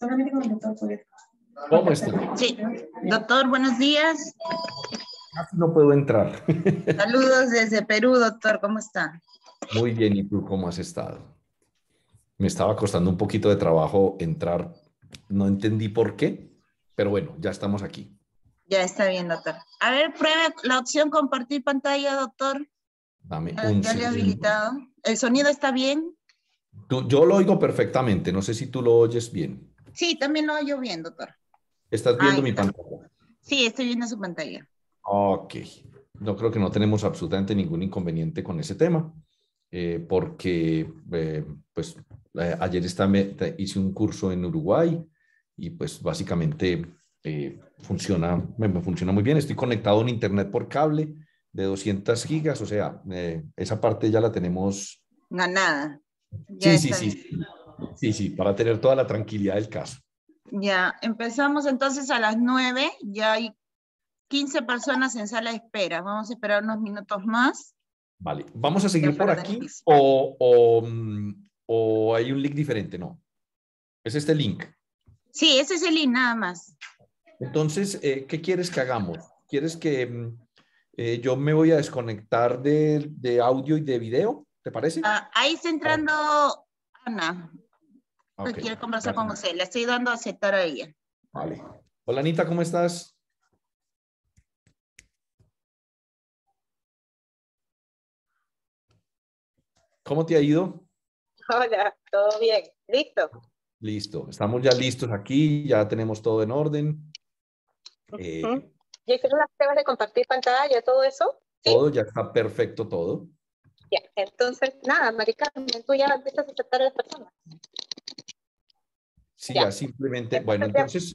doctor ¿Cómo está? Sí. Doctor, buenos días. No puedo entrar. Saludos desde Perú, doctor. ¿Cómo está? Muy bien, ¿y tú cómo has estado? Me estaba costando un poquito de trabajo entrar. No entendí por qué, pero bueno, ya estamos aquí. Ya está bien, doctor. A ver, prueba la opción compartir pantalla, doctor. Dame un ya le habilitado. ¿El sonido está bien? Yo lo oigo perfectamente. No sé si tú lo oyes bien. Sí, también lo oyo bien, doctor. ¿Estás viendo mi pantalla? Sí, estoy viendo su pantalla. Ok. No creo que no tenemos absolutamente ningún inconveniente con ese tema, eh, porque eh, pues eh, ayer hice un curso en Uruguay y pues básicamente funciona, me, funciona muy bien. Estoy conectado a un internet por cable de 200 gigas, o sea, esa parte ya la tenemos. Ganada. sí, sí, sí. Sí, sí, para tener toda la tranquilidad del caso. Ya, empezamos entonces a las 9, ya hay 15 personas en sala de espera. Vamos a esperar unos minutos más. Vale, ¿vamos a seguir por aquí mm, o, hay un link diferente? No, es este link. Sí, ese es el link nada más. Entonces, eh, ¿qué quieres que hagamos? ¿Quieres que mm, eh, yo me voy a desconectar de, audio y de video? ¿Te parece? Ah, ahí está entrando Ana. Quiero conversar con usted. Le estoy dando a aceptar a ella. Vale. Hola, Anita, ¿cómo estás? ¿Cómo te ha ido? Hola, todo bien. ¿Listo? Listo. Estamos ya listos aquí, ya tenemos todo en orden. Eh, ¿Ya hicieron las pruebas de compartir pantalla, todo eso? Todo, ya está perfecto todo. Ya, entonces, nada, Maricarmen, tú ya empiezas a aceptar a las personas. Sí, ya. simplemente, bueno, entonces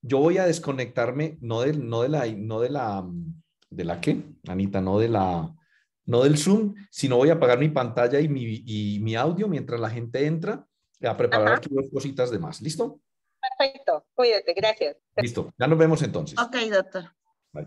yo voy a desconectarme, no de, no de la, no de la, mm, de la qué, Anita, no de la, no del Zoom, sino voy a apagar mi pantalla y mi, audio mientras la gente entra a preparar aquí dos cositas de más. ¿Listo? Perfecto, cuídate, gracias. Listo, ya nos vemos entonces. Ok, doctor. Ahí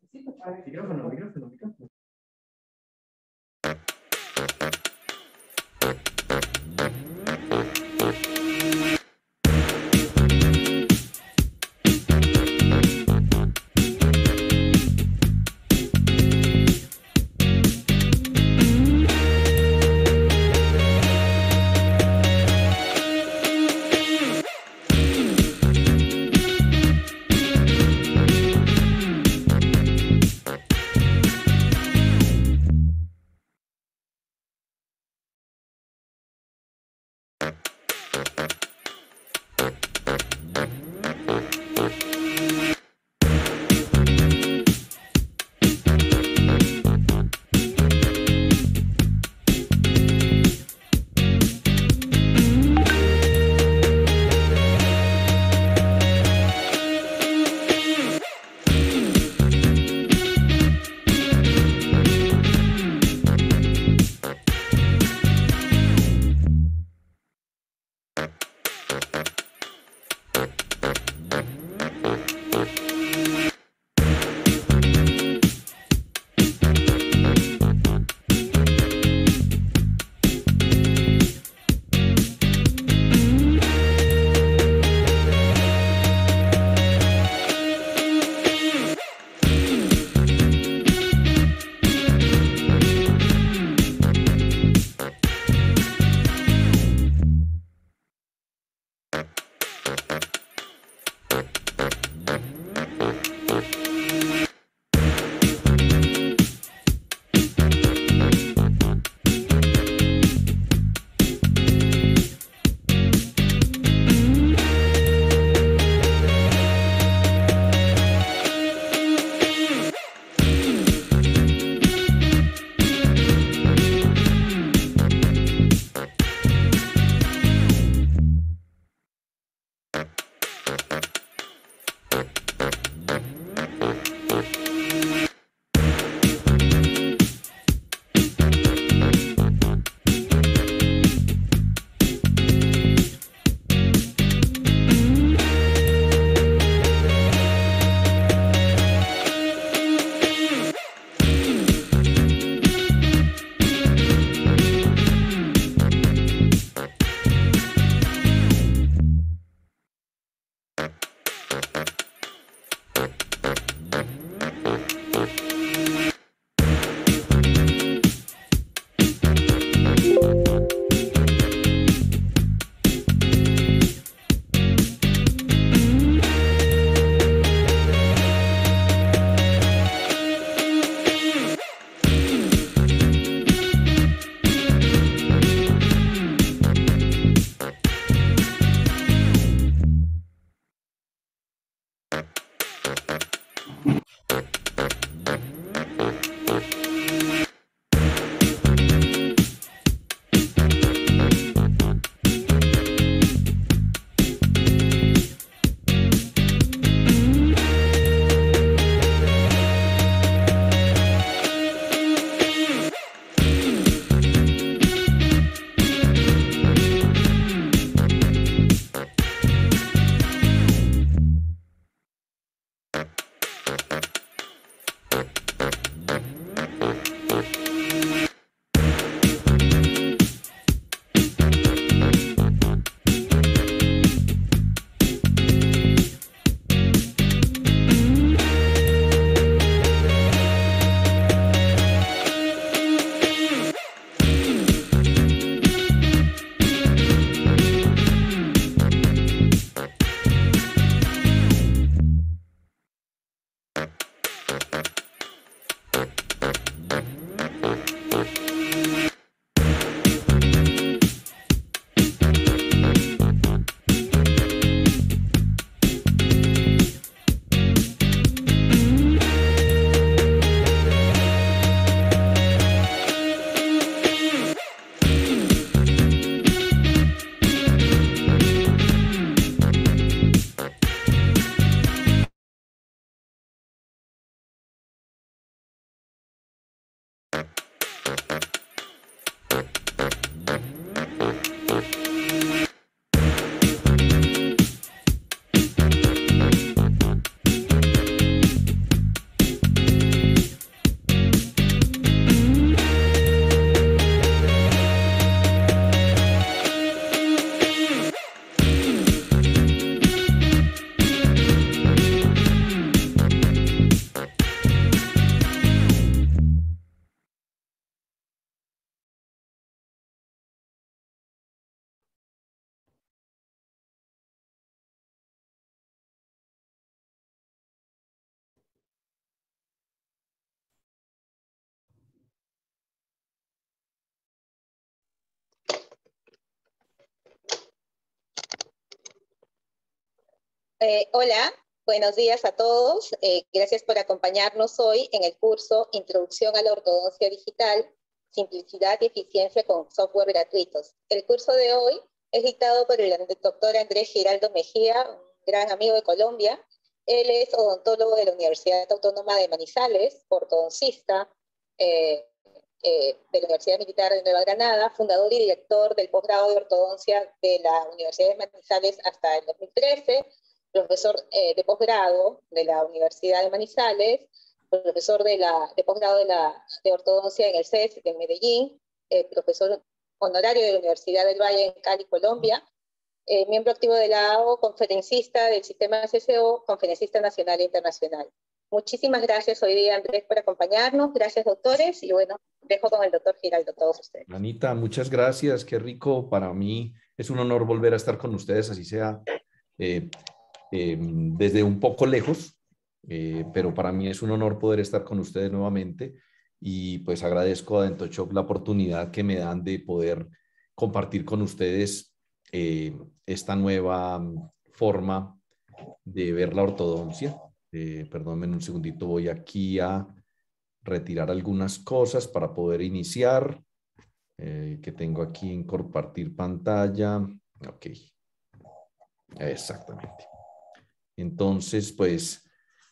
Sí, papá. Micrófono, micrófono, micrófono. Eh, hola, buenos días a todos. Eh, gracias por acompañarnos hoy en el curso Introducción a la Ortodoncia Digital, Simplicidad y Eficiencia con Software Gratuitos. El curso de hoy es dictado por el doctor Andrés Giraldo Mejía, un gran amigo de Colombia. Él es odontólogo de la Universidad Autónoma de Manizales, ortodoncista eh, de la Universidad Militar de Nueva Granada, fundador y director del posgrado de ortodoncia de la Universidad de Manizales hasta el 2013 profesor eh, de posgrado de la Universidad de Manizales, profesor de, la, de posgrado de, la, de ortodoncia en el CES de Medellín, eh, profesor honorario de la Universidad del Valle en Cali, Colombia, eh, miembro activo de la AO, conferencista del sistema CSO, conferencista nacional e internacional. Muchísimas gracias hoy día, Andrés, por acompañarnos. Gracias, doctores. Y bueno, dejo con el doctor Giraldo todos ustedes. Anita, muchas gracias. Qué rico. Para mí es un honor volver a estar con ustedes, así sea eh, desde un poco lejos, eh, pero para mí es un honor poder estar con ustedes nuevamente y pues agradezco a Dentochop la oportunidad que me dan de poder compartir con ustedes eh, esta nueva mm, forma de ver la ortodoncia. perdónenme un segundito, voy aquí a retirar algunas cosas para poder iniciar, que tengo aquí en compartir pantalla. Ok, exactamente. Entonces, pues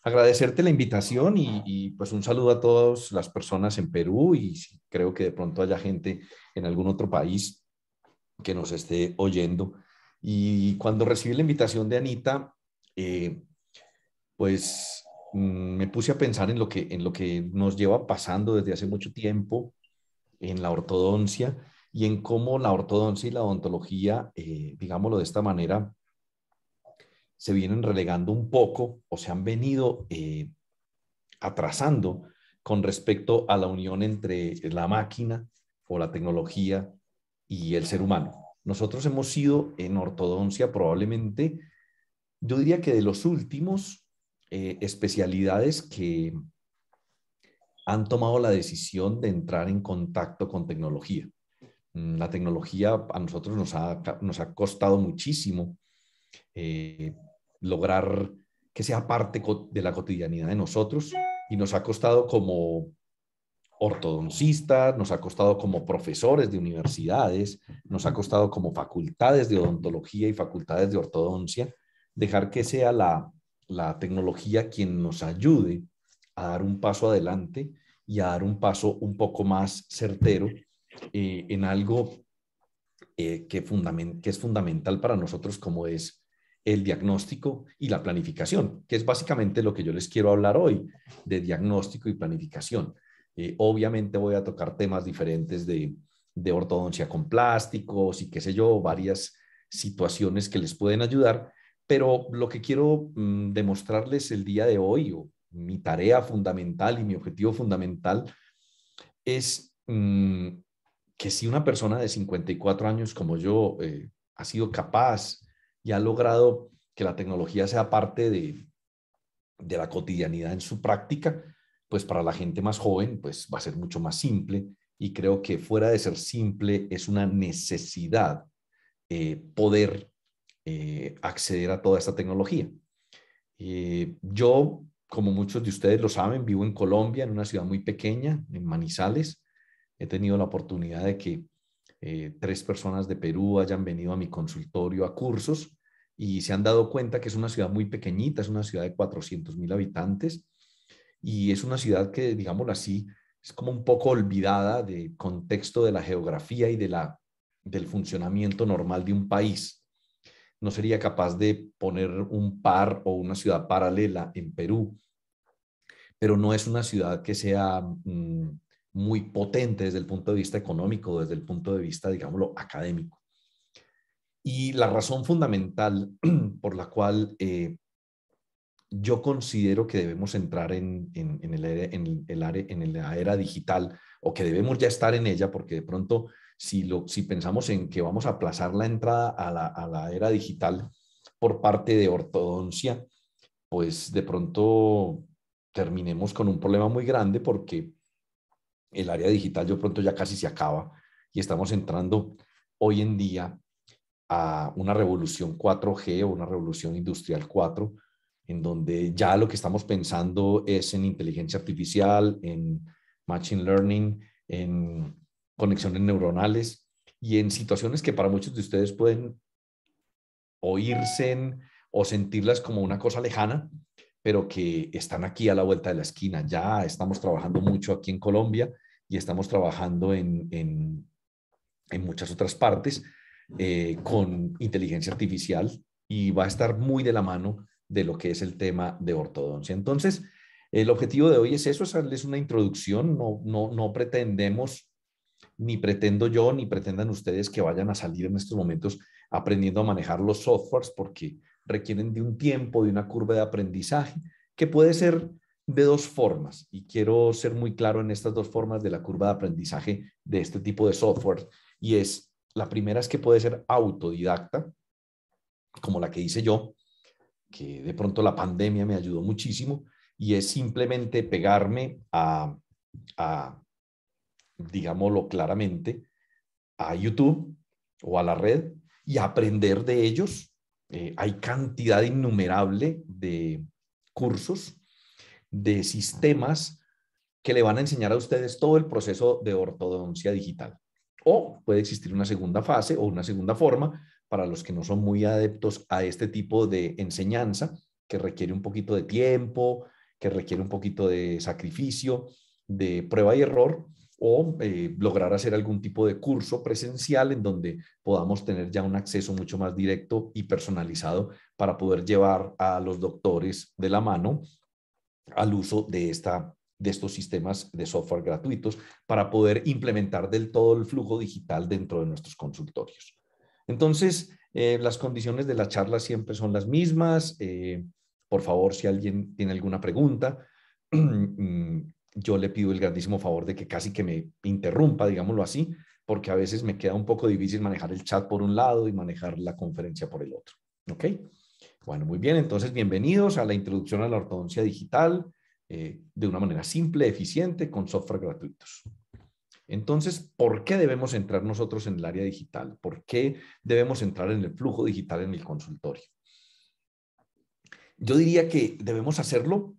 agradecerte la invitación y, pues un saludo a todas las personas en Perú y creo que de pronto haya gente en algún otro país que nos esté oyendo. Y cuando recibí la invitación de Anita, eh, pues mm, me puse a pensar en lo, que, en lo que nos lleva pasando desde hace mucho tiempo en la ortodoncia y en cómo la ortodoncia y la odontología, eh, digámoslo de esta manera, se vienen relegando un poco o se han venido eh, atrasando con respecto a la unión entre la máquina o la tecnología y el ser humano. Nosotros hemos sido en ortodoncia probablemente, yo diría que de los últimos eh, especialidades que han tomado la decisión de entrar en contacto con tecnología. Mm, la tecnología a nosotros nos ha, nos ha costado muchísimo eh, lograr que sea parte de la cotidianidad de nosotros y nos ha costado como ortodoncistas, nos ha costado como profesores de universidades, nos ha costado como facultades de odontología y facultades de ortodoncia, dejar que sea la, tecnología quien nos ayude a dar un paso adelante y a dar un paso un poco más certero eh, en algo eh, que, que es fundamental para nosotros como es el diagnóstico y la planificación, que es básicamente lo que yo les quiero hablar hoy, de diagnóstico y planificación. Eh, obviamente voy a tocar temas diferentes de, ortodoncia con plásticos y qué sé yo, varias situaciones que les pueden ayudar, pero lo que quiero mm, demostrarles el día de hoy, o mi tarea fundamental y mi objetivo fundamental, es mm, que si una persona de 54 años como yo eh, ha sido capaz y ha logrado que la tecnología sea parte de, de la cotidianidad en su práctica, pues para la gente más joven, pues va a ser mucho más simple y creo que fuera de ser simple es una necesidad eh, poder eh, acceder a toda esta tecnología. Eh, yo, como muchos de ustedes lo saben, vivo en Colombia, en una ciudad muy pequeña, en Manizales. He tenido la oportunidad de que eh, tres personas de Perú hayan venido a mi consultorio a cursos y se han dado cuenta que es una ciudad muy pequeñita, es una ciudad de 400.000 mil habitantes y es una ciudad que, digámoslo así, es como un poco olvidada del contexto de la geografía y de la, del funcionamiento normal de un país. No sería capaz de poner un par o una ciudad paralela en Perú, pero no es una ciudad que sea... Mm, muy potente desde el punto de vista económico, desde el punto de vista, digámoslo, académico. Y la razón fundamental por la cual eh, yo considero que debemos entrar en, el, en, el, área, en la era digital o que debemos ya estar en ella, porque de pronto si, lo, si pensamos en que vamos a aplazar la entrada a la, a la era digital por parte de ortodoncia, pues de pronto terminemos con un problema muy grande porque el área digital yo pronto ya casi se acaba y estamos entrando hoy en día a una revolución 4G o una revolución industrial 4, en donde ya lo que estamos pensando es en inteligencia artificial, en machine learning, en conexiones neuronales y en situaciones que para muchos de ustedes pueden oírse o sentirlas como una cosa lejana, pero que están aquí a la vuelta de la esquina. Ya estamos trabajando mucho aquí en Colombia y estamos trabajando en, en, en muchas otras partes eh, con inteligencia artificial y va a estar muy de la mano de lo que es el tema de ortodoncia. Entonces, el objetivo de hoy es eso, es una introducción, no, no, no pretendemos ni pretendo yo, ni pretendan ustedes que vayan a salir en estos momentos aprendiendo a manejar los softwares, porque requieren de un tiempo, de una curva de aprendizaje, que puede ser de dos formas. Y quiero ser muy claro en estas dos formas de la curva de aprendizaje de este tipo de software. Y es, la primera es que puede ser autodidacta, como la que hice yo, que de pronto la pandemia me ayudó muchísimo, y es simplemente pegarme a, a digámoslo claramente, a YouTube o a la red y aprender de ellos eh, hay cantidad innumerable de cursos, de sistemas que le van a enseñar a ustedes todo el proceso de ortodoncia digital. O puede existir una segunda fase o una segunda forma para los que no son muy adeptos a este tipo de enseñanza, que requiere un poquito de tiempo, que requiere un poquito de sacrificio, de prueba y error, o eh, lograr hacer algún tipo de curso presencial en donde podamos tener ya un acceso mucho más directo y personalizado para poder llevar a los doctores de la mano al uso de, esta, de estos sistemas de software gratuitos para poder implementar del todo el flujo digital dentro de nuestros consultorios. Entonces, eh, las condiciones de la charla siempre son las mismas. Eh, por favor, si alguien tiene alguna pregunta, mm, yo le pido el grandísimo favor de que casi que me interrumpa, digámoslo así, porque a veces me queda un poco difícil manejar el chat por un lado y manejar la conferencia por el otro. ¿Ok? Bueno, muy bien, entonces bienvenidos a la introducción a la ortodoncia digital eh, de una manera simple, eficiente, con software gratuitos. Entonces, ¿por qué debemos entrar nosotros en el área digital? ¿Por qué debemos entrar en el flujo digital en el consultorio? Yo diría que debemos hacerlo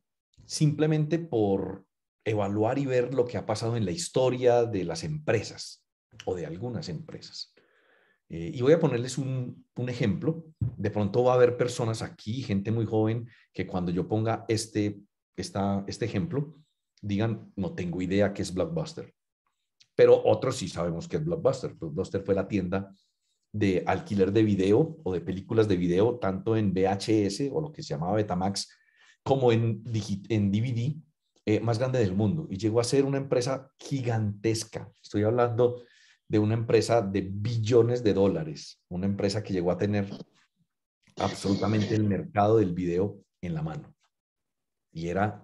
simplemente por evaluar y ver lo que ha pasado en la historia de las empresas o de algunas empresas. Eh, y voy a ponerles un, ejemplo. De pronto va a haber personas aquí, gente muy joven, que cuando yo ponga este, este ejemplo, digan, no tengo idea qué es Blockbuster. Pero otros sí sabemos qué es Blockbuster. Blockbuster fue la tienda de alquiler de video o de películas de video, tanto en VHS o lo que se llamaba Betamax, como en, en DVD, eh, más grande del mundo y llegó a ser una empresa gigantesca. Estoy hablando de una empresa de billones de dólares, una empresa que llegó a tener absolutamente el mercado del video en la mano. Y era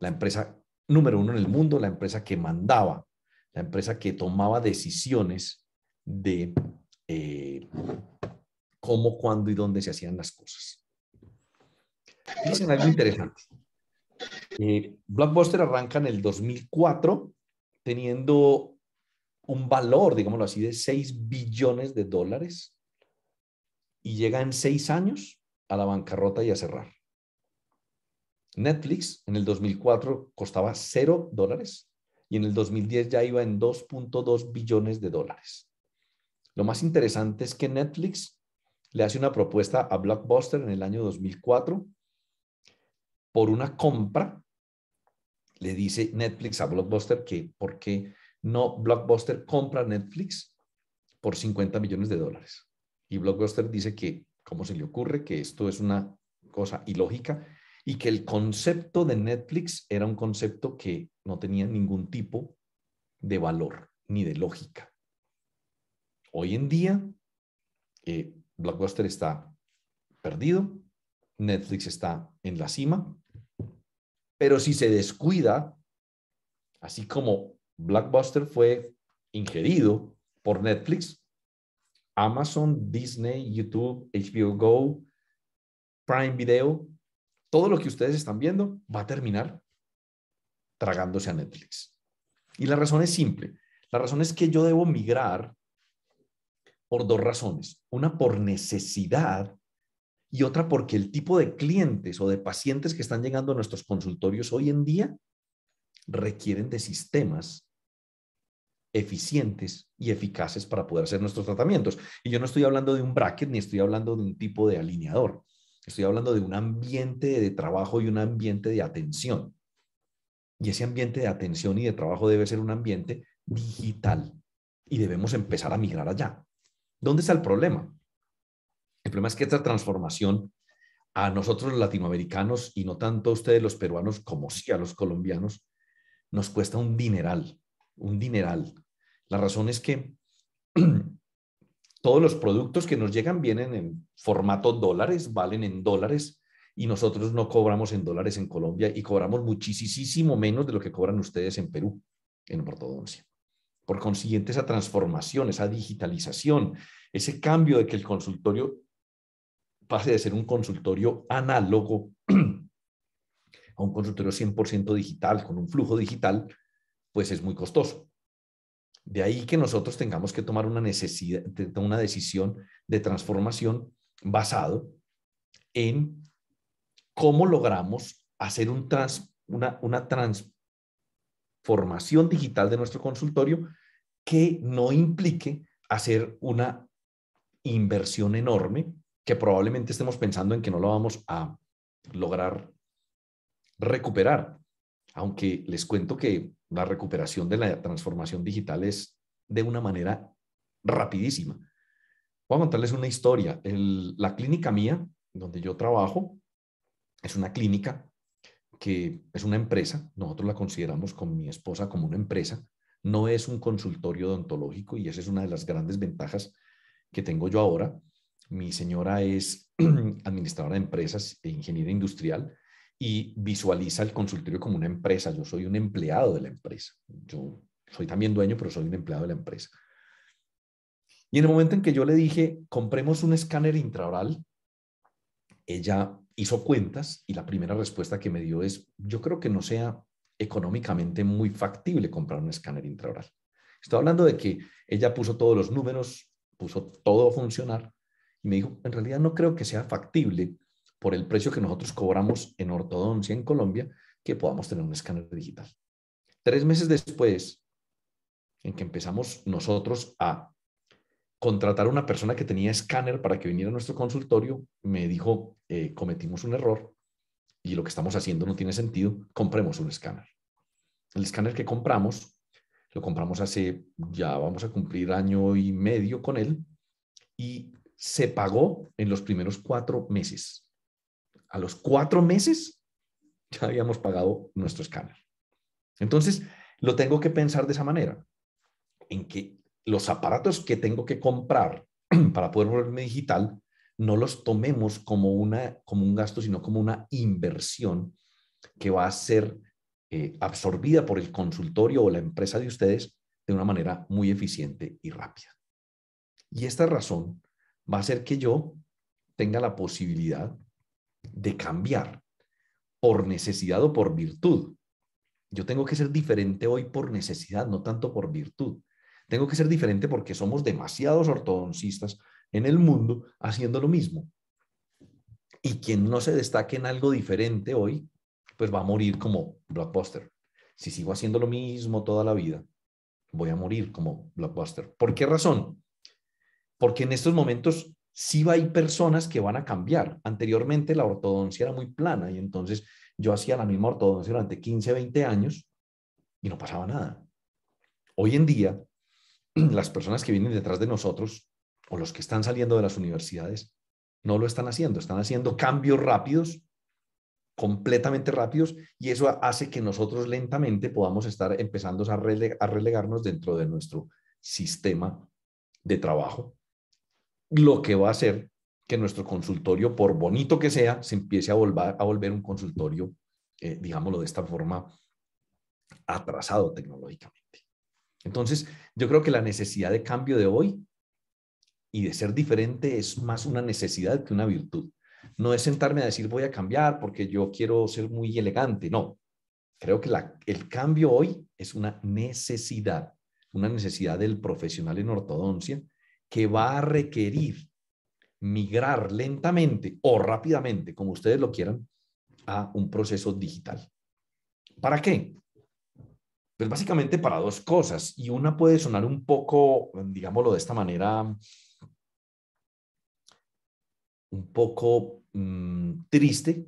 la empresa número uno en el mundo, la empresa que mandaba, la empresa que tomaba decisiones de eh, cómo, cuándo y dónde se hacían las cosas. Dicen algo interesante. Eh, Blockbuster arranca en el 2004 teniendo un valor, digámoslo así, de 6 billones de dólares y llega en 6 años a la bancarrota y a cerrar. Netflix en el 2004 costaba 0 dólares y en el 2010 ya iba en 2.2 billones de dólares. Lo más interesante es que Netflix le hace una propuesta a Blockbuster en el año 2004 por una compra, le dice Netflix a Blockbuster que por qué no Blockbuster compra Netflix por 50 millones de dólares. Y Blockbuster dice que, ¿cómo se le ocurre? Que esto es una cosa ilógica y que el concepto de Netflix era un concepto que no tenía ningún tipo de valor ni de lógica. Hoy en día, eh, Blockbuster está perdido, Netflix está en la cima pero si se descuida, así como Blockbuster fue ingerido por Netflix, Amazon, Disney, YouTube, HBO Go, Prime Video, todo lo que ustedes están viendo va a terminar tragándose a Netflix. Y la razón es simple. La razón es que yo debo migrar por dos razones. Una por necesidad y otra porque el tipo de clientes o de pacientes que están llegando a nuestros consultorios hoy en día requieren de sistemas eficientes y eficaces para poder hacer nuestros tratamientos. Y yo no estoy hablando de un bracket ni estoy hablando de un tipo de alineador. Estoy hablando de un ambiente de trabajo y un ambiente de atención. Y ese ambiente de atención y de trabajo debe ser un ambiente digital. Y debemos empezar a migrar allá. ¿Dónde está el problema? El problema es que esta transformación a nosotros los latinoamericanos y no tanto a ustedes los peruanos como sí a los colombianos, nos cuesta un dineral, un dineral. La razón es que todos los productos que nos llegan vienen en formato dólares, valen en dólares, y nosotros no cobramos en dólares en Colombia y cobramos muchísimo menos de lo que cobran ustedes en Perú, en ortodoncia. Por consiguiente, esa transformación, esa digitalización, ese cambio de que el consultorio pase de ser un consultorio análogo a un consultorio 100% digital, con un flujo digital, pues es muy costoso. De ahí que nosotros tengamos que tomar una, necesidad, una decisión de transformación basado en cómo logramos hacer una, una transformación digital de nuestro consultorio que no implique hacer una inversión enorme que probablemente estemos pensando en que no lo vamos a lograr recuperar. Aunque les cuento que la recuperación de la transformación digital es de una manera rapidísima. Voy a contarles una historia. la clínica mía, donde yo trabajo, es una clínica que es una empresa. Nosotros la consideramos con mi esposa como una empresa. No es un consultorio odontológico y esa es una de las grandes ventajas que tengo yo ahora. Mi señora es administradora de empresas e ingeniera industrial y visualiza el consultorio como una empresa. Yo soy un empleado de la empresa. Yo soy también dueño, pero soy un empleado de la empresa. Y en el momento en que yo le dije, compremos un escáner intraoral, ella hizo cuentas y la primera respuesta que me dio es, yo creo que no sea económicamente muy factible comprar un escáner intraoral. Estoy hablando de que ella puso todos los números, puso todo a funcionar me dijo, en realidad no creo que sea factible por el precio que nosotros cobramos en ortodoncia en Colombia que podamos tener un escáner digital. Tres meses después, en que empezamos nosotros a contratar a una persona que tenía escáner para que viniera a nuestro consultorio, me dijo, eh, cometimos un error y lo que estamos haciendo no tiene sentido, compremos un escáner. El escáner que compramos, lo compramos hace, ya vamos a cumplir año y medio con él y se pagó en los primeros cuatro meses. A los cuatro meses ya habíamos pagado nuestro escáner. Entonces, lo tengo que pensar de esa manera, en que los aparatos que tengo que comprar para poder volverme digital, no los tomemos como, como un gasto, sino como una inversión que va a ser eh, absorbida por el consultorio o la empresa de ustedes de una manera muy eficiente y rápida. Y esta razón va a ser que yo tenga la posibilidad de cambiar por necesidad o por virtud. Yo tengo que ser diferente hoy por necesidad, no tanto por virtud. Tengo que ser diferente porque somos demasiados ortodoncistas en el mundo haciendo lo mismo. Y quien no se destaque en algo diferente hoy, pues va a morir como blockbuster. Si sigo haciendo lo mismo toda la vida, voy a morir como blockbuster. ¿Por qué razón? porque en estos momentos sí va a personas que van a cambiar. Anteriormente la ortodoncia era muy plana y entonces yo hacía la misma ortodoncia durante 15, 20 años y no pasaba nada. Hoy en día, las personas que vienen detrás de nosotros o los que están saliendo de las universidades no lo están haciendo, están haciendo cambios rápidos, completamente rápidos, y eso hace que nosotros lentamente podamos estar empezando a relegarnos dentro de nuestro sistema de trabajo lo que va a hacer que nuestro consultorio, por bonito que sea, se empiece a, volver, a volver un consultorio, eh, digámoslo de esta forma, atrasado tecnológicamente. Entonces, yo creo que la necesidad de cambio de hoy y de ser diferente es más una necesidad que una virtud. No es sentarme a decir voy a cambiar porque yo quiero ser muy elegante. No, creo que el cambio hoy es una necesidad, una necesidad del profesional en ortodoncia que va a requerir migrar lentamente o rápidamente, como ustedes lo quieran, a un proceso digital. ¿Para qué? Pues básicamente para dos cosas. Y una puede sonar un poco, digámoslo de esta manera, un poco mm, triste,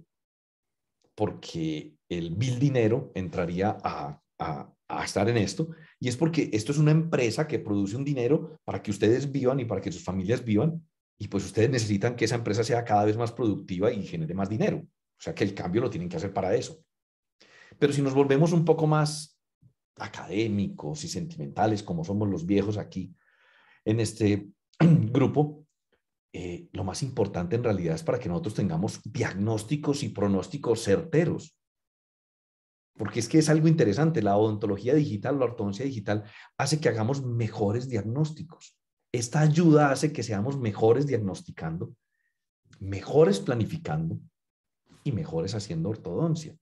porque el bill dinero entraría a, a estar en esto, y es porque esto es una empresa que produce un dinero para que ustedes vivan y para que sus familias vivan. Y pues ustedes necesitan que esa empresa sea cada vez más productiva y genere más dinero. O sea que el cambio lo tienen que hacer para eso. Pero si nos volvemos un poco más académicos y sentimentales, como somos los viejos aquí en este grupo, eh, lo más importante en realidad es para que nosotros tengamos diagnósticos y pronósticos certeros porque es que es algo interesante, la odontología digital, la ortodoncia digital, hace que hagamos mejores diagnósticos. Esta ayuda hace que seamos mejores diagnosticando, mejores planificando y mejores haciendo ortodoncia.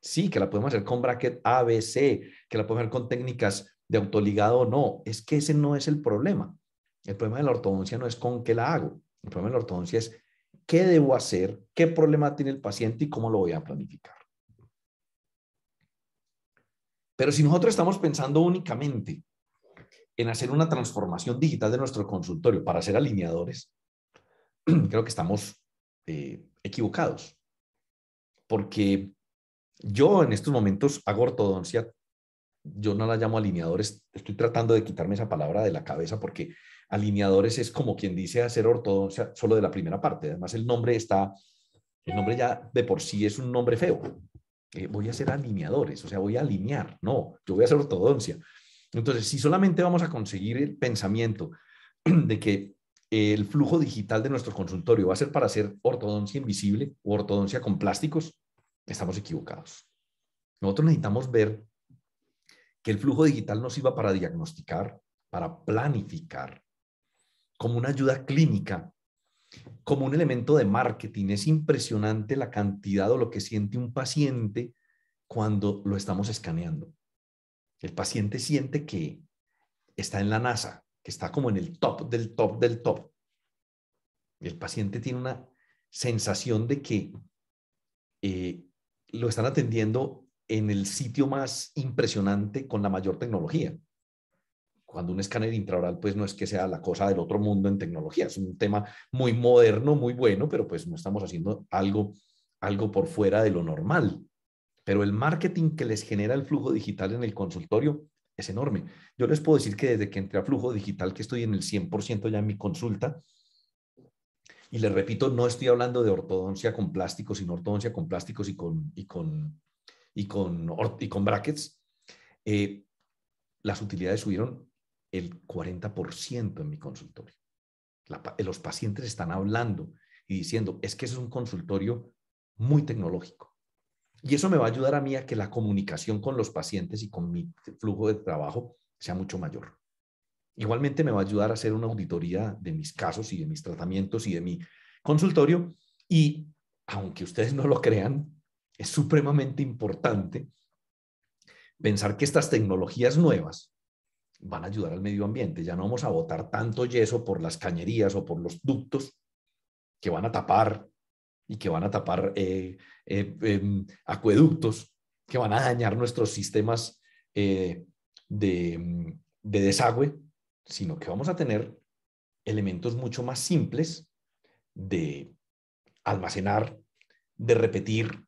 Sí, que la podemos hacer con bracket ABC, que la podemos hacer con técnicas de autoligado o no. Es que ese no es el problema. El problema de la ortodoncia no es con qué la hago. El problema de la ortodoncia es qué debo hacer, qué problema tiene el paciente y cómo lo voy a planificar. Pero si nosotros estamos pensando únicamente en hacer una transformación digital de nuestro consultorio para ser alineadores, creo que estamos eh, equivocados. Porque yo en estos momentos hago ortodoncia, yo no la llamo alineadores, estoy tratando de quitarme esa palabra de la cabeza porque alineadores es como quien dice hacer ortodoncia solo de la primera parte. Además el nombre está, el nombre ya de por sí es un nombre feo. Eh, voy a ser alineadores, o sea, voy a alinear, no, yo voy a hacer ortodoncia. Entonces, si solamente vamos a conseguir el pensamiento de que el flujo digital de nuestro consultorio va a ser para hacer ortodoncia invisible o ortodoncia con plásticos, estamos equivocados. Nosotros necesitamos ver que el flujo digital nos sirva para diagnosticar, para planificar, como una ayuda clínica como un elemento de marketing. Es impresionante la cantidad o lo que siente un paciente cuando lo estamos escaneando. El paciente siente que está en la NASA, que está como en el top del top del top. El paciente tiene una sensación de que eh, lo están atendiendo en el sitio más impresionante con la mayor tecnología cuando un escáner intraoral, pues no es que sea la cosa del otro mundo en tecnología, es un tema muy moderno, muy bueno, pero pues no estamos haciendo algo, algo por fuera de lo normal. Pero el marketing que les genera el flujo digital en el consultorio es enorme. Yo les puedo decir que desde que entré a flujo digital, que estoy en el 100% ya en mi consulta, y les repito, no estoy hablando de ortodoncia con plásticos, sino ortodoncia con plásticos y con, y con, y con, y con brackets, eh, las utilidades subieron el 40% en mi consultorio. los pacientes están hablando y diciendo, es que es un consultorio muy tecnológico. Y eso me va a ayudar a mí a que la comunicación con los pacientes y con mi flujo de trabajo sea mucho mayor. Igualmente me va a ayudar a hacer una auditoría de mis casos y de mis tratamientos y de mi consultorio. Y aunque ustedes no lo crean, es supremamente importante pensar que estas tecnologías nuevas van a ayudar al medio ambiente. Ya no vamos a botar tanto yeso por las cañerías o por los ductos que van a tapar y que van a tapar eh, eh, em, acueductos, que van a dañar nuestros sistemas eh, mm, de desagüe, sino que vamos a tener elementos mucho más simples de almacenar, de repetir,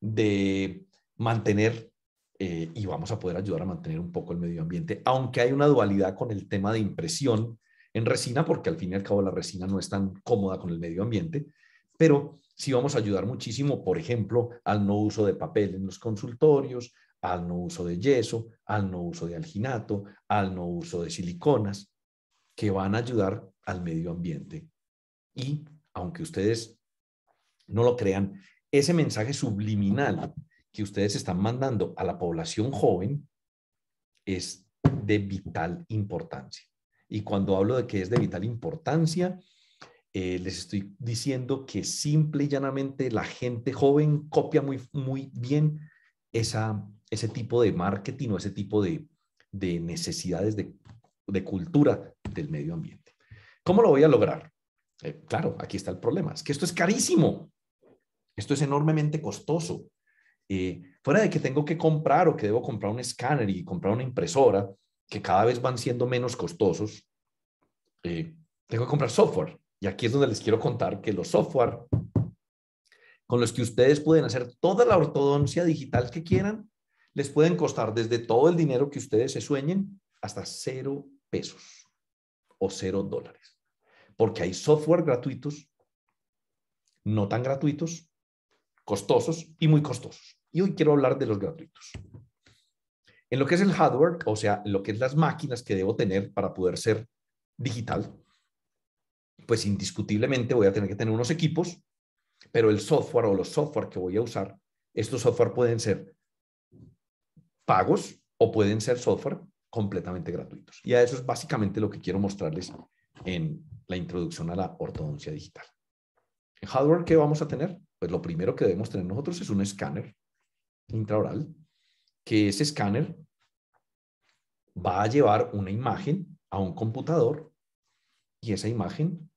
de mantener eh, y vamos a poder ayudar a mantener un poco el medio ambiente, aunque hay una dualidad con el tema de impresión en resina, porque al fin y al cabo la resina no es tan cómoda con el medio ambiente, pero sí vamos a ayudar muchísimo, por ejemplo, al no uso de papel en los consultorios, al no uso de yeso, al no uso de alginato, al no uso de siliconas, que van a ayudar al medio ambiente. Y aunque ustedes no lo crean, ese mensaje subliminal que ustedes están mandando a la población joven es de vital importancia. Y cuando hablo de que es de vital importancia, eh, les estoy diciendo que simple y llanamente la gente joven copia muy, muy bien esa, ese tipo de marketing o ese tipo de, de necesidades de, cultura del medio ambiente. ¿Cómo lo voy a lograr? Eh, claro, aquí está el problema, es que esto es carísimo, esto es enormemente costoso, eh, fuera de que tengo que comprar o que debo comprar un escáner y comprar una impresora, que cada vez van siendo menos costosos, eh, tengo que comprar software. Y aquí es donde les quiero contar que los software con los que ustedes pueden hacer toda la ortodoncia digital que quieran, les pueden costar desde todo el dinero que ustedes se sueñen hasta cero pesos o cero dólares. Porque hay software gratuitos, no tan gratuitos, costosos y muy costosos. Y hoy quiero hablar de los gratuitos. En lo que es el hardware, o sea, lo que es las máquinas que debo tener para poder ser digital, pues indiscutiblemente voy a tener que tener unos equipos, pero el software o los software que voy a usar, estos software pueden ser pagos o pueden ser software completamente gratuitos. Y a eso es básicamente lo que quiero mostrarles en la introducción a la ortodoncia digital. En hardware, ¿qué vamos a tener? Pues lo primero que debemos tener nosotros es un escáner intraoral, que ese escáner va a llevar una imagen a un computador y esa imagen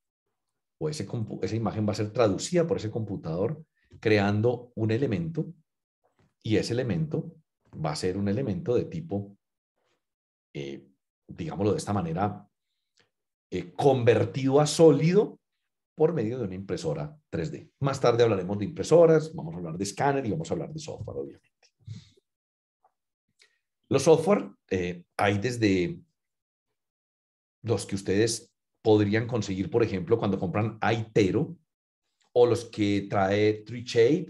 o ese, esa imagen va a ser traducida por ese computador creando un elemento y ese elemento va a ser un elemento de tipo, eh, digámoslo de esta manera, eh, convertido a sólido por medio de una impresora 3D. Más tarde hablaremos de impresoras, vamos a hablar de escáner y vamos a hablar de software, obviamente. Los software eh, hay desde los que ustedes podrían conseguir, por ejemplo, cuando compran Aitero, o los que trae TreeShape,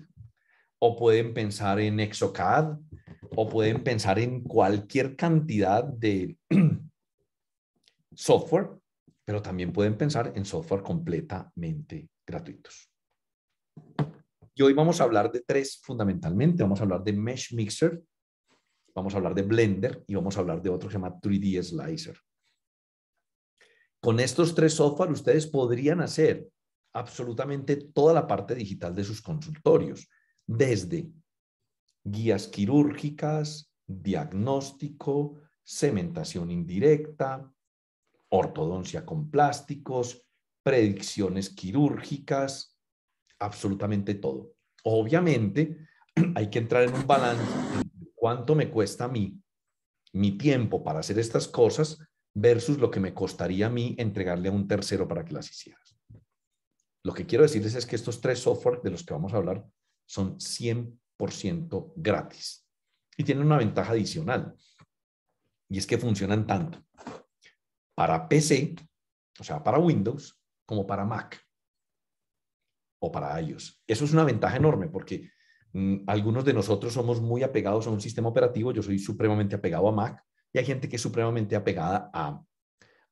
o pueden pensar en Exocad, o pueden pensar en cualquier cantidad de software pero también pueden pensar en software completamente gratuitos. Y hoy vamos a hablar de tres fundamentalmente. Vamos a hablar de Mesh Mixer, vamos a hablar de Blender y vamos a hablar de otro que se llama 3D Slicer. Con estos tres software ustedes podrían hacer absolutamente toda la parte digital de sus consultorios, desde guías quirúrgicas, diagnóstico, cementación indirecta, ortodoncia con plásticos, predicciones quirúrgicas, absolutamente todo. Obviamente, hay que entrar en un balance de cuánto me cuesta a mí mi tiempo para hacer estas cosas versus lo que me costaría a mí entregarle a un tercero para que las hicieras. Lo que quiero decirles es que estos tres software de los que vamos a hablar son 100% gratis y tienen una ventaja adicional y es que funcionan tanto para PC, o sea, para Windows, como para Mac o para iOS. Eso es una ventaja enorme porque mm, algunos de nosotros somos muy apegados a un sistema operativo. Yo soy supremamente apegado a Mac y hay gente que es supremamente apegada a,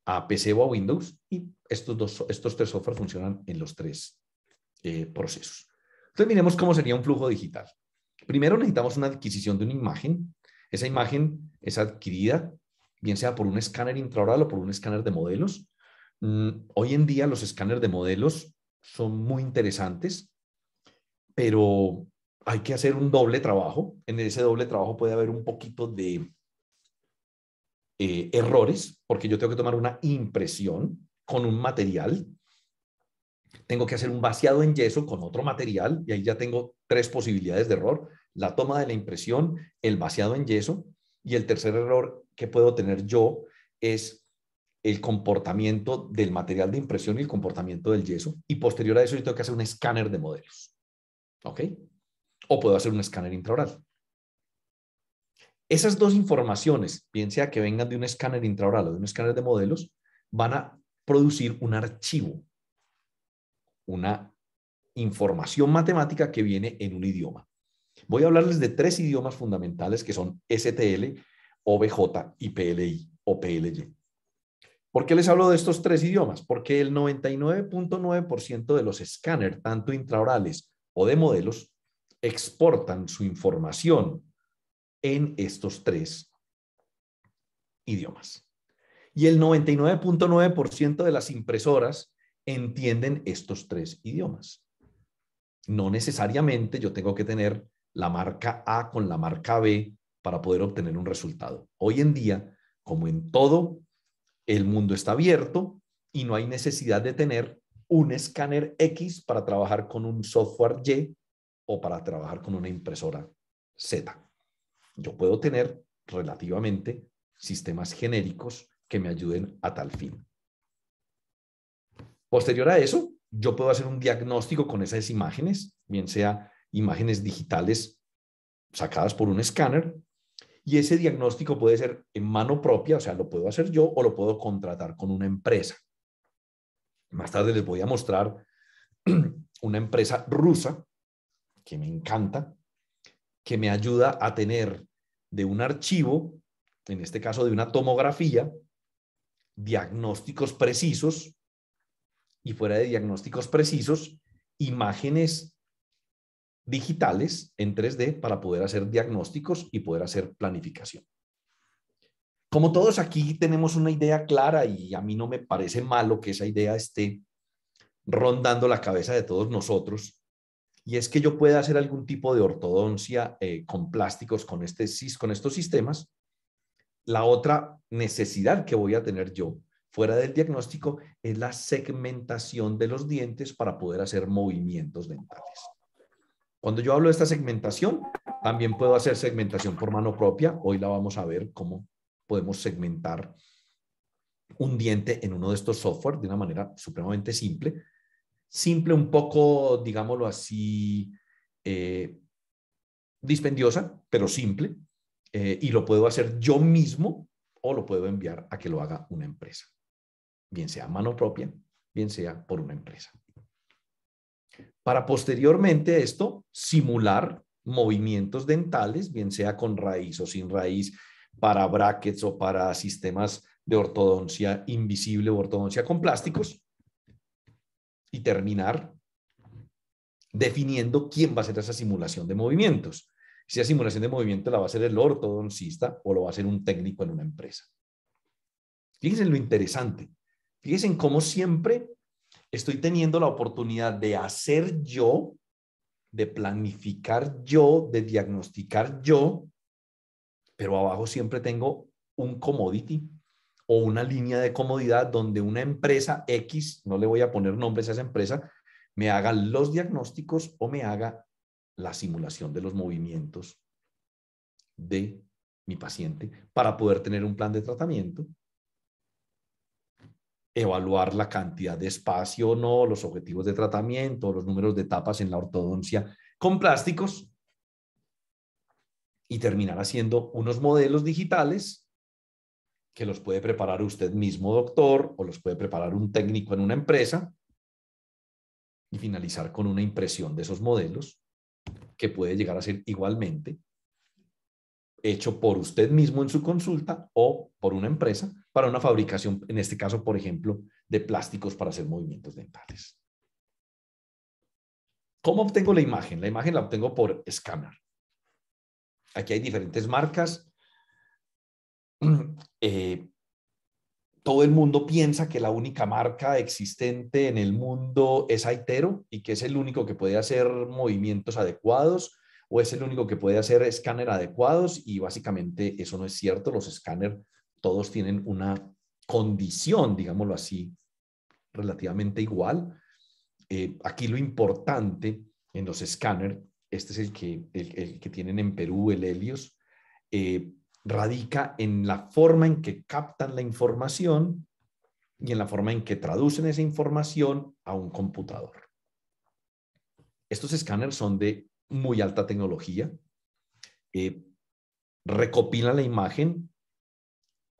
a PC o a Windows y estos, dos, estos tres software funcionan en los tres eh, procesos. Entonces miremos cómo sería un flujo digital. Primero necesitamos una adquisición de una imagen. Esa imagen es adquirida bien sea por un escáner intraoral o por un escáner de modelos. Mm, hoy en día los escáneres de modelos son muy interesantes, pero hay que hacer un doble trabajo. En ese doble trabajo puede haber un poquito de eh, errores, porque yo tengo que tomar una impresión con un material. Tengo que hacer un vaciado en yeso con otro material y ahí ya tengo tres posibilidades de error. La toma de la impresión, el vaciado en yeso y el tercer error que puedo tener yo es el comportamiento del material de impresión y el comportamiento del yeso. Y posterior a eso yo tengo que hacer un escáner de modelos. ¿Ok? O puedo hacer un escáner intraoral. Esas dos informaciones, bien sea que vengan de un escáner intraoral o de un escáner de modelos, van a producir un archivo, una información matemática que viene en un idioma. Voy a hablarles de tres idiomas fundamentales que son STL, OBJ y PLI o PLY. ¿Por qué les hablo de estos tres idiomas? Porque el 99.9% de los escáneres, tanto intraorales o de modelos, exportan su información en estos tres idiomas. Y el 99.9% de las impresoras entienden estos tres idiomas. No necesariamente yo tengo que tener la marca A con la marca B para poder obtener un resultado. Hoy en día, como en todo, el mundo está abierto y no hay necesidad de tener un escáner X para trabajar con un software Y o para trabajar con una impresora Z. Yo puedo tener relativamente sistemas genéricos que me ayuden a tal fin. Posterior a eso, yo puedo hacer un diagnóstico con esas imágenes, bien sea imágenes digitales sacadas por un escáner y ese diagnóstico puede ser en mano propia, o sea, lo puedo hacer yo o lo puedo contratar con una empresa. Más tarde les voy a mostrar una empresa rusa que me encanta, que me ayuda a tener de un archivo, en este caso de una tomografía, diagnósticos precisos y fuera de diagnósticos precisos, imágenes digitales en 3D para poder hacer diagnósticos y poder hacer planificación. Como todos aquí tenemos una idea clara y a mí no me parece malo que esa idea esté rondando la cabeza de todos nosotros, y es que yo pueda hacer algún tipo de ortodoncia eh, con plásticos, este con estos sistemas. La otra necesidad que voy a tener yo fuera del diagnóstico es la segmentación de los dientes para poder hacer movimientos dentales. Cuando yo hablo de esta segmentación, también puedo hacer segmentación por mano propia. Hoy la vamos a ver cómo podemos segmentar un diente en uno de estos software de una manera supremamente simple. Simple, un poco, digámoslo así, eh, dispendiosa, pero simple. Eh, y lo puedo hacer yo mismo o lo puedo enviar a que lo haga una empresa. Bien sea mano propia, bien sea por una empresa para posteriormente esto simular movimientos dentales, bien sea con raíz o sin raíz, para brackets o para sistemas de ortodoncia invisible o ortodoncia con plásticos. Y terminar definiendo quién va a hacer esa simulación de movimientos. Si esa simulación de movimiento la va a hacer el ortodoncista o lo va a hacer un técnico en una empresa. Fíjense en lo interesante. Fíjense en cómo siempre estoy teniendo la oportunidad de hacer yo, de planificar yo, de diagnosticar yo, pero abajo siempre tengo un commodity o una línea de comodidad donde una empresa X, no le voy a poner nombres a esa empresa, me haga los diagnósticos o me haga la simulación de los movimientos de mi paciente para poder tener un plan de tratamiento evaluar la cantidad de espacio o no, los objetivos de tratamiento, los números de etapas en la ortodoncia con plásticos y terminar haciendo unos modelos digitales que los puede preparar usted mismo, doctor, o los puede preparar un técnico en una empresa y finalizar con una impresión de esos modelos que puede llegar a ser igualmente hecho por usted mismo en su consulta o por una empresa para una fabricación, en este caso, por ejemplo, de plásticos para hacer movimientos dentales. ¿Cómo obtengo la imagen? La imagen la obtengo por escáner. Aquí hay diferentes marcas. Eh, todo el mundo piensa que la única marca existente en el mundo es Aitero y que es el único que puede hacer movimientos adecuados o es el único que puede hacer escáner adecuados y básicamente eso no es cierto. Los escáner todos tienen una condición, digámoslo así, relativamente igual. Eh, aquí lo importante en los escáner, este es el que, el, que tienen en Perú, el Helios, eh, radica en la forma en que captan la información y en la forma en que traducen esa información a un computador. Estos escáneres son de muy alta tecnología, eh, Recopila recopilan la imagen,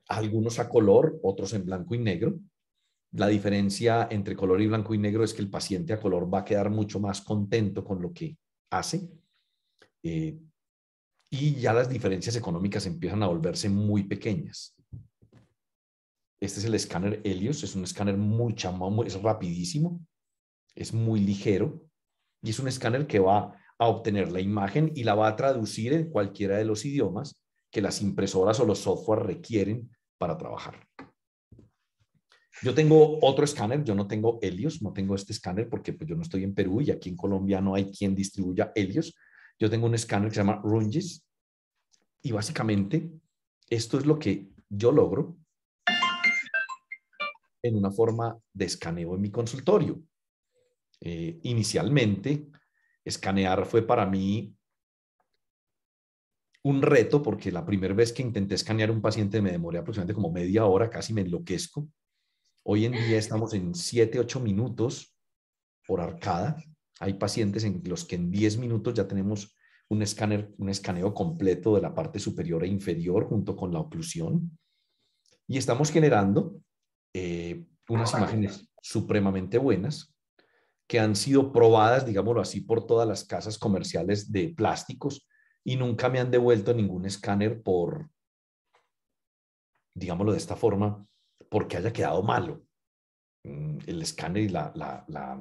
algunos a color, otros en blanco y negro. La diferencia entre color y blanco y negro es que el paciente a color va a quedar mucho más contento con lo que hace. Eh, y ya las diferencias económicas empiezan a volverse muy pequeñas. Este es el escáner Helios, es un escáner muy chamamo, es rapidísimo, es muy ligero y es un escáner que va a obtener la imagen y la va a traducir en cualquiera de los idiomas que las impresoras o los software requieren para trabajar. Yo tengo otro escáner, yo no tengo Helios, no tengo este escáner porque pues, yo no estoy en Perú y aquí en Colombia no hay quien distribuya Helios. Yo tengo un escáner que se llama Rungis y básicamente esto es lo que yo logro en una forma de escaneo en mi consultorio. Eh, inicialmente, escanear fue para mí un reto porque la primera vez que intenté escanear un paciente me demoré aproximadamente como media hora, casi me enloquezco. Hoy en día estamos en 7, 8 minutos por arcada. Hay pacientes en los que en 10 minutos ya tenemos un escáner, un escaneo completo de la parte superior e inferior junto con la oclusión. Y estamos generando eh, unas ah, imágenes supremamente buenas que han sido probadas, digámoslo así, por todas las casas comerciales de plásticos y nunca me han devuelto ningún escáner por, digámoslo de esta forma, porque haya quedado malo. Mm, el escáner y la,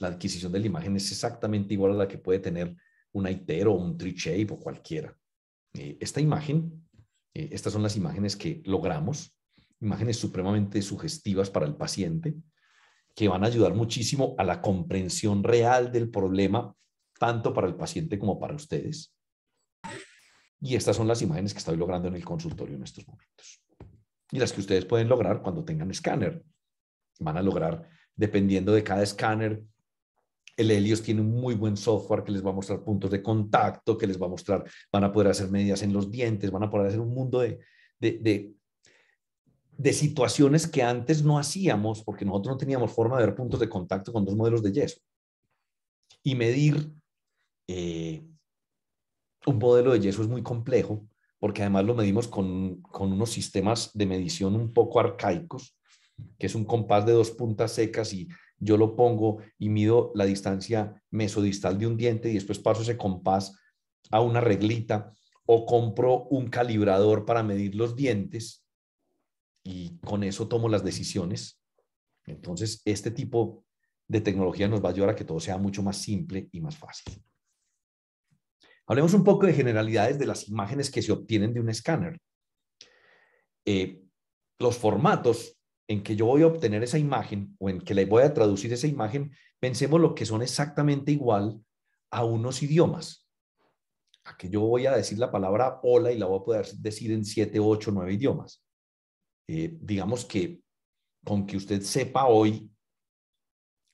adquisición de la imagen es exactamente igual a la que puede tener un ITER o un Tree o cualquiera. Eh, esta imagen, eh, estas son las imágenes que logramos, imágenes supremamente sugestivas para el paciente, que van a ayudar muchísimo a la comprensión real del problema, tanto para el paciente como para ustedes. Y estas son las imágenes que estoy logrando en el consultorio en estos momentos. Y las que ustedes pueden lograr cuando tengan escáner. Van a lograr, dependiendo de cada escáner, el Helios tiene un muy buen software que les va a mostrar puntos de contacto, que les va a mostrar, van a poder hacer medidas en los dientes, van a poder hacer un mundo de, de de situaciones que antes no hacíamos porque nosotros no teníamos forma de ver puntos de contacto con dos modelos de yeso y medir eh, un modelo de yeso es muy complejo porque además lo medimos con, con, unos sistemas de medición un poco arcaicos, que es un compás de dos puntas secas y yo lo pongo y mido la distancia mesodistal de un diente y después paso ese compás a una reglita o compro un calibrador para medir los dientes y con eso tomo las decisiones. Entonces, este tipo de tecnología nos va a ayudar a que todo sea mucho más simple y más fácil. Hablemos un poco de generalidades de las imágenes que se obtienen de un escáner. Eh, los formatos en que yo voy a obtener esa imagen o en que le voy a traducir esa imagen, pensemos lo que son exactamente igual a unos idiomas. A que yo voy a decir la palabra hola y la voy a poder decir en siete, ocho, nueve idiomas. Eh, digamos que con que usted sepa hoy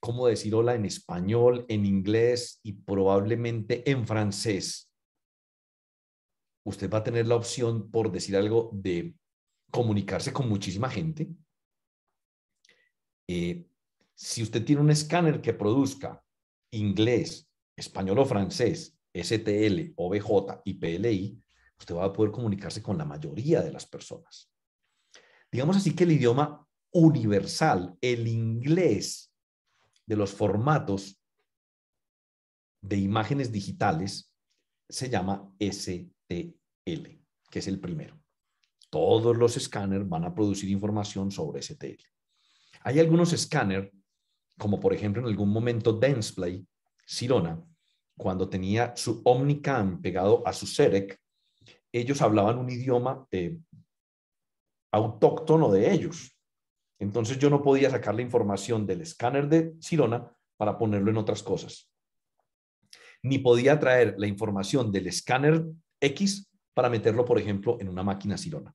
cómo decir hola en español, en inglés y probablemente en francés, usted va a tener la opción, por decir algo, de comunicarse con muchísima gente. Eh, si usted tiene un escáner que produzca inglés, español o francés, STL, OBJ y PLI, usted va a poder comunicarse con la mayoría de las personas. Digamos así que el idioma universal, el inglés de los formatos de imágenes digitales, se llama STL, que es el primero. Todos los escáneres van a producir información sobre STL. Hay algunos escáneres, como por ejemplo en algún momento Densplay, Sirona, cuando tenía su Omnicam pegado a su Serec, ellos hablaban un idioma de autóctono de ellos. Entonces yo no podía sacar la información del escáner de Sirona para ponerlo en otras cosas. Ni podía traer la información del escáner X para meterlo, por ejemplo, en una máquina Sirona.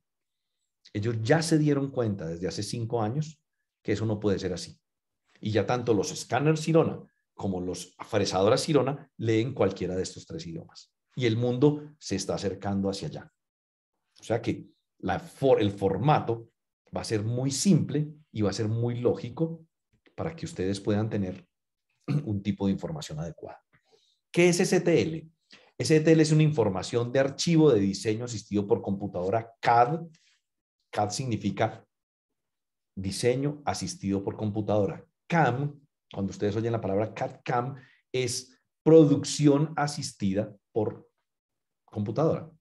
Ellos ya se dieron cuenta desde hace cinco años que eso no puede ser así. Y ya tanto los escáneres Sirona como los fresadoras Sirona leen cualquiera de estos tres idiomas. Y el mundo se está acercando hacia allá. O sea que el formato va a ser muy simple y va a ser muy lógico para que ustedes puedan tener un tipo de información adecuada. ¿Qué es STL? STL es una información de archivo de diseño asistido por computadora CAD. CAD significa diseño asistido por computadora. CAM, cuando ustedes oyen la palabra CAD CAM, es producción asistida por computadora.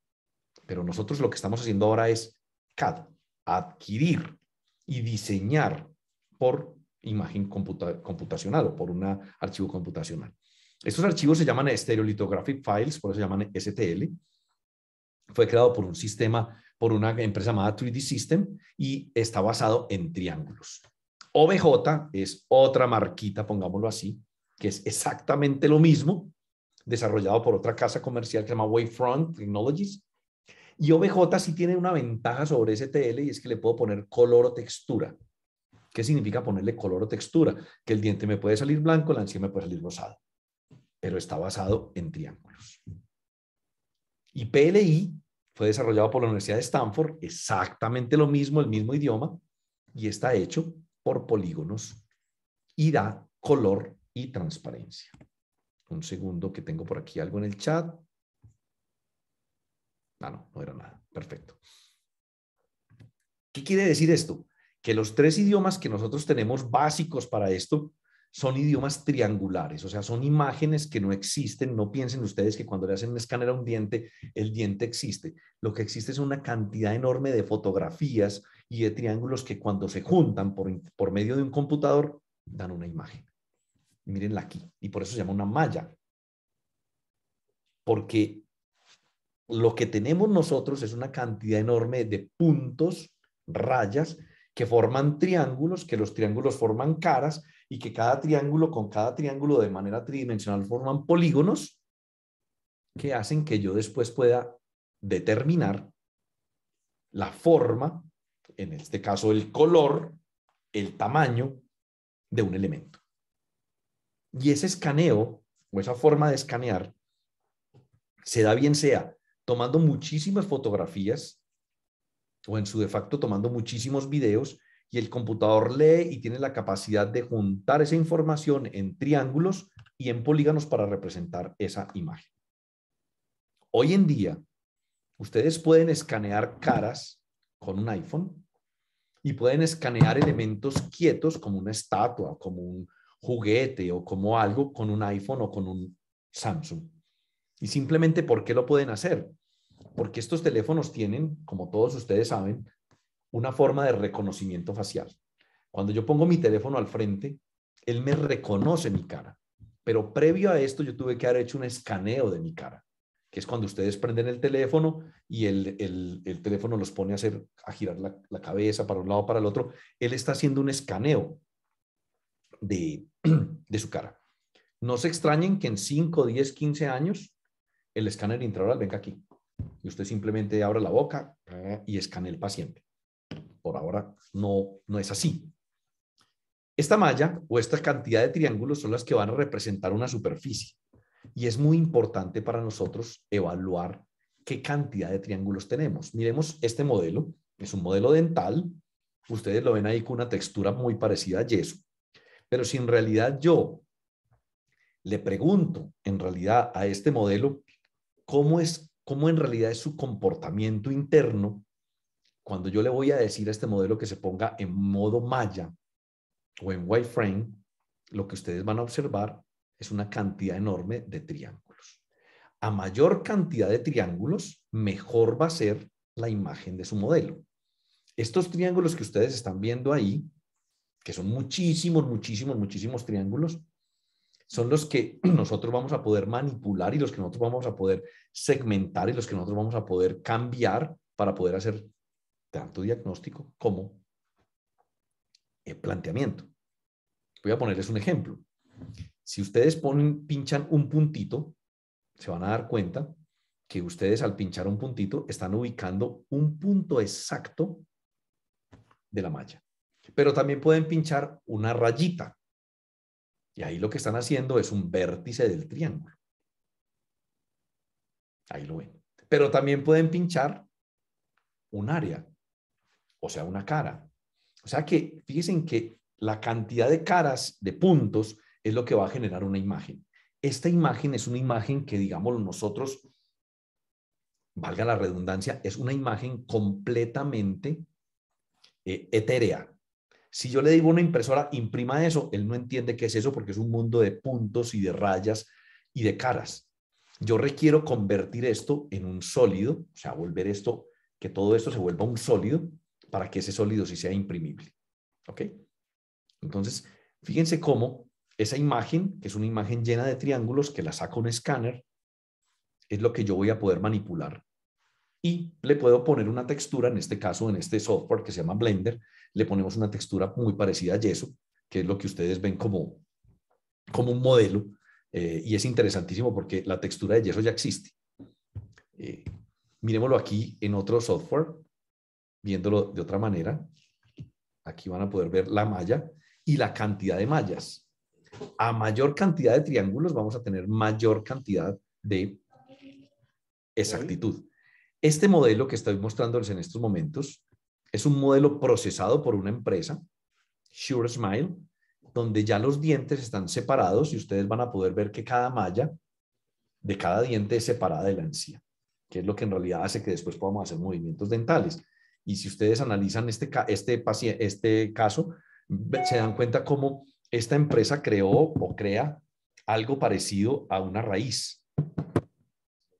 Pero nosotros lo que estamos haciendo ahora es CAD, adquirir y diseñar por imagen computacional o por un archivo computacional. Estos archivos se llaman Stereolithographic Files, por eso se llaman STL. Fue creado por un sistema, por una empresa llamada 3D System y está basado en triángulos. OBJ es otra marquita, pongámoslo así, que es exactamente lo mismo, desarrollado por otra casa comercial que se llama Wavefront Technologies y OBJ sí tiene una ventaja sobre STL y es que le puedo poner color o textura. ¿Qué significa ponerle color o textura? Que el diente me puede salir blanco, la encía me puede salir rosado, pero está basado en triángulos. Y PLI fue desarrollado por la Universidad de Stanford, exactamente lo mismo, el mismo idioma, y está hecho por polígonos y da color y transparencia. Un segundo que tengo por aquí algo en el chat. Ah, no, no era nada. Perfecto. ¿Qué quiere decir esto? Que los tres idiomas que nosotros tenemos básicos para esto son idiomas triangulares, o sea, son imágenes que no existen. No piensen ustedes que cuando le hacen un escáner a un diente, el diente existe. Lo que existe es una cantidad enorme de fotografías y de triángulos que cuando se juntan por, medio de un computador dan una imagen. mírenla aquí. Y por eso se llama una malla. Porque lo que tenemos nosotros es una cantidad enorme de puntos, rayas, que forman triángulos, que los triángulos forman caras y que cada triángulo con cada triángulo de manera tridimensional forman polígonos que hacen que yo después pueda determinar la forma, en este caso el color, el tamaño de un elemento. Y ese escaneo o esa forma de escanear se da bien sea tomando muchísimas fotografías o en su de facto tomando muchísimos videos y el computador lee y tiene la capacidad de juntar esa información en triángulos y en polígonos para representar esa imagen. Hoy en día, ustedes pueden escanear caras con un iPhone y pueden escanear elementos quietos como una estatua, como un juguete o como algo con un iPhone o con un Samsung. Y simplemente, ¿por qué lo pueden hacer? porque estos teléfonos tienen, como todos ustedes saben, una forma de reconocimiento facial. Cuando yo pongo mi teléfono al frente, él me reconoce mi cara. Pero previo a esto yo tuve que haber hecho un escaneo de mi cara, que es cuando ustedes prenden el teléfono y el, teléfono los pone a, hacer, a girar la, cabeza para un lado, para el otro. Él está haciendo un escaneo de, de su cara. No se extrañen que en 5, 10, 15 años el escáner intraoral venga aquí y usted simplemente abre la boca y escanea el paciente. Por ahora no, no es así. Esta malla o esta cantidad de triángulos son las que van a representar una superficie y es muy importante para nosotros evaluar qué cantidad de triángulos tenemos. Miremos este modelo, es un modelo dental, ustedes lo ven ahí con una textura muy parecida a yeso, pero si en realidad yo le pregunto en realidad a este modelo cómo es cómo en realidad es su comportamiento interno, cuando yo le voy a decir a este modelo que se ponga en modo malla o en wireframe, lo que ustedes van a observar es una cantidad enorme de triángulos. A mayor cantidad de triángulos, mejor va a ser la imagen de su modelo. Estos triángulos que ustedes están viendo ahí, que son muchísimos, muchísimos, muchísimos triángulos, son los que nosotros vamos a poder manipular y los que nosotros vamos a poder segmentar y los que nosotros vamos a poder cambiar para poder hacer tanto diagnóstico como planteamiento. Voy a ponerles un ejemplo. Si ustedes ponen, pinchan un puntito, se van a dar cuenta que ustedes al pinchar un puntito están ubicando un punto exacto de la malla. Pero también pueden pinchar una rayita y ahí lo que están haciendo es un vértice del triángulo. Ahí lo ven. Pero también pueden pinchar un área, o sea, una cara. O sea que fíjense que la cantidad de caras, de puntos, es lo que va a generar una imagen. Esta imagen es una imagen que, digamos, nosotros, valga la redundancia, es una imagen completamente eh, etérea, si yo le digo a una impresora, imprima eso, él no entiende qué es eso porque es un mundo de puntos y de rayas y de caras. Yo requiero convertir esto en un sólido, o sea, volver esto, que todo esto se vuelva un sólido para que ese sólido sí sea imprimible. ¿Ok? Entonces, fíjense cómo esa imagen, que es una imagen llena de triángulos que la saca un escáner, es lo que yo voy a poder manipular. Y le puedo poner una textura, en este caso, en este software que se llama Blender, le ponemos una textura muy parecida a yeso, que es lo que ustedes ven como, como un modelo, eh, y es interesantísimo porque la textura de yeso ya existe. Eh, miremoslo aquí en otro software, viéndolo de otra manera. Aquí van a poder ver la malla y la cantidad de mallas. A mayor cantidad de triángulos vamos a tener mayor cantidad de exactitud. Este modelo que estoy mostrándoles en estos momentos es un modelo procesado por una empresa, Sure Smile, donde ya los dientes están separados y ustedes van a poder ver que cada malla de cada diente es separada de la encía, que es lo que en realidad hace que después podamos hacer movimientos dentales. Y si ustedes analizan este, este, este caso, se dan cuenta cómo esta empresa creó o crea algo parecido a una raíz.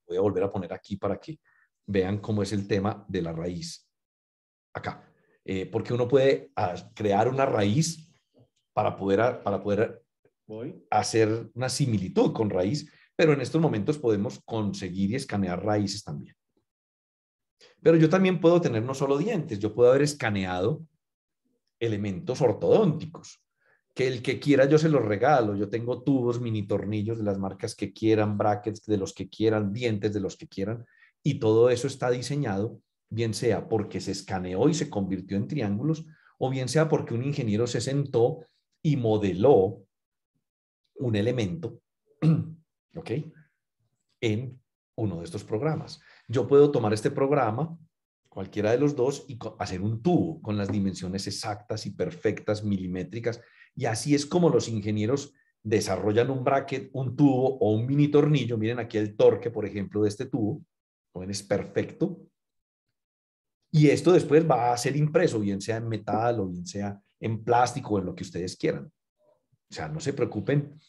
Voy a volver a poner aquí para que vean cómo es el tema de la raíz acá. Eh, porque uno puede ah, crear una raíz para poder, ah, para poder hacer una similitud con raíz, pero en estos momentos podemos conseguir y escanear raíces también. Pero yo también puedo tener no solo dientes, yo puedo haber escaneado elementos ortodónticos, que el que quiera yo se los regalo. Yo tengo tubos, mini tornillos de las marcas que quieran, brackets de los que quieran, dientes de los que quieran, y todo eso está diseñado bien sea porque se escaneó y se convirtió en triángulos, o bien sea porque un ingeniero se sentó y modeló un elemento, ¿ok? En uno de estos programas. Yo puedo tomar este programa, cualquiera de los dos, y hacer un tubo con las dimensiones exactas y perfectas, milimétricas, y así es como los ingenieros desarrollan un bracket, un tubo o un mini tornillo. Miren aquí el torque, por ejemplo, de este tubo. o Es perfecto. Y esto después va a ser impreso, bien sea en metal o bien sea en plástico o en lo que ustedes quieran. O sea, no se preocupen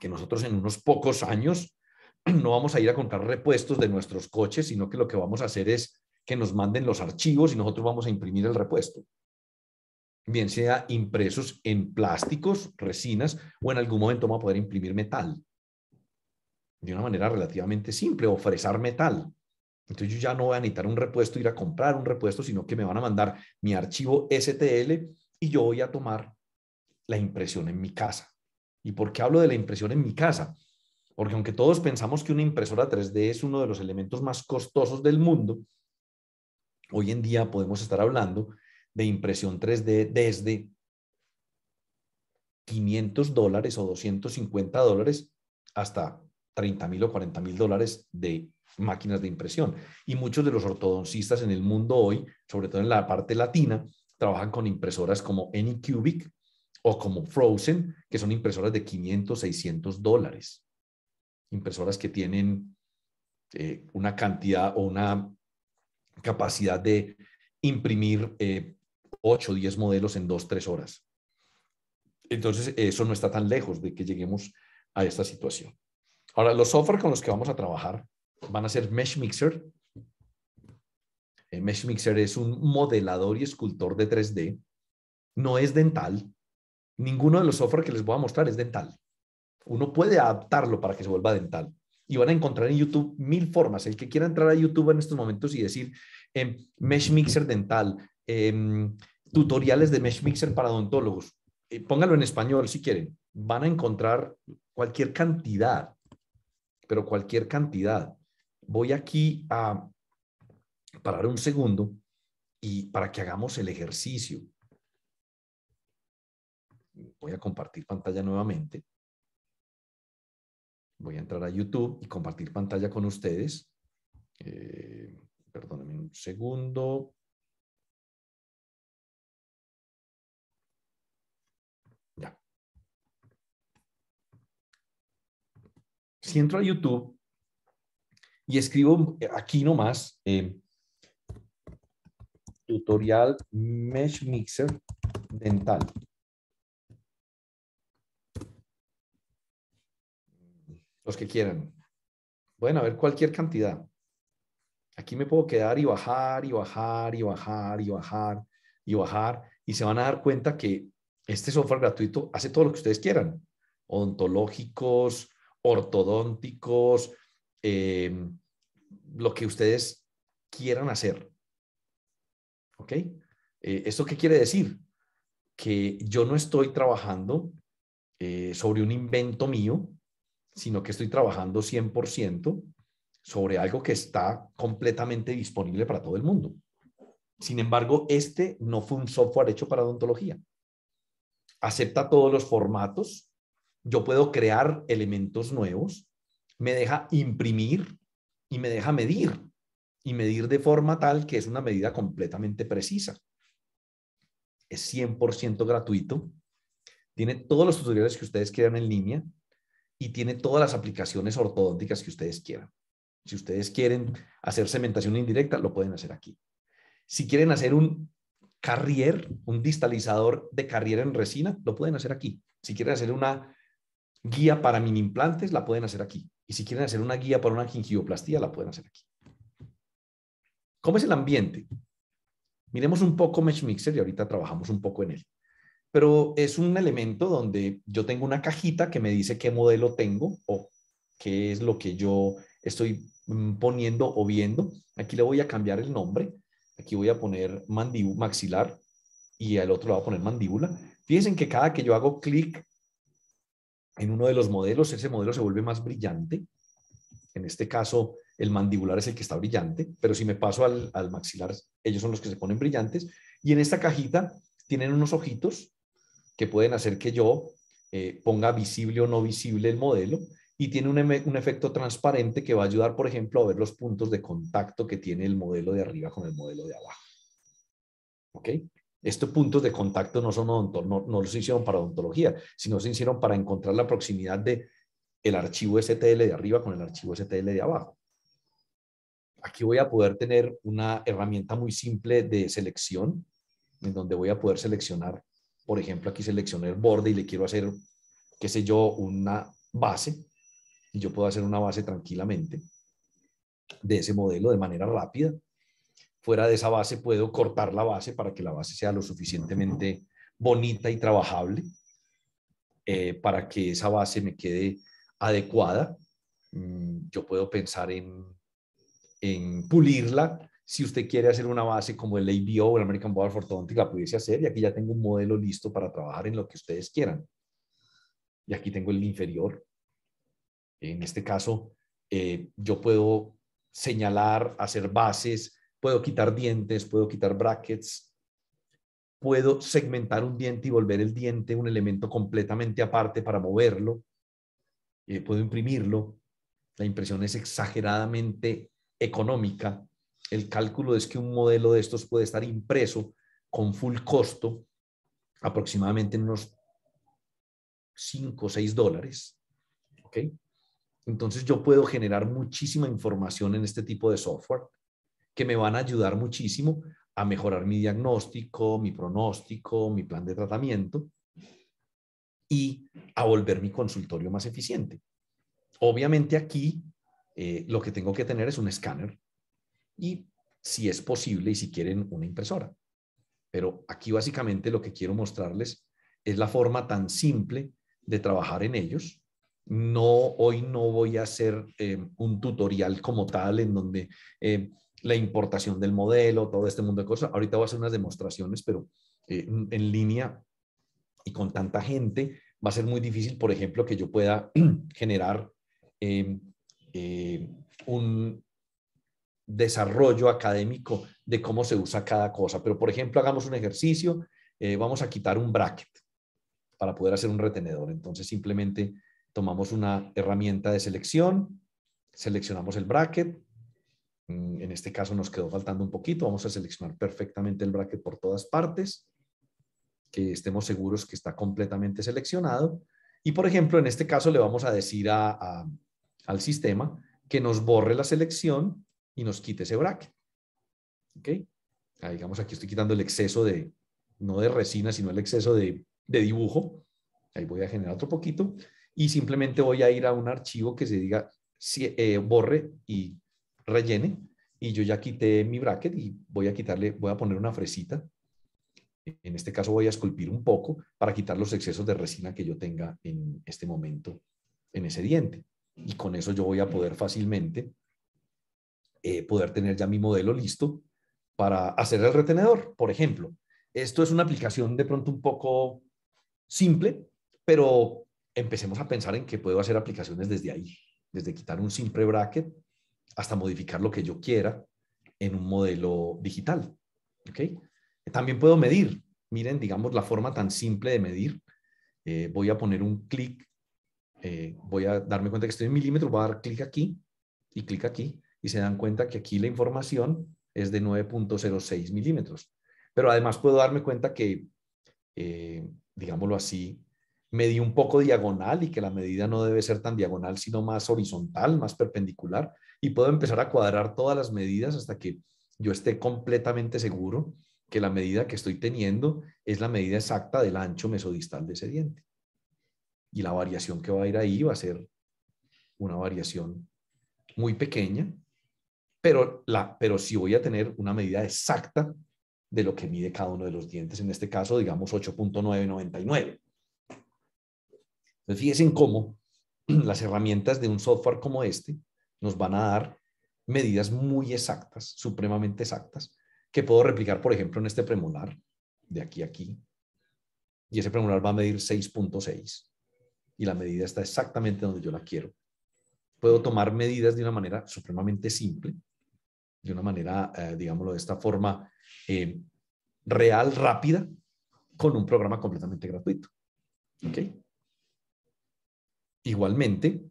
que nosotros en unos pocos años no vamos a ir a comprar repuestos de nuestros coches, sino que lo que vamos a hacer es que nos manden los archivos y nosotros vamos a imprimir el repuesto. Bien sea impresos en plásticos, resinas o en algún momento vamos a poder imprimir metal. De una manera relativamente simple o fresar metal. Entonces yo ya no voy a necesitar un repuesto, ir a comprar un repuesto, sino que me van a mandar mi archivo STL y yo voy a tomar la impresión en mi casa. ¿Y por qué hablo de la impresión en mi casa? Porque aunque todos pensamos que una impresora 3D es uno de los elementos más costosos del mundo, hoy en día podemos estar hablando de impresión 3D desde 500 dólares o 250 dólares hasta 30 mil o 40 mil dólares de máquinas de impresión. Y muchos de los ortodoncistas en el mundo hoy, sobre todo en la parte latina, trabajan con impresoras como Anycubic o como Frozen, que son impresoras de 500, 600 dólares. Impresoras que tienen eh, una cantidad o una capacidad de imprimir 8 o 10 modelos en 2, 3 horas. Entonces, eso no está tan lejos de que lleguemos a esta situación. Ahora, los software con los que vamos a trabajar van a ser Mesh Mixer. Eh, Mesh Mixer es un modelador y escultor de 3D. No es dental. Ninguno de los software que les voy a mostrar es dental. Uno puede adaptarlo para que se vuelva dental. Y van a encontrar en YouTube mil formas. El que quiera entrar a YouTube en estos momentos y decir em, Mesh Mixer dental, em, tutoriales de Mesh Mixer para odontólogos, Y eh, póngalo en español si quieren. Van a encontrar cualquier cantidad, pero cualquier cantidad voy aquí a parar un segundo y para que hagamos el ejercicio. Voy a compartir pantalla nuevamente. Voy a entrar a YouTube y compartir pantalla con ustedes. Eh, perdónenme un segundo. Ya. Si entro a YouTube, y escribo eh, aquí nomás, em, tutorial Mesh Mixer Dental. Los que quieran. Pueden ver cualquier cantidad. Aquí me puedo quedar y bajar y bajar y bajar y bajar y bajar y se van a dar cuenta que este software gratuito hace todo lo que ustedes quieran. ontológicos ortodónticos, eh, lo que ustedes quieran hacer. ¿Ok? Eh, ¿Esto qué quiere decir? Que yo no estoy trabajando eh, sobre un invento mío, sino que estoy trabajando 100% sobre algo que está completamente disponible para todo el mundo. Sin embargo, este no fue un software hecho para odontología. Acepta todos los formatos. Yo puedo crear elementos nuevos me deja imprimir y me deja medir, y medir de forma tal que es una medida completamente precisa. Es 100% gratuito, tiene todos los tutoriales que ustedes quieran en línea y tiene todas las aplicaciones ortodónticas que ustedes quieran. Si ustedes quieren hacer cementación indirecta, lo pueden hacer aquí. Si quieren hacer un carrier, un distalizador de carrier en resina, lo pueden hacer aquí. Si quieren hacer una guía para mini implantes, la pueden hacer aquí. Y si quieren hacer una guía para una gingivoplastía, la pueden hacer aquí. ¿Cómo es el ambiente? Miremos un poco Mesh Mixer y ahorita trabajamos un poco en él. Pero es un elemento donde yo tengo una cajita que me dice qué modelo tengo o qué es lo que yo estoy mm, poniendo o viendo. Aquí le voy a cambiar el nombre. Aquí voy a poner maxilar y al otro lado voy a poner mandíbula. Fíjense que cada que yo hago clic en uno de los modelos, ese modelo se vuelve más brillante. En este caso, el mandibular es el que está brillante, pero si me paso al, maxilar, ellos son los que se ponen brillantes. Y en esta cajita tienen unos ojitos que pueden hacer que yo eh, ponga visible o no visible el modelo y tiene un, un, efecto transparente que va a ayudar, por ejemplo, a ver los puntos de contacto que tiene el modelo de arriba con el modelo de abajo. ¿Ok? Estos puntos de contacto no, son no, los hicieron para odontología, sino se hicieron para encontrar la proximidad de el archivo STL de arriba con el archivo STL de abajo. Aquí voy a poder tener una herramienta muy simple de selección, en donde voy a poder seleccionar, por ejemplo, aquí seleccioné el borde y le quiero hacer, qué sé yo, una base, y yo puedo hacer una base tranquilamente de ese modelo de manera rápida fuera de esa base puedo cortar la base para que la base sea lo suficientemente bonita y trabajable, eh, para que esa base me quede adecuada. Mm, yo puedo pensar en, en pulirla. Si usted quiere hacer una base como el ABO o el American Board of Orthodontics, la pudiese hacer y aquí ya tengo un modelo listo para trabajar en lo que ustedes quieran. Y aquí tengo el inferior. En este caso, eh, yo puedo señalar, hacer bases, puedo quitar dientes, puedo quitar brackets, puedo segmentar un diente y volver el diente un elemento completamente aparte para moverlo, eh, puedo imprimirlo. La impresión es exageradamente económica. El cálculo es que un modelo de estos puede estar impreso con full costo aproximadamente en unos 5 o 6 dólares. ¿ok? Entonces yo puedo generar muchísima información en este tipo de software que me van a ayudar muchísimo a mejorar mi diagnóstico, mi pronóstico, mi plan de tratamiento y a volver mi consultorio más eficiente. Obviamente aquí eh, lo que tengo que tener es un escáner y si es posible y si quieren una impresora. Pero aquí básicamente lo que quiero mostrarles es la forma tan simple de trabajar en ellos. No, hoy no voy a hacer eh, un tutorial como tal en donde eh, la importación del modelo, todo este mundo de cosas. Ahorita voy a hacer unas demostraciones, pero eh, en línea y con tanta gente va a ser muy difícil, por ejemplo, que yo pueda generar em, eh, un desarrollo académico de cómo se usa cada cosa. Pero, por ejemplo, hagamos un ejercicio, eh, vamos a quitar un bracket para poder hacer un retenedor. Entonces, simplemente tomamos una herramienta de selección, seleccionamos el bracket, Mm, en este caso nos quedó faltando un poquito. Vamos a seleccionar perfectamente el bracket por todas partes, que estemos seguros que está completamente seleccionado. Y por ejemplo, en este caso le vamos a decir a, al sistema que nos borre la selección y nos quite ese bracket. ¿Ok? Ah, digamos, aquí estoy quitando el exceso de, no de resina, sino el exceso de, de dibujo. Ahí voy a generar otro poquito. Y simplemente voy a ir a un archivo que se diga eh, borre y rellene y yo ya quité mi bracket y voy a quitarle, voy a poner una fresita. En este caso voy a esculpir un poco para quitar los excesos de resina que yo tenga en este momento en ese diente. Y con eso yo voy a poder fácilmente eh, poder tener ya mi modelo listo para hacer el retenedor, por ejemplo. Esto es una aplicación de pronto un poco simple, pero empecemos a pensar en que puedo hacer aplicaciones desde ahí, desde quitar un simple bracket hasta modificar lo que yo quiera en un modelo digital. ¿ok? También puedo medir. Miren, digamos, la forma tan simple de medir. Eh, voy a poner un clic, eh, voy a darme cuenta que estoy en milímetros, voy a dar clic aquí y clic aquí y se dan cuenta que aquí la información es de 9.06 milímetros. Pero además puedo darme cuenta que, eh, digámoslo así, medí un poco diagonal y que la medida no debe ser tan diagonal, sino más horizontal, más perpendicular y puedo empezar a cuadrar todas las medidas hasta que yo esté completamente seguro que la medida que estoy teniendo es la medida exacta del ancho mesodistal de ese diente. Y la variación que va a ir ahí va a ser una variación muy pequeña, pero, la, pero sí voy a tener una medida exacta de lo que mide cada uno de los dientes, en este caso, digamos 8.999. Entonces, fíjense en cómo las herramientas de un software como este nos van a dar medidas muy exactas, supremamente exactas, que puedo replicar, por ejemplo, en este premolar, de aquí a aquí. Y ese premolar va a medir 6.6. Y la medida está exactamente donde yo la quiero. Puedo tomar medidas de una manera supremamente simple, de una manera, eh, digámoslo de esta forma, eh, real, rápida, con un programa completamente gratuito. ¿Ok? Igualmente,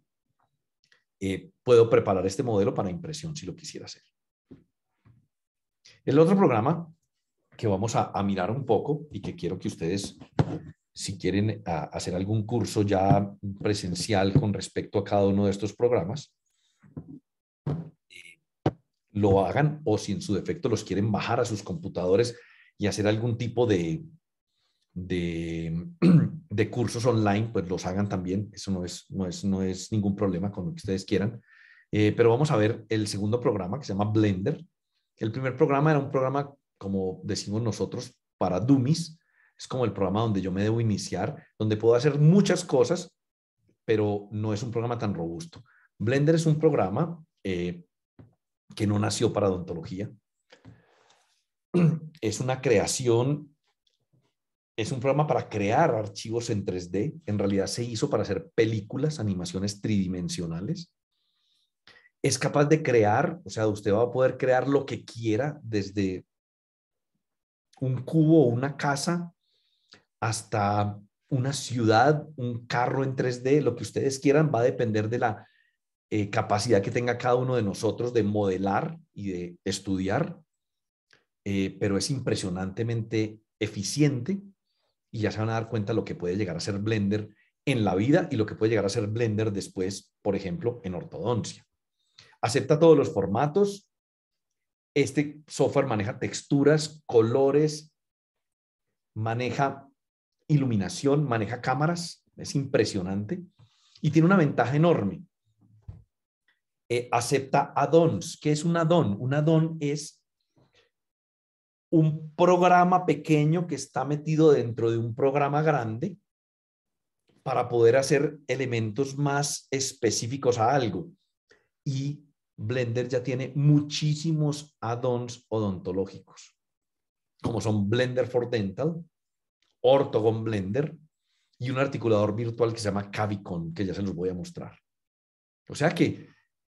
eh, puedo preparar este modelo para impresión si lo quisiera hacer. El otro programa que vamos a, mirar un poco y que quiero que ustedes, si quieren hacer algún curso ya presencial con respecto a cada uno de estos programas, eh, lo hagan o si en su defecto los quieren bajar a sus computadores y hacer algún tipo de, de, cursos online, pues los hagan también. Eso no es, es, no es ningún problema con lo que ustedes quieran. Eh, pero vamos a ver el segundo programa que se llama Blender. El primer programa era un programa, como decimos nosotros, para dummies. Es como el programa donde yo me debo iniciar, donde puedo hacer muchas cosas, pero no es un programa tan robusto. Blender es un programa eh, que no nació para odontología. Es una creación, es un programa para crear archivos en 3D. En realidad se hizo para hacer películas, animaciones tridimensionales es capaz de crear, o sea, usted va a poder crear lo que quiera desde un cubo o una casa hasta una ciudad, un carro en 3D, lo que ustedes quieran, va a depender de la eh, capacidad que tenga cada uno de nosotros de modelar y de estudiar, eh, pero es impresionantemente eficiente y ya se van a dar cuenta lo que puede llegar a ser Blender en la vida y lo que puede llegar a ser Blender después, por ejemplo, en ortodoncia acepta todos los formatos. Este software maneja texturas, colores, maneja iluminación, maneja cámaras, es impresionante y tiene una ventaja enorme. Eh, acepta add-ons. ¿Qué es un add-on? Un add-on es un programa pequeño que está metido dentro de un programa grande para poder hacer elementos más específicos a algo. Y Blender ya tiene muchísimos add-ons odontológicos, como son Blender for Dental, Ortogon Blender y un articulador virtual que se llama Cavicon, que ya se los voy a mostrar. O sea que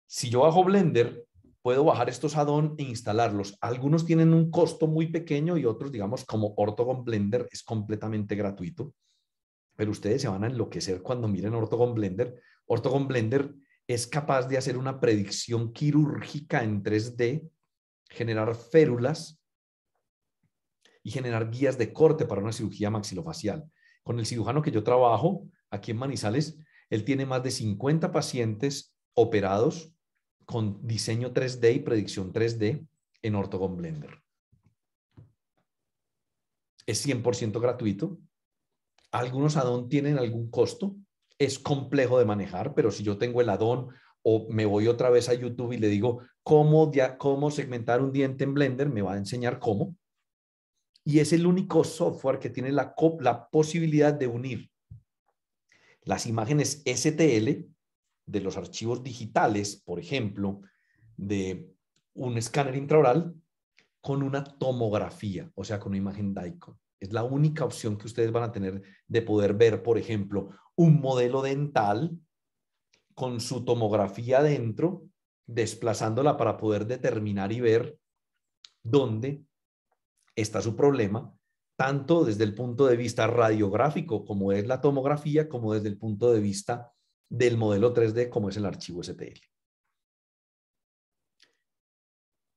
si yo bajo Blender, puedo bajar estos add e instalarlos. Algunos tienen un costo muy pequeño y otros, digamos, como Ortogon Blender es completamente gratuito. Pero ustedes se van a enloquecer cuando miren Ortogon Blender. Ortogon Blender es capaz de hacer una predicción quirúrgica en 3D, generar férulas y generar guías de corte para una cirugía maxilofacial. Con el cirujano que yo trabajo aquí en Manizales, él tiene más de 50 pacientes operados con diseño 3D y predicción 3D en Ortogon Blender. Es 100% gratuito. Algunos add tienen algún costo, es complejo de manejar, pero si yo tengo el addon o me voy otra vez a YouTube y le digo cómo, cómo segmentar un diente en Blender, me va a enseñar cómo. Y es el único software que tiene la, la posibilidad de unir las imágenes STL de los archivos digitales, por ejemplo, de un escáner intraoral con una tomografía, o sea, con una imagen DICOM. Es la única opción que ustedes van a tener de poder ver, por ejemplo, un modelo dental con su tomografía dentro, desplazándola para poder determinar y ver dónde está su problema, tanto desde el punto de vista radiográfico, como es la tomografía, como desde el punto de vista del modelo 3D, como es el archivo STL.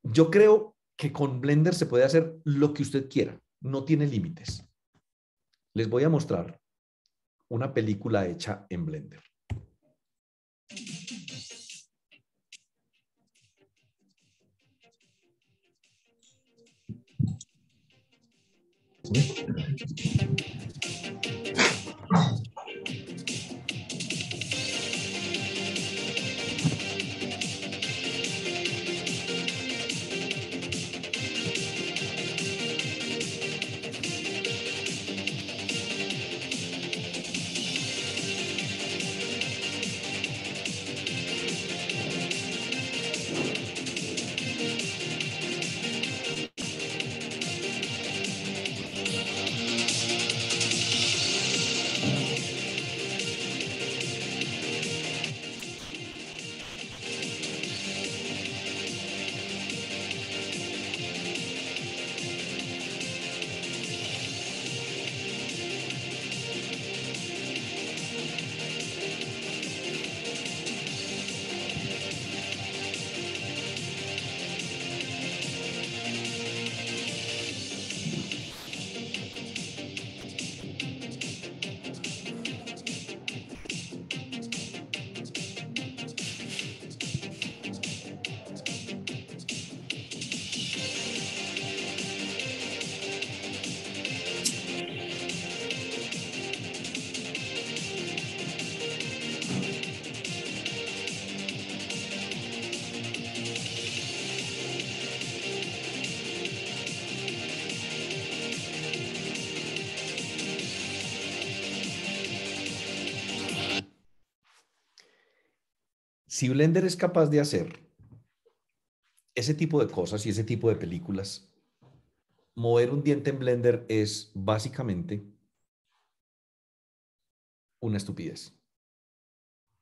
Yo creo que con Blender se puede hacer lo que usted quiera, no tiene límites. Les voy a mostrar una película hecha en Blender. Si Blender es capaz de hacer ese tipo de cosas y ese tipo de películas, mover un diente en Blender es básicamente una estupidez.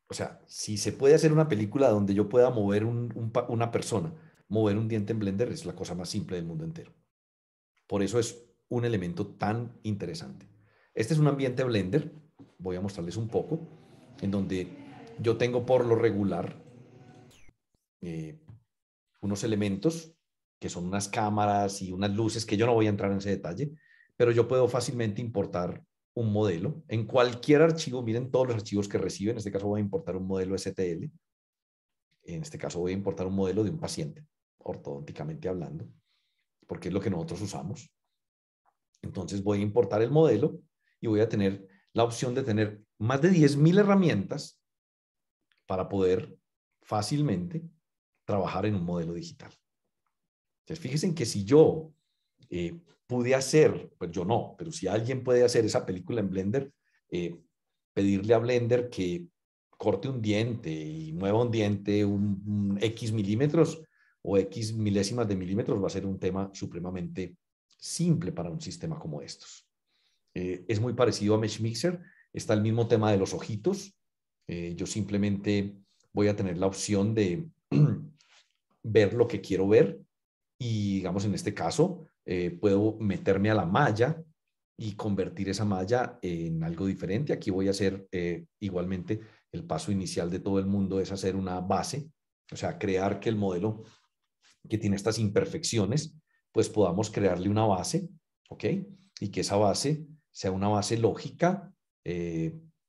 O sea, si se puede hacer una película donde yo pueda mover una persona, mover un diente en Blender es la cosa más simple del mundo entero. Por eso es un elemento tan interesante. Este es un ambiente Blender, voy a mostrarles un poco, en donde yo tengo por lo regular eh, unos elementos que son unas cámaras y unas luces, que yo no voy a entrar en ese detalle, pero yo puedo fácilmente importar un modelo en cualquier archivo. Miren todos los archivos que recibe. En este caso voy a importar un modelo STL. En este caso voy a importar un modelo de un paciente, ortodónticamente hablando, porque es lo que nosotros usamos. Entonces voy a importar el modelo y voy a tener la opción de tener más de 10.000 herramientas para poder fácilmente trabajar en un modelo digital. Entonces, fíjense que si yo eh, pude hacer, pues yo no, pero si alguien puede hacer esa película en Blender, eh, pedirle a Blender que corte un diente y mueva un diente un, X milímetros o X milésimas de milímetros va a ser un tema supremamente simple para un sistema como estos. Eh, es muy parecido a Mesh Mixer, está el mismo tema de los ojitos, eh, yo simplemente voy a tener la opción de ver lo que quiero ver y, digamos, en este caso, eh, puedo meterme a la malla y convertir esa malla en algo diferente. Aquí voy a hacer eh, igualmente el paso inicial de todo el mundo, es hacer una base, o sea, crear que el modelo que tiene estas imperfecciones, pues podamos crearle una base, ¿ok? Y que esa base sea una base lógica,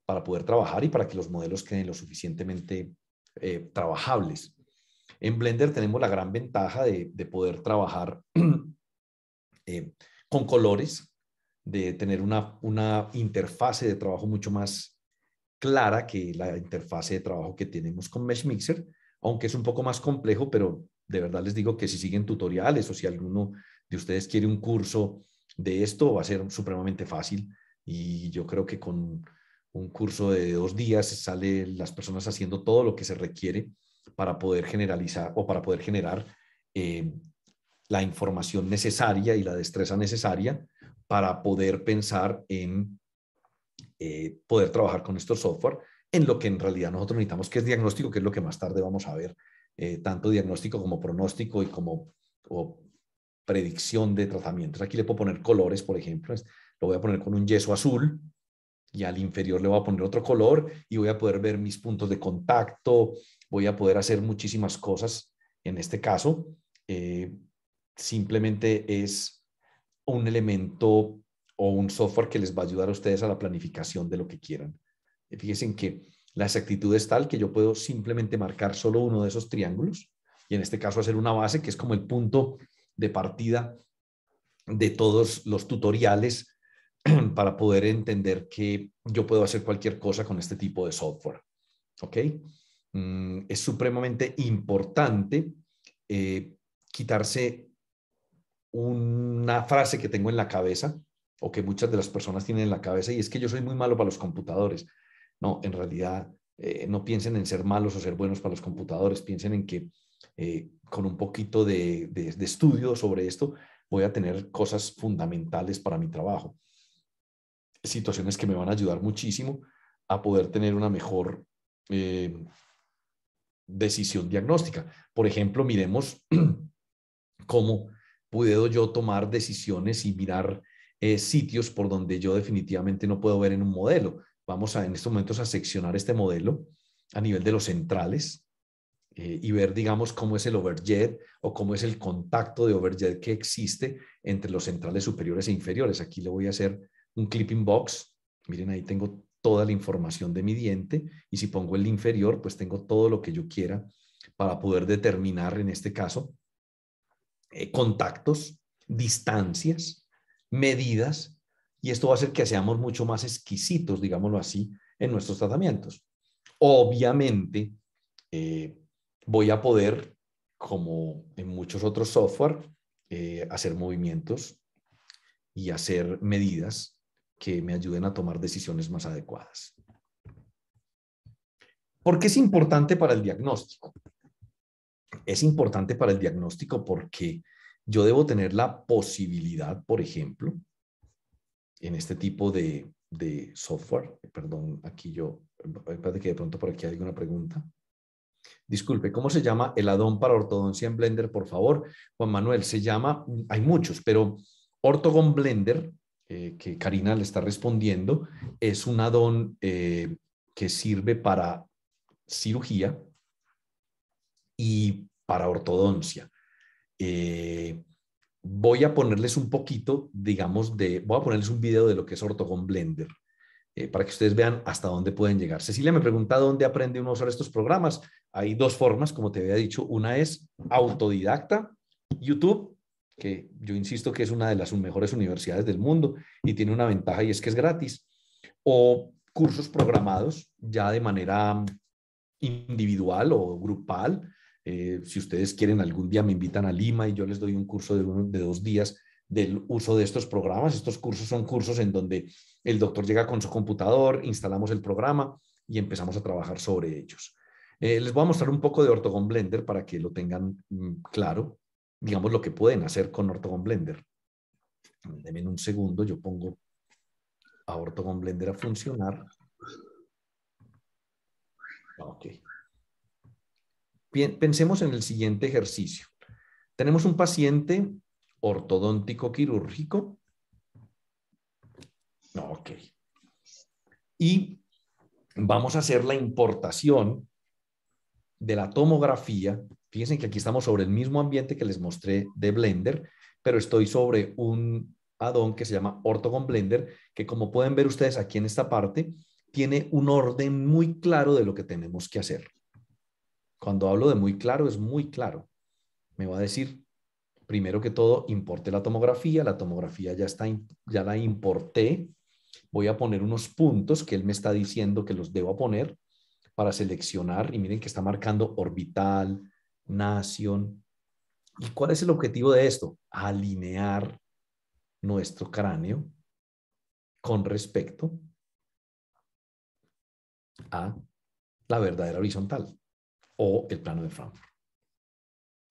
para poder trabajar y para que los modelos queden lo suficientemente eh, trabajables. En Blender tenemos la gran ventaja de, poder trabajar eh, con colores, de tener una, una interfase de trabajo mucho más clara que la interfase de trabajo que tenemos con Mesh Mixer, aunque es un poco más complejo, pero de verdad les digo que si siguen tutoriales o si alguno de ustedes quiere un curso de esto, va a ser supremamente fácil y yo creo que con un curso de dos días, sale las personas haciendo todo lo que se requiere para poder generalizar o para poder generar eh, la información necesaria y la destreza necesaria para poder pensar en eh, poder trabajar con estos software en lo que en realidad nosotros necesitamos, que es diagnóstico, que es lo que más tarde vamos a ver, eh, tanto diagnóstico como pronóstico y como predicción de tratamientos. Aquí le puedo poner colores, por ejemplo, lo voy a poner con un yeso azul, y al inferior le voy a poner otro color y voy a poder ver mis puntos de contacto, voy a poder hacer muchísimas cosas. En este caso, eh, simplemente es un elemento o un software que les va a ayudar a ustedes a la planificación de lo que quieran. Eh, fíjense que la exactitud es tal que yo puedo simplemente marcar solo uno de esos triángulos y en este caso hacer una base que es como el punto de partida de todos los tutoriales para poder entender que yo puedo hacer cualquier cosa con este tipo de software. ¿Ok? Mm, es supremamente importante eh, quitarse una frase que tengo en la cabeza o que muchas de las personas tienen en la cabeza y es que yo soy muy malo para los computadores. No, en realidad eh, no piensen en ser malos o ser buenos para los computadores, piensen en que eh, con un poquito de, de estudio sobre esto voy a tener cosas fundamentales para mi trabajo situaciones que me van a ayudar muchísimo a poder tener una mejor eh, decisión diagnóstica. Por ejemplo, miremos cómo puedo yo tomar decisiones y mirar eh, sitios por donde yo definitivamente no puedo ver en un modelo. Vamos en estos momentos a seccionar este modelo a nivel de los centrales eh, y ver, digamos, cómo es el overjet o cómo es el contacto de overjet que existe entre los centrales superiores e inferiores. Aquí le voy a hacer un clipping box. Miren, ahí tengo toda la información de mi diente y si pongo el inferior, pues tengo todo lo que yo quiera para poder determinar, en este caso, eh, contactos, distancias, medidas, y esto va a hacer que seamos mucho más exquisitos, digámoslo así, en nuestros tratamientos. Obviamente, eh, voy a poder, como en muchos otros software, eh, hacer movimientos y hacer medidas que me ayuden a tomar decisiones más adecuadas. ¿Por qué es importante para el diagnóstico? Es importante para el diagnóstico porque yo debo tener la posibilidad, por ejemplo, en este tipo de, software, perdón, aquí yo, espérate que de pronto por aquí hay alguna pregunta. Disculpe, ¿cómo se llama el addon para ortodoncia en Blender, por favor? Juan Manuel, se llama, hay muchos, pero Ortogon Blender eh, que Karina le está respondiendo es un adón eh, que sirve para cirugía y para ortodoncia. Eh, voy a ponerles un poquito, digamos, de, voy a ponerles un video de lo que es Ortogon Blender. para que ustedes vean hasta dónde pueden llegar. Cecilia me pregunta dónde aprende uno a usar estos programas. Hay dos formas, como te había dicho. Una es autodidacta, YouTube, que yo insisto que es una de las mejores universidades del mundo y tiene una ventaja y es que es gratis, o cursos programados ya de manera mm, individual o grupal. Eh, si ustedes quieren, algún día me invitan a Lima y yo les doy un curso de, dos días del uso de estos programas. Estos cursos son cursos en donde el doctor llega con su computador, instalamos el programa y empezamos a trabajar sobre ellos. Eh, les voy a mostrar un poco de Ortogon Blender para que lo tengan mm, claro digamos, lo que pueden hacer con Ortogon Blender. Denme un segundo, yo pongo a Ortogon Blender a funcionar. Ah, ok. pensemos en el siguiente ejercicio. Tenemos un paciente ortodóntico quirúrgico. Ah, ok. Y vamos a hacer la importación de la tomografía Fíjense que aquí estamos sobre el mismo ambiente que les mostré de Blender, pero estoy sobre un addon que se llama ortogon Blender, que como pueden ver ustedes aquí en esta parte, tiene un orden muy claro de lo que tenemos que hacer. Cuando hablo de muy claro, es muy claro. Me va a decir, primero que todo, importe la tomografía. La tomografía ya, está, ya la importé. Voy a poner unos puntos que él me está diciendo que los debo poner para seleccionar. Y miren que está marcando orbital, nación. ¿Y cuál es el objetivo de esto? Alinear nuestro cráneo con respecto a la verdadera horizontal o el plano de Frank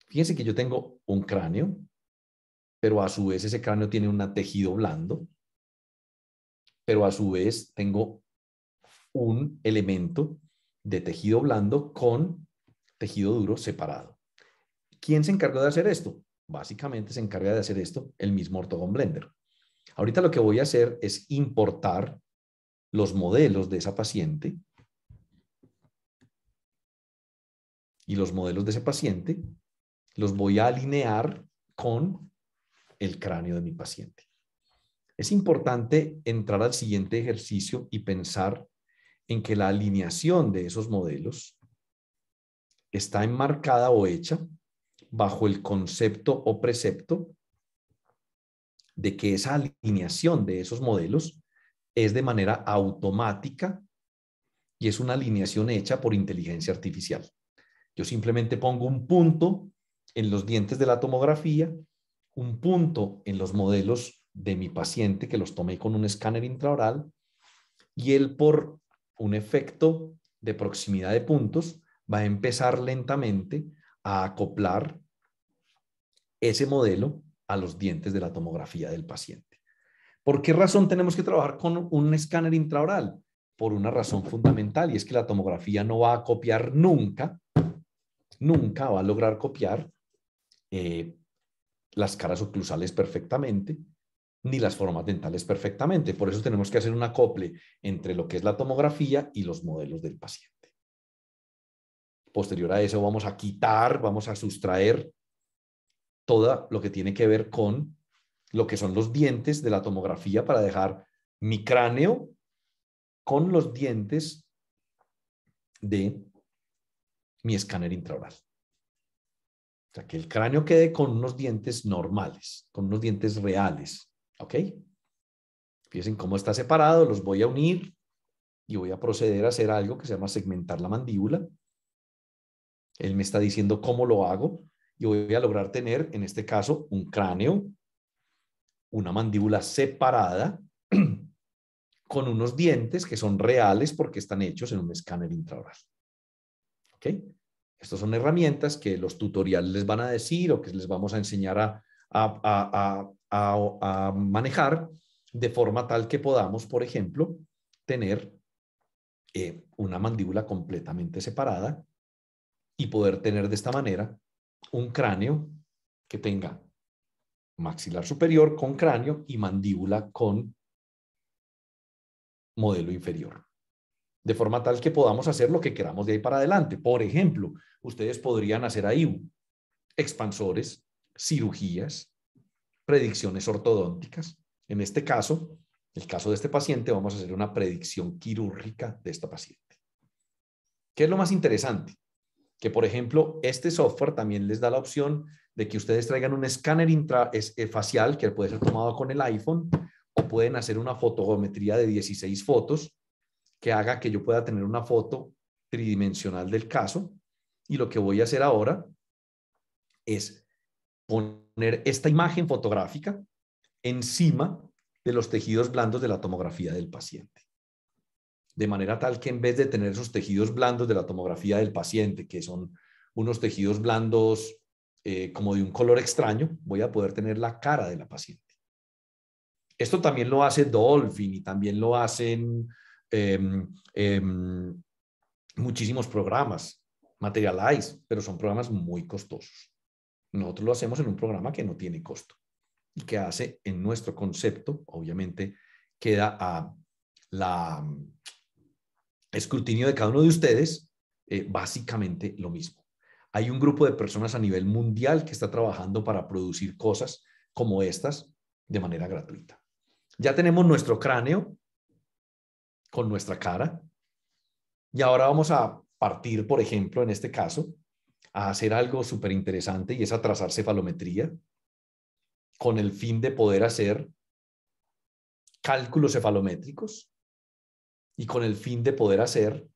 Fíjense que yo tengo un cráneo, pero a su vez ese cráneo tiene un tejido blando, pero a su vez tengo un elemento de tejido blando con tejido duro separado. ¿Quién se encargó de hacer esto? Básicamente se encarga de hacer esto el mismo ortogón Blender. Ahorita lo que voy a hacer es importar los modelos de esa paciente y los modelos de ese paciente los voy a alinear con el cráneo de mi paciente. Es importante entrar al siguiente ejercicio y pensar en que la alineación de esos modelos está enmarcada o hecha bajo el concepto o precepto de que esa alineación de esos modelos es de manera automática y es una alineación hecha por inteligencia artificial. Yo simplemente pongo un punto en los dientes de la tomografía, un punto en los modelos de mi paciente que los tomé con un escáner intraoral y él por un efecto de proximidad de puntos va a empezar lentamente a acoplar ese modelo a los dientes de la tomografía del paciente. ¿Por qué razón tenemos que trabajar con un escáner intraoral? Por una razón fundamental, y es que la tomografía no va a copiar nunca, nunca va a lograr copiar eh, las caras oclusales perfectamente, ni las formas dentales perfectamente. Por eso tenemos que hacer un acople entre lo que es la tomografía y los modelos del paciente. Posterior a eso vamos a quitar, vamos a sustraer todo lo que tiene que ver con lo que son los dientes de la tomografía para dejar mi cráneo con los dientes de mi escáner intraoral. O sea, que el cráneo quede con unos dientes normales, con unos dientes reales. ¿Ok? Fíjense cómo está separado, los voy a unir y voy a proceder a hacer algo que se llama segmentar la mandíbula. Él me está diciendo cómo lo hago y voy a lograr tener, en este caso, un cráneo, una mandíbula separada, con unos dientes que son reales porque están hechos en un escáner intraoral. Estas son herramientas que los tutoriales les van a decir o que les vamos a enseñar a, manejar de forma tal que podamos, por ejemplo, tener eh, una mandíbula completamente separada y poder tener de esta manera un cráneo que tenga maxilar superior con cráneo y mandíbula con modelo inferior. De forma tal que podamos hacer lo que queramos de ahí para adelante. Por ejemplo, ustedes podrían hacer ahí expansores, cirugías, predicciones ortodónticas. En este caso, el caso de este paciente, vamos a hacer una predicción quirúrgica de esta paciente. ¿Qué es lo más interesante? que por ejemplo este software también les da la opción de que ustedes traigan un escáner eh, facial que puede ser tomado con el iPhone o pueden hacer una fotogrametría de 16 fotos que haga que yo pueda tener una foto tridimensional del caso. Y lo que voy a hacer ahora es poner esta imagen fotográfica encima de los tejidos blandos de la tomografía del paciente de manera tal que en vez de tener esos tejidos blandos de la tomografía del paciente, que son unos tejidos blandos eh, como de un color extraño, voy a poder tener la cara de la paciente. Esto también lo hace Dolphin y también lo hacen em, em, muchísimos programas, Materialize, pero son programas muy costosos. Nosotros lo hacemos en un programa que no tiene costo y que hace en nuestro concepto, obviamente, queda a la escrutinio de cada uno de ustedes, eh, básicamente lo mismo. Hay un grupo de personas a nivel mundial que está trabajando para producir cosas como estas de manera gratuita. Ya tenemos nuestro cráneo con nuestra cara y ahora vamos a partir, por ejemplo, en este caso, a hacer algo súper interesante y es a trazar cefalometría con el fin de poder hacer cálculos cefalométricos y con el fin de poder hacer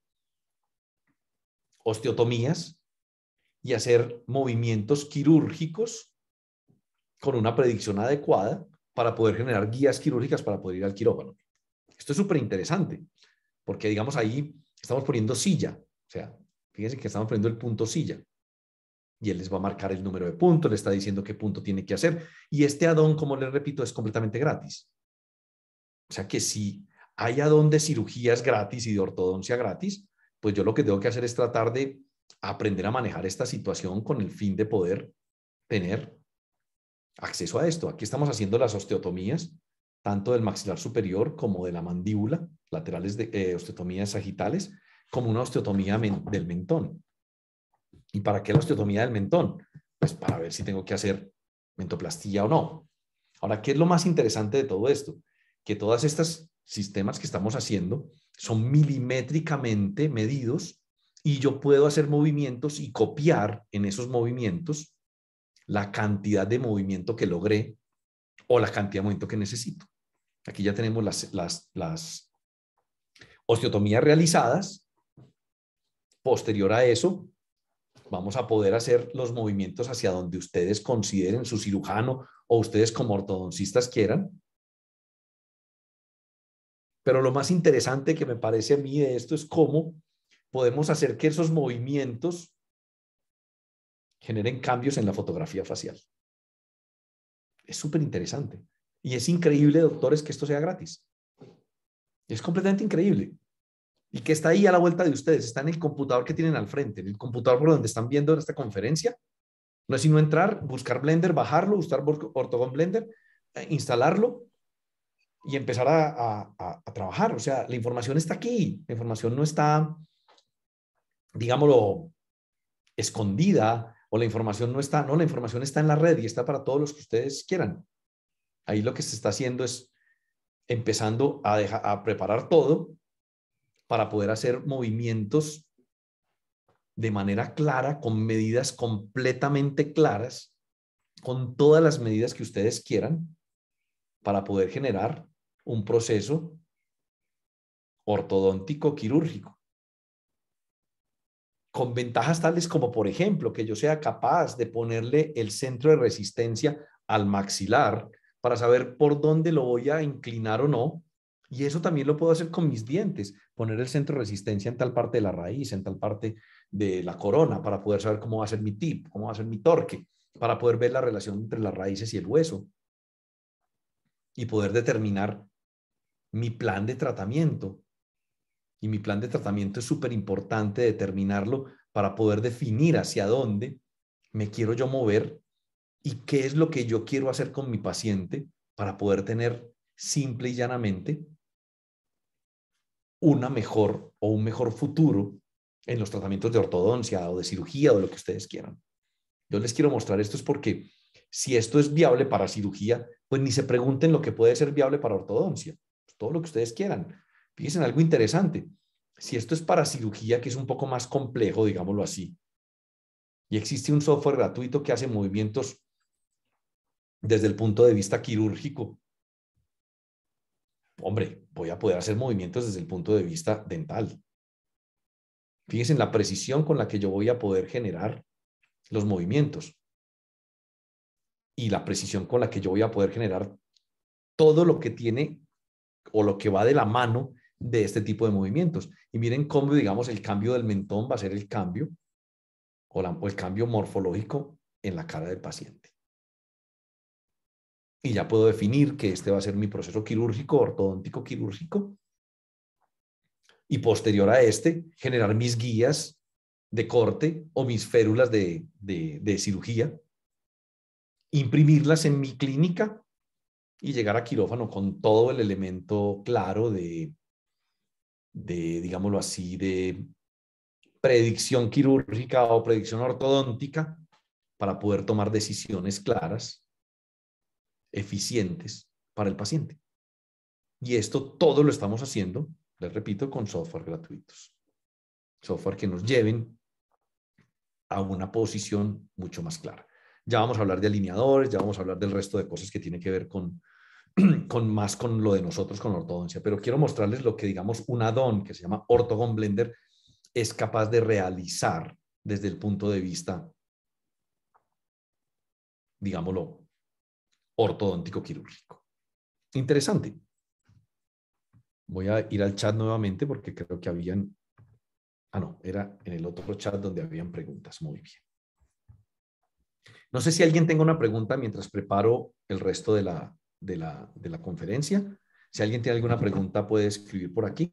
osteotomías y hacer movimientos quirúrgicos con una predicción adecuada para poder generar guías quirúrgicas para poder ir al quirófano. Esto es súper interesante, porque digamos ahí estamos poniendo silla, o sea, fíjense que estamos poniendo el punto silla, y él les va a marcar el número de puntos, le está diciendo qué punto tiene que hacer, y este add como les repito, es completamente gratis. O sea que si hay donde cirugías gratis y de ortodoncia gratis, pues yo lo que tengo que hacer es tratar de aprender a manejar esta situación con el fin de poder tener acceso a esto. Aquí estamos haciendo las osteotomías, tanto del maxilar superior como de la mandíbula, laterales de eh, osteotomías sagitales, como una osteotomía del mentón. ¿Y para qué la osteotomía del mentón? Pues para ver si tengo que hacer mentoplastía o no. Ahora, ¿qué es lo más interesante de todo esto? Que todas estas sistemas que estamos haciendo son milimétricamente medidos y yo puedo hacer movimientos y copiar en esos movimientos la cantidad de movimiento que logré o la cantidad de movimiento que necesito. Aquí ya tenemos las, las, las osteotomías realizadas. Posterior a eso, vamos a poder hacer los movimientos hacia donde ustedes consideren su cirujano o ustedes como ortodoncistas quieran pero lo más interesante que me parece a mí de esto es cómo podemos hacer que esos movimientos generen cambios en la fotografía facial. Es súper interesante. Y es increíble, doctores, que esto sea gratis. Es completamente increíble. Y que está ahí a la vuelta de ustedes, está en el computador que tienen al frente, en el computador por donde están viendo esta conferencia. No es sino entrar, buscar Blender, bajarlo, buscar Ortogon Blender, eh, instalarlo y empezar a, trabajar. O sea, la información está aquí, la información no está, digámoslo, escondida o la información no está, no, la información está en la red y está para todos los que ustedes quieran. Ahí lo que se está haciendo es empezando a preparar todo para poder hacer movimientos de manera clara, con medidas completamente claras, con todas las medidas que ustedes quieran, para poder generar un proceso ortodóntico quirúrgico. Con ventajas tales como, por ejemplo, que yo sea capaz de ponerle el centro de resistencia al maxilar para saber por dónde lo voy a inclinar o no. Y eso también lo puedo hacer con mis dientes, poner el centro de resistencia en tal parte de la raíz, en tal parte de la corona, para poder saber cómo va a ser mi tip, cómo va a ser mi torque, para poder ver la relación entre las raíces y el hueso y poder determinar mi plan de tratamiento. Y mi plan de tratamiento es súper importante determinarlo para poder definir hacia dónde me quiero yo mover y qué es lo que yo quiero hacer con mi paciente para poder tener simple y llanamente una mejor o un mejor futuro en los tratamientos de ortodoncia o de cirugía o lo que ustedes quieran. Yo les quiero mostrar esto es porque si esto es viable para cirugía, pues ni se pregunten lo que puede ser viable para ortodoncia, pues todo lo que ustedes quieran. Fíjense algo interesante. Si esto es para cirugía, que es un poco más complejo, digámoslo así, y existe un software gratuito que hace movimientos desde el punto de vista quirúrgico, hombre, voy a poder hacer movimientos desde el punto de vista dental. Fíjense en la precisión con la que yo voy a poder generar los movimientos y la precisión con la que yo voy a poder generar todo lo que tiene o lo que va de la mano de este tipo de movimientos. Y miren cómo, digamos, el cambio del mentón va a ser el cambio o, el cambio morfológico en la cara del paciente. Y ya puedo definir que este va a ser mi proceso quirúrgico, ortodóntico quirúrgico. Y posterior a este, generar mis guías de corte o mis férulas de, de cirugía imprimirlas en mi clínica y llegar a quirófano con todo el elemento claro de, digámoslo así, de predicción quirúrgica o predicción ortodóntica para poder tomar decisiones claras, eficientes para el paciente. Y esto todo lo estamos haciendo, les repito, con software gratuitos. Software que nos lleven a una posición mucho más clara. Ya vamos a hablar de alineadores, ya vamos a hablar del resto de cosas que tiene que ver con, con más con lo de nosotros con ortodoncia, pero quiero mostrarles lo que digamos un add que se llama Ortogon Blender es capaz de realizar desde el punto de vista, digámoslo, ortodóntico quirúrgico. Interesante. Voy a ir al chat nuevamente porque creo que habían, ah no, era en el otro chat donde habían preguntas. Muy bien. No sé si alguien tenga una pregunta mientras preparo el resto de la, conferencia. Si alguien tiene alguna pregunta, puede escribir por aquí.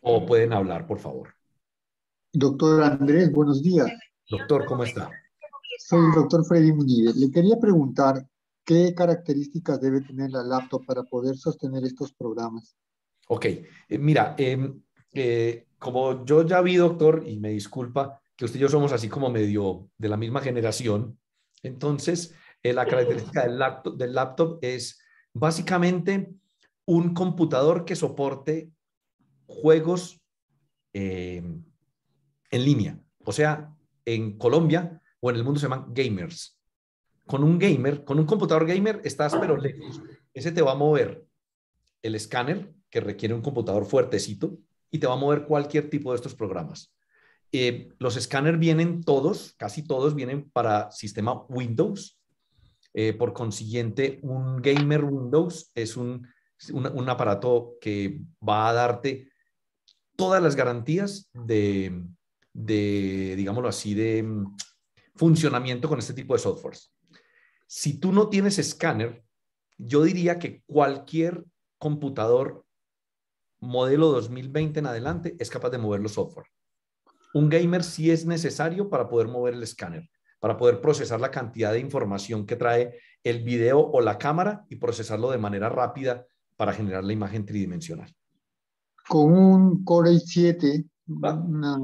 O pueden hablar, por favor. Doctor Andrés, buenos días. Doctor, ¿cómo está? Soy el doctor Freddy Muñiz. Le quería preguntar qué características debe tener la laptop para poder sostener estos programas. Ok, eh, mira, em, eh, como yo ya vi, doctor, y me disculpa, que usted y yo somos así como medio de la misma generación. Entonces, eh, la característica del laptop, es básicamente un computador que soporte juegos em, en línea. O sea, en Colombia o en el mundo se llaman gamers. Con un gamer, con un computador gamer estás pero lejos. Ese te va a mover el escáner que requiere un computador fuertecito y te va a mover cualquier tipo de estos programas. Eh, los escáneres vienen todos, casi todos vienen para sistema Windows. Eh, por consiguiente, un gamer Windows es un, un, aparato que va a darte todas las garantías de, de, digámoslo así, de mm, funcionamiento con este tipo de softwares. Si tú no tienes escáner, yo diría que cualquier computador modelo 2020 en adelante es capaz de mover los softwares. Un gamer sí es necesario para poder mover el escáner, para poder procesar la cantidad de información que trae el video o la cámara y procesarlo de manera rápida para generar la imagen tridimensional. Con un Core i7 va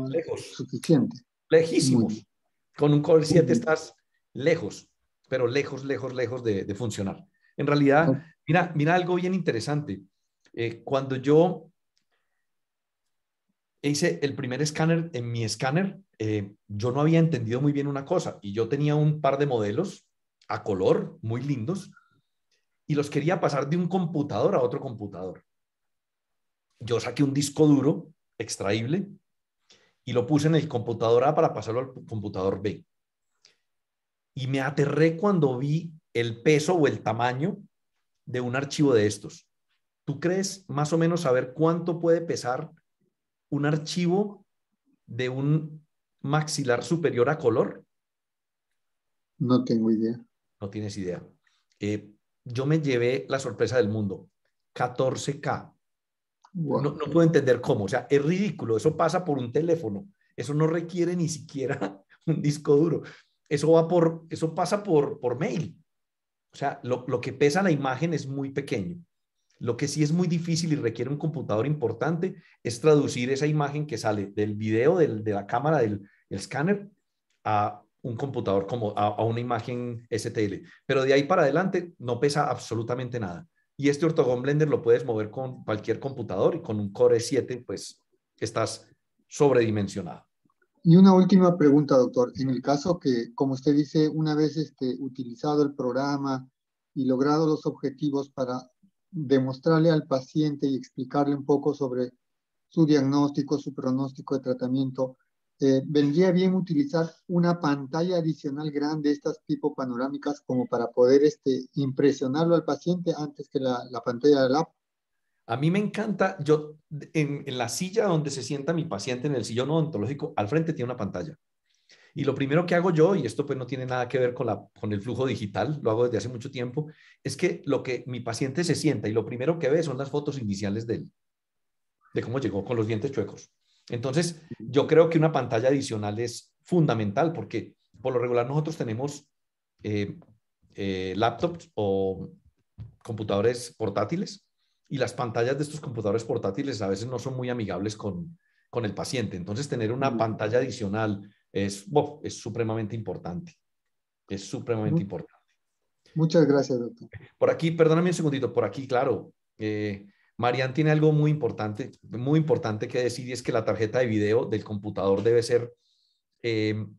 lejos. suficiente. Lejísimos. Con un Core i7 estás lejos, pero lejos, lejos, lejos de, funcionar. En realidad, mira, mira algo bien interesante. Eh, cuando yo hice el primer escáner en mi escáner, eh, yo no había entendido muy bien una cosa y yo tenía un par de modelos a color, muy lindos, y los quería pasar de un computador a otro computador. Yo saqué un disco duro extraíble y lo puse en el computador A para pasarlo al computador B. Y me aterré cuando vi el peso o el tamaño de un archivo de estos. ¿Tú crees más o menos saber cuánto puede pesar un archivo de un maxilar superior a color? No tengo idea. No tienes idea. Eh, yo me llevé la sorpresa del mundo. 14K. No, no, puedo entender cómo. O sea, es ridículo. Eso pasa por un teléfono. Eso no requiere ni siquiera un disco duro. Eso, va por, eso pasa por, por mail. O sea, lo que pesa la imagen es muy pequeño. Lo que sí es muy difícil y requiere un computador importante es traducir esa imagen que sale del video de la cámara del escáner a un computador como a, una imagen STL. Pero de ahí para adelante no pesa absolutamente nada. Y este ortogón Blender lo puedes mover con cualquier computador y con un Core 7 pues estás sobredimensionado. Y una última pregunta, doctor. En el caso que, como usted dice, una vez este, utilizado el programa y logrado los objetivos para demostrarle al paciente y explicarle un poco sobre su diagnóstico, su pronóstico de tratamiento, eh, vendría bien utilizar una pantalla adicional grande, estas tipo panorámicas, como para poder este, impresionarlo al paciente antes que la, pantalla de la app. A mí me encanta, yo en, en, la silla donde se sienta mi paciente, en el sillón odontológico, al frente tiene una pantalla. Y lo primero que hago yo, y esto pues no tiene nada que ver con, la, con el flujo digital, lo hago desde hace mucho tiempo, es que lo que mi paciente se sienta y lo primero que ve son las fotos iniciales de de cómo llegó con los dientes chuecos. Entonces, yo creo que una pantalla adicional es fundamental porque por lo regular nosotros tenemos eh, eh, laptops o computadores portátiles y las pantallas de estos computadores portátiles a veces no son muy amigables con, con el paciente. Entonces, tener una pantalla adicional, es, es supremamente importante. Es supremamente importante. Muchas gracias, doctor. Por aquí, perdóname un segundito, por aquí, claro. Eh, Marian tiene algo muy importante, muy importante que decir y es que la tarjeta de video del computador debe ser em,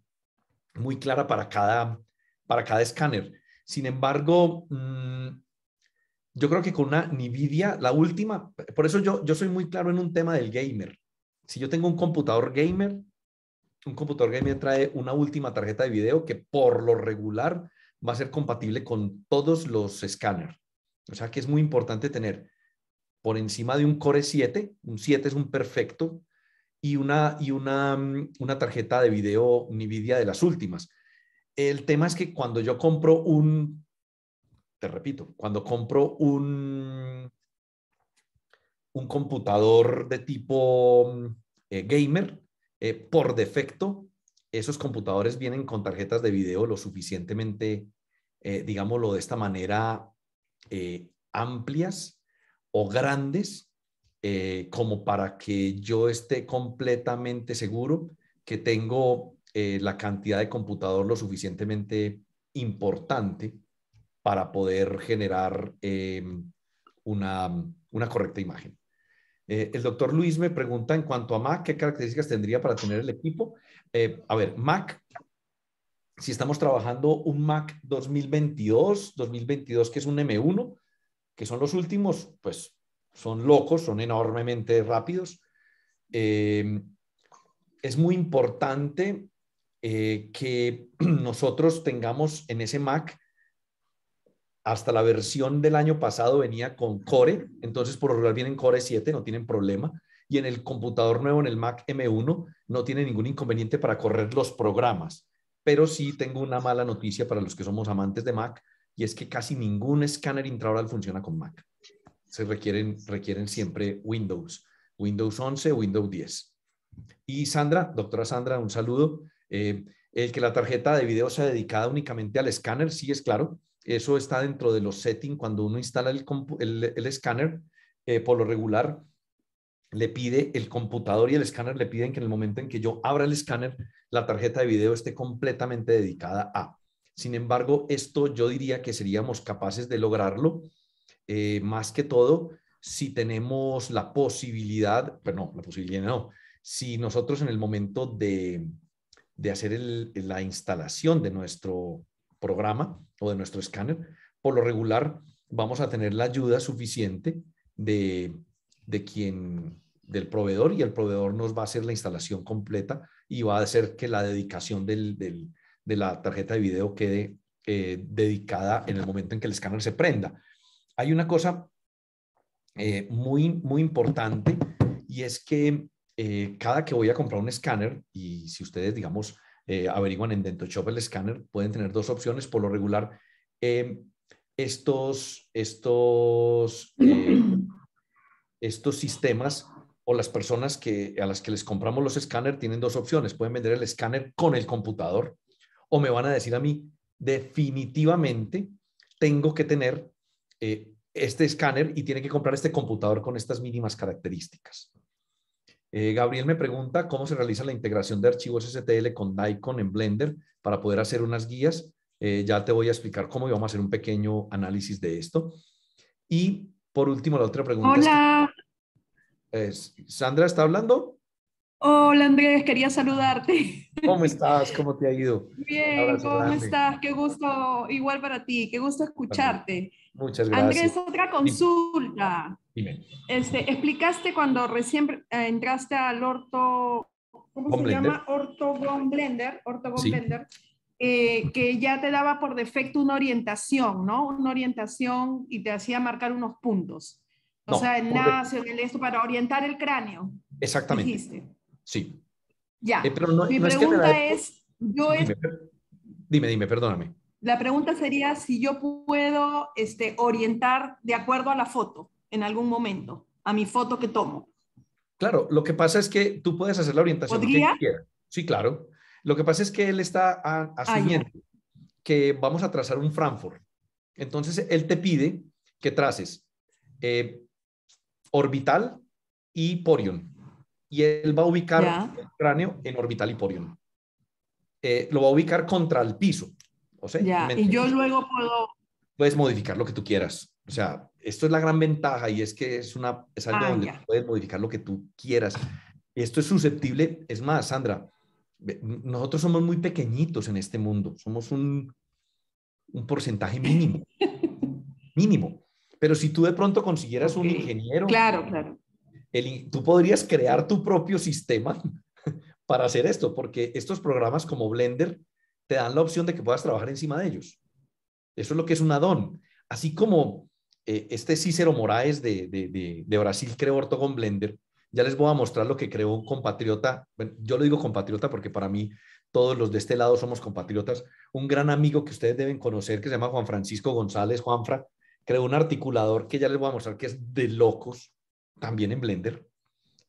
muy clara para cada, para cada escáner. Sin embargo, mm, yo creo que con una NVIDIA, la última, por eso yo, yo soy muy claro en un tema del gamer. Si yo tengo un computador gamer, un computador gamer trae una última tarjeta de video que por lo regular va a ser compatible con todos los escáneres. O sea que es muy importante tener por encima de un Core 7, un 7 es un perfecto, y una, y una, mm, una tarjeta de video NVIDIA de las últimas. El tema es que cuando yo compro un, te repito, cuando compro un, un computador de tipo mm, eh, gamer, eh, por defecto, esos computadores vienen con tarjetas de video lo suficientemente, eh, digámoslo de esta manera, eh, amplias o grandes como para que yo esté completamente seguro que tengo la cantidad de computador lo suficientemente importante para poder generar em, una correcta imagen. Eh, el doctor Luis me pregunta en cuanto a Mac, ¿qué características tendría para tener el equipo? Eh, a ver, Mac, si estamos trabajando un Mac 2022, 2022 que es un M1, que son los últimos, pues son locos, son enormemente rápidos. Eh, es muy importante que nosotros tengamos en ese Mac hasta la versión del año pasado venía con Core, entonces por lo general vienen Core 7, no tienen problema. Y en el computador nuevo, en el Mac M1, no tiene ningún inconveniente para correr los programas. Pero sí tengo una mala noticia para los que somos amantes de Mac, y es que casi ningún escáner intraoral funciona con Mac. Se requieren, requieren siempre Windows, Windows 11, Windows 10. Y Sandra, doctora Sandra, un saludo. Eh, el que la tarjeta de video sea dedicada únicamente al escáner, sí es claro, eso está dentro de los settings. Cuando uno instala el, el, escáner, eh, por lo regular, le pide el computador y el escáner le piden que en el momento en que yo abra el escáner, la tarjeta de video esté completamente dedicada a. Sin embargo, esto yo diría que seríamos capaces de lograrlo, eh, más que todo si tenemos la posibilidad, pero pues no, la posibilidad no, si nosotros en el momento de, hacer la instalación de nuestro programa o de nuestro escáner, por lo regular vamos a tener la ayuda suficiente de, quien del proveedor y el proveedor nos va a hacer la instalación completa y va a hacer que la dedicación de la tarjeta de video quede eh, dedicada en el momento en que el escáner se prenda. Hay una cosa eh, muy, muy importante y es que eh, cada que voy a comprar un escáner y si ustedes, digamos, eh, averiguan en DentoShop el escáner, pueden tener dos opciones. Por lo regular, em, estos, estos, eh, estos sistemas o las personas que, a las que les compramos los escáneres tienen dos opciones. Pueden vender el escáner con el computador o me van a decir a mí, definitivamente tengo que tener eh, este escáner y tiene que comprar este computador con estas mínimas características. Eh, Gabriel me pregunta cómo se realiza la integración de archivos STL con Daikon en Blender para poder hacer unas guías. Eh, ya te voy a explicar cómo y vamos a hacer un pequeño análisis de esto. Y por último, la otra pregunta. Hola. Es ¿Sandra está hablando? Hola Andrés, quería saludarte. ¿Cómo estás? ¿Cómo te ha ido? Bien, ¿cómo estás? Qué gusto, igual para ti, qué gusto escucharte. Muchas gracias. Andrés, otra consulta. Dime. Este, explicaste cuando recién eh, entraste al orto, ¿cómo se llama? Orto Blender, Blender, eh, que ya te daba por defecto una orientación, ¿no? Una orientación y te hacía marcar unos puntos. O sea, esto, para orientar el cráneo. Exactamente. Sí. Ya. Eh, pero no, Mi pregunta es, yo es... dime, dime, perdóname. La pregunta sería si yo puedo este, orientar de acuerdo a la foto en algún momento, a mi foto que tomo. Claro, lo que pasa es que tú puedes hacer la orientación que quieras. Sí, claro. Lo que pasa es que él está ah, asumiendo que vamos a trazar un Frankfurt. Entonces, él te pide que traces eh, orbital y porion. Y él va a ubicar el cráneo en orbital y porion. Eh, lo va a ubicar contra el piso. O sea, y yo luego puedo... Puedes modificar lo que tú quieras. O sea, esto es la gran ventaja y es que es, una, algo ah, donde puedes modificar lo que tú quieras. Esto es susceptible, es más, Sandra, nosotros somos muy pequeñitos en este mundo, somos un, un porcentaje mínimo, mínimo. Pero si tú de pronto consiguieras un ingeniero, claro, claro. tú podrías crear tu propio sistema para hacer esto, porque estos programas como Blender dan la opción de que puedas trabajar encima de ellos. Eso es lo que es un adón. Así como eh, este Cícero Moraes de, Brasil creó con Blender, ya les voy a mostrar lo que creó un compatriota. yo lo digo compatriota porque para mí todos los de este lado somos compatriotas. Un gran amigo que ustedes deben conocer que se llama Juan Francisco González, Juanfra, creó un articulador que ya les voy a mostrar que es de locos, también en Blender.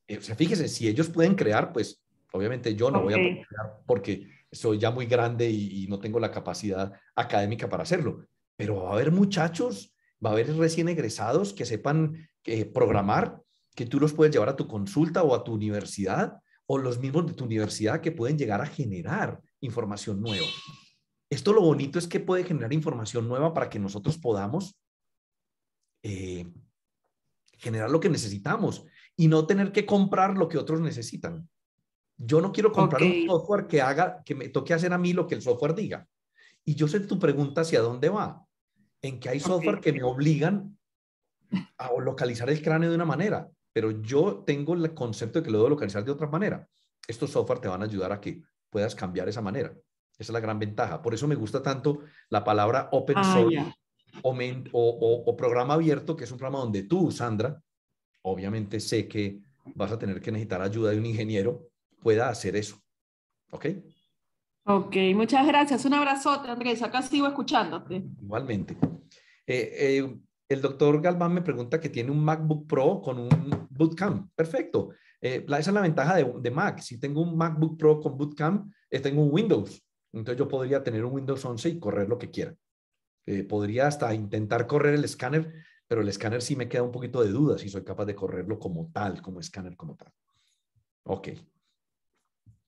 Eh, o sea, fíjense, si ellos pueden crear, pues obviamente yo no voy a crear porque soy ya muy grande y, no tengo la capacidad académica para hacerlo. Pero va a haber muchachos, va a haber recién egresados que sepan eh, programar, que tú los puedes llevar a tu consulta o a tu universidad, o los mismos de tu universidad que pueden llegar a generar información nueva. Esto lo bonito es que puede generar información nueva para que nosotros podamos eh, generar lo que necesitamos y no tener que comprar lo que otros necesitan. Yo no quiero comprar un software que haga, que me toque hacer a mí lo que el software diga. Y yo sé tu pregunta hacia dónde va, en que hay software que me obligan a localizar el cráneo de una manera, pero yo tengo el concepto de que lo debo localizar de otra manera. Estos software te van a ayudar a que puedas cambiar esa manera. Esa es la gran ventaja. Por eso me gusta tanto la palabra open ah, source o, programa abierto, que es un programa donde tú, Sandra, obviamente sé que vas a tener que necesitar ayuda de un ingeniero pueda hacer eso. ¿Ok? Ok, muchas gracias. Un abrazote, Andrés. Acá sigo escuchándote. Igualmente. Eh, eh, el doctor Galván me pregunta que tiene un MacBook Pro con un Bootcamp. Perfecto. Eh, esa es la ventaja de, de, Mac. Si tengo un MacBook Pro con Bootcamp, tengo un Windows. Entonces yo podría tener un Windows 11 y correr lo que quiera. podría hasta intentar correr el escáner, pero el escáner sí me queda un poquito de duda si soy capaz de correrlo como tal, como escáner como tal. Ok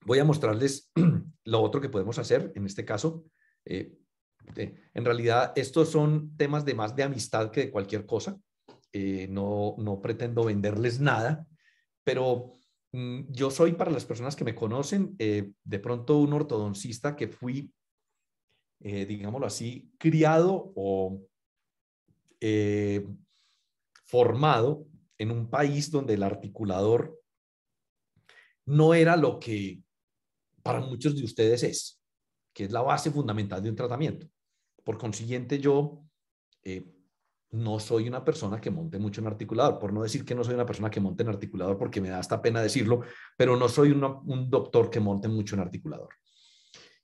voy a mostrarles lo otro que podemos hacer en este caso. Eh, eh, en realidad, estos son temas de más de amistad que de cualquier cosa. Eh, no, pretendo venderles nada, pero mm, yo soy para las personas que me conocen, de pronto un ortodoncista que fui, digámoslo así, criado o formado en un país donde el articulador no era lo que para muchos de ustedes es, que es la base fundamental de un tratamiento. Por consiguiente, yo eh, no soy una persona que monte mucho en articulador, por no decir que no soy una persona que monte en articulador, porque me da hasta pena decirlo, pero no soy un doctor que monte mucho en articulador.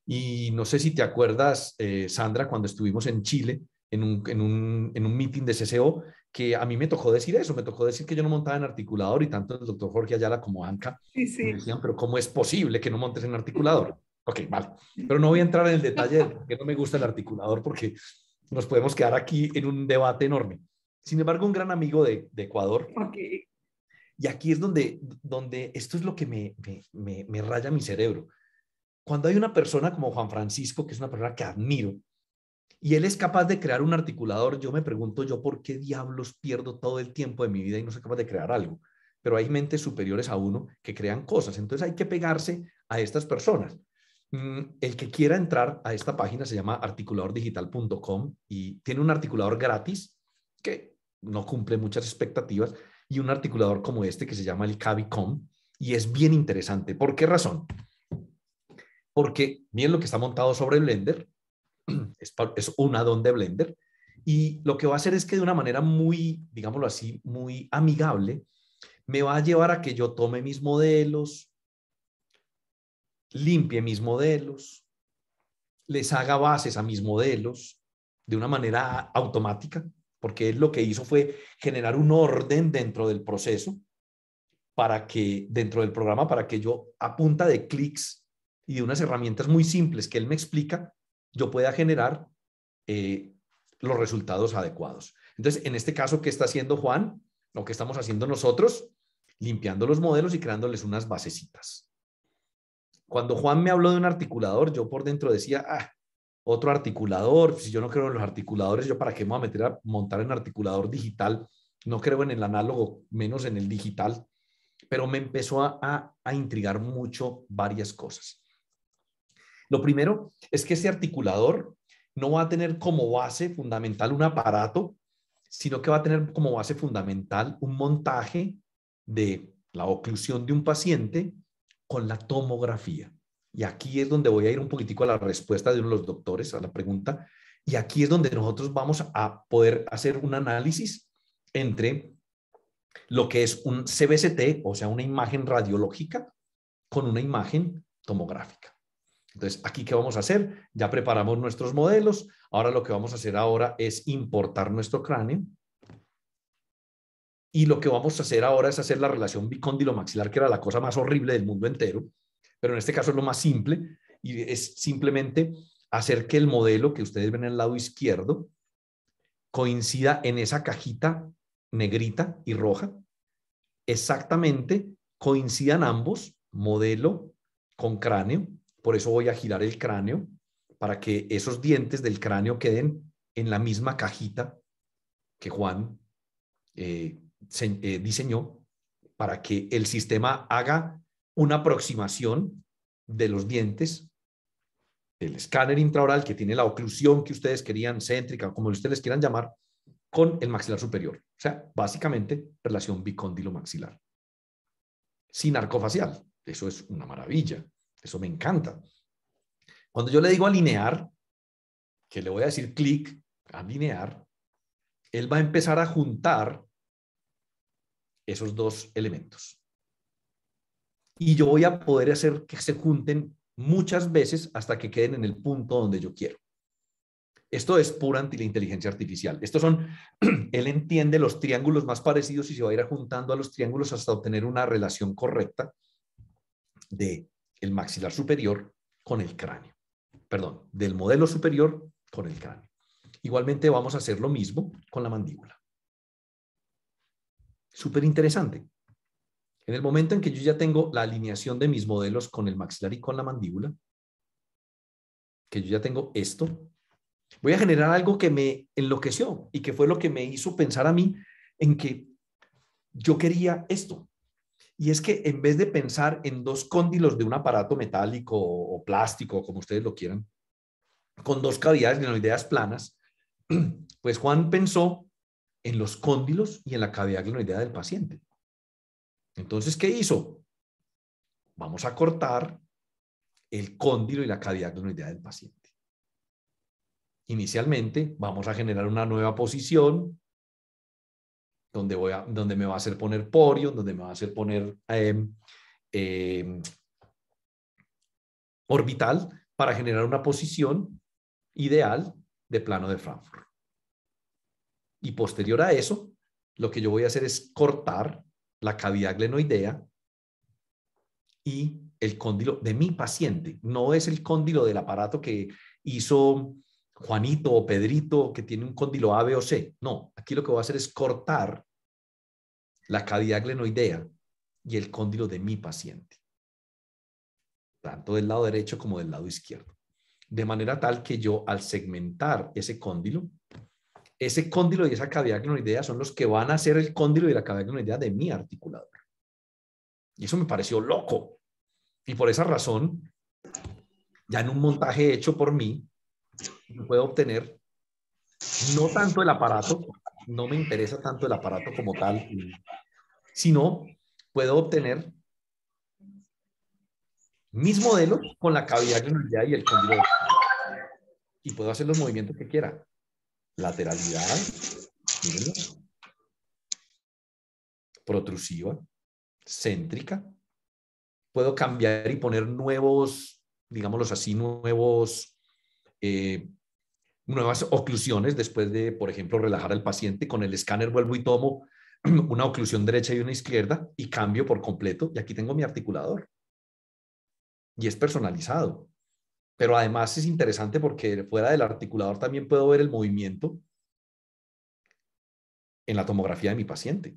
Y no sé si te acuerdas, eh, Sandra, cuando estuvimos en Chile en un, en un, en un meeting de CCO que a mí me tocó decir eso, me tocó decir que yo no montaba en articulador y tanto el doctor Jorge Ayala como Anca me decían, pero ¿cómo es posible que no montes en articulador? Ok, vale, pero no voy a entrar en el detalle de por qué no me gusta el articulador porque nos podemos quedar aquí en un debate enorme. Sin embargo, un gran amigo de, Ecuador, y aquí es donde, donde esto es lo que me, me, me raya mi cerebro. Cuando hay una persona como Juan Francisco, que es una persona que admiro, y él es capaz de crear un articulador, yo me pregunto yo por qué diablos pierdo todo el tiempo de mi vida y no soy capaz de crear algo. Pero hay mentes superiores a uno que crean cosas, entonces hay que pegarse a estas personas. Mm, el que quiera entrar a esta página se llama articuladordigital.com y tiene un articulador gratis que no cumple muchas expectativas y un articulador como este que se llama el Cavicom y es bien interesante. ¿Por qué razón? Porque miren lo que está montado sobre Blender, es, es un addon de Blender. Y lo que va a hacer es que de una manera muy, digámoslo así, muy amigable, me va a llevar a que yo tome mis modelos, limpie mis modelos, les haga bases a mis modelos de una manera automática, porque él lo que hizo fue generar un orden dentro del proceso para que dentro del programa para que yo a punta de clics y de unas herramientas muy simples que él me explica yo pueda generar eh, los resultados adecuados. Entonces, en este caso, ¿qué está haciendo Juan? Lo que estamos haciendo nosotros, limpiando los modelos y creándoles unas basecitas. Cuando Juan me habló de un articulador, yo por dentro decía, ah, otro articulador, si yo no creo en los articuladores, yo para qué me voy a meter a montar en articulador digital, no creo en el análogo, menos en el digital, pero me empezó a, a intrigar mucho varias cosas. Lo primero es que ese articulador no va a tener como base fundamental un aparato, sino que va a tener como base fundamental un montaje de la oclusión de un paciente con la tomografía. Y aquí es donde voy a ir un poquitico a la respuesta de uno de los doctores a la pregunta. Y aquí es donde nosotros vamos a poder hacer un análisis entre lo que es un CBCT, o sea, una imagen radiológica, con una imagen tomográfica. Entonces, aquí qué vamos a hacer? Ya preparamos nuestros modelos. Ahora lo que vamos a hacer ahora es importar nuestro cráneo. Y lo que vamos a hacer ahora es hacer la relación bicóndilo-maxilar, que era la cosa más horrible del mundo entero, pero en este caso es lo más simple y es simplemente hacer que el modelo que ustedes ven en el lado izquierdo coincida en esa cajita negrita y roja. Exactamente coincidan ambos, modelo con cráneo, por eso voy a girar el cráneo para que esos dientes del cráneo queden en la misma cajita que Juan eh, eh, diseñó para que el sistema haga una aproximación de los dientes, el escáner intraoral que tiene la oclusión que ustedes querían, céntrica, como ustedes quieran llamar, con el maxilar superior. O sea, básicamente relación bicóndilo-maxilar. Sin arcofacial, Eso es una maravilla. Eso me encanta. Cuando yo le digo alinear, que le voy a decir clic, alinear, él va a empezar a juntar esos dos elementos. Y yo voy a poder hacer que se junten muchas veces hasta que queden en el punto donde yo quiero. Esto es pura la inteligencia artificial. Estos son, él entiende los triángulos más parecidos y se va a ir juntando a los triángulos hasta obtener una relación correcta de el maxilar superior con el cráneo. Perdón, del modelo superior con el cráneo. Igualmente vamos a hacer lo mismo con la mandíbula. Súper interesante. En el momento en que yo ya tengo la alineación de mis modelos con el maxilar y con la mandíbula, que yo ya tengo esto, voy a generar algo que me enloqueció y que fue lo que me hizo pensar a mí en que yo quería esto. Y es que en vez de pensar en dos cóndilos de un aparato metálico o plástico, como ustedes lo quieran, con dos cavidades glenoideas planas, pues Juan pensó en los cóndilos y en la cavidad glenoidea del paciente. Entonces, ¿qué hizo? Vamos a cortar el cóndilo y la cavidad glenoidea del paciente. Inicialmente, vamos a generar una nueva posición donde, voy a, donde me va a hacer poner porio, donde me va a hacer poner em, em, orbital para generar una posición ideal de plano de Frankfurt. Y posterior a eso, lo que yo voy a hacer es cortar la cavidad glenoidea y el cóndilo de mi paciente. No es el cóndilo del aparato que hizo Juanito o Pedrito que tiene un cóndilo A, B o C. No, aquí lo que voy a hacer es cortar la cavidad glenoidea y el cóndilo de mi paciente, tanto del lado derecho como del lado izquierdo. De manera tal que yo al segmentar ese cóndilo, ese cóndilo y esa cavidad glenoidea son los que van a ser el cóndilo y la cavidad glenoidea de mi articulador. Y eso me pareció loco. Y por esa razón, ya en un montaje hecho por mí, Puedo obtener, no tanto el aparato, no me interesa tanto el aparato como tal, sino puedo obtener mis modelos con la cavidad y el cóndilo. Y puedo hacer los movimientos que quiera. Lateralidad, protrusiva, céntrica. Puedo cambiar y poner nuevos, digámoslo así, nuevos eh, nuevas oclusiones después de, por ejemplo, relajar al paciente. Con el escáner vuelvo y tomo una oclusión derecha y una izquierda y cambio por completo. Y aquí tengo mi articulador. Y es personalizado. Pero además es interesante porque fuera del articulador también puedo ver el movimiento en la tomografía de mi paciente.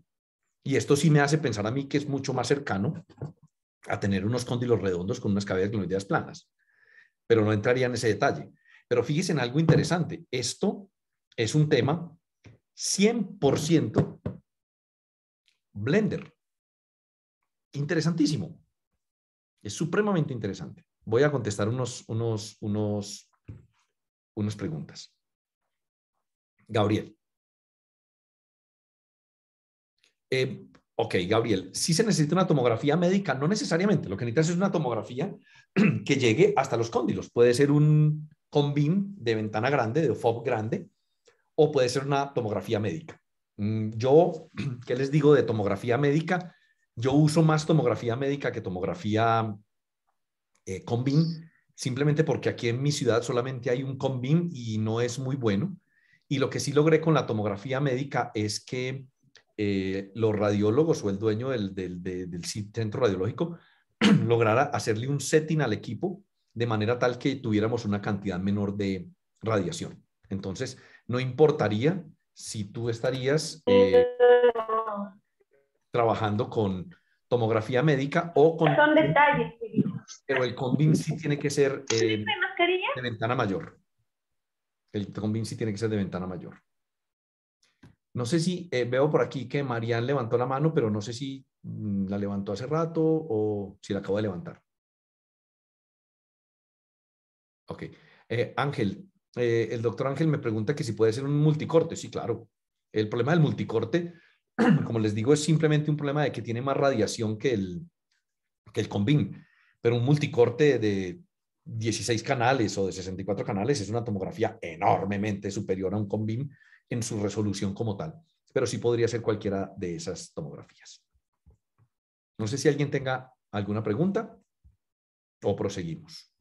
Y esto sí me hace pensar a mí que es mucho más cercano a tener unos cóndilos redondos con unas cavidades glenoideas planas. Pero no entraría en ese detalle. Pero fíjense en algo interesante. Esto es un tema 100% Blender. Interesantísimo. Es supremamente interesante. Voy a contestar unos, unos, unos, unas preguntas. Gabriel. Eh, ok, Gabriel, si se necesita una tomografía médica, no necesariamente. Lo que necesitas es una tomografía que llegue hasta los cóndilos. Puede ser un, con BIM de ventana grande, de FOB grande, o puede ser una tomografía médica. Mm, yo, ¿qué les digo de tomografía médica? Yo uso más tomografía médica que tomografía eh, con BIM, simplemente porque aquí en mi ciudad solamente hay un con BIM y no es muy bueno. Y lo que sí logré con la tomografía médica es que eh, los radiólogos o el dueño del, del centro radiológico lograra hacerle un setting al equipo de manera tal que tuviéramos una cantidad menor de radiación. Entonces, no importaría si tú estarías eh, trabajando con tomografía médica o con... Son detalles. Pero el convin sí tiene que ser eh, de ventana mayor. El convin sí tiene que ser de ventana mayor. No sé si eh, veo por aquí que Marian levantó la mano, pero no sé si mm, la levantó hace rato o si la acabo de levantar. Ok. Eh, Ángel, eh, el doctor Ángel me pregunta que si puede ser un multicorte. Sí, claro. El problema del multicorte, como les digo, es simplemente un problema de que tiene más radiación que el, que el Pero un multicorte de 16 canales o de 64 canales es una tomografía enormemente superior a un combin en su resolución como tal. Pero sí podría ser cualquiera de esas tomografías. No sé si alguien tenga alguna pregunta o proseguimos.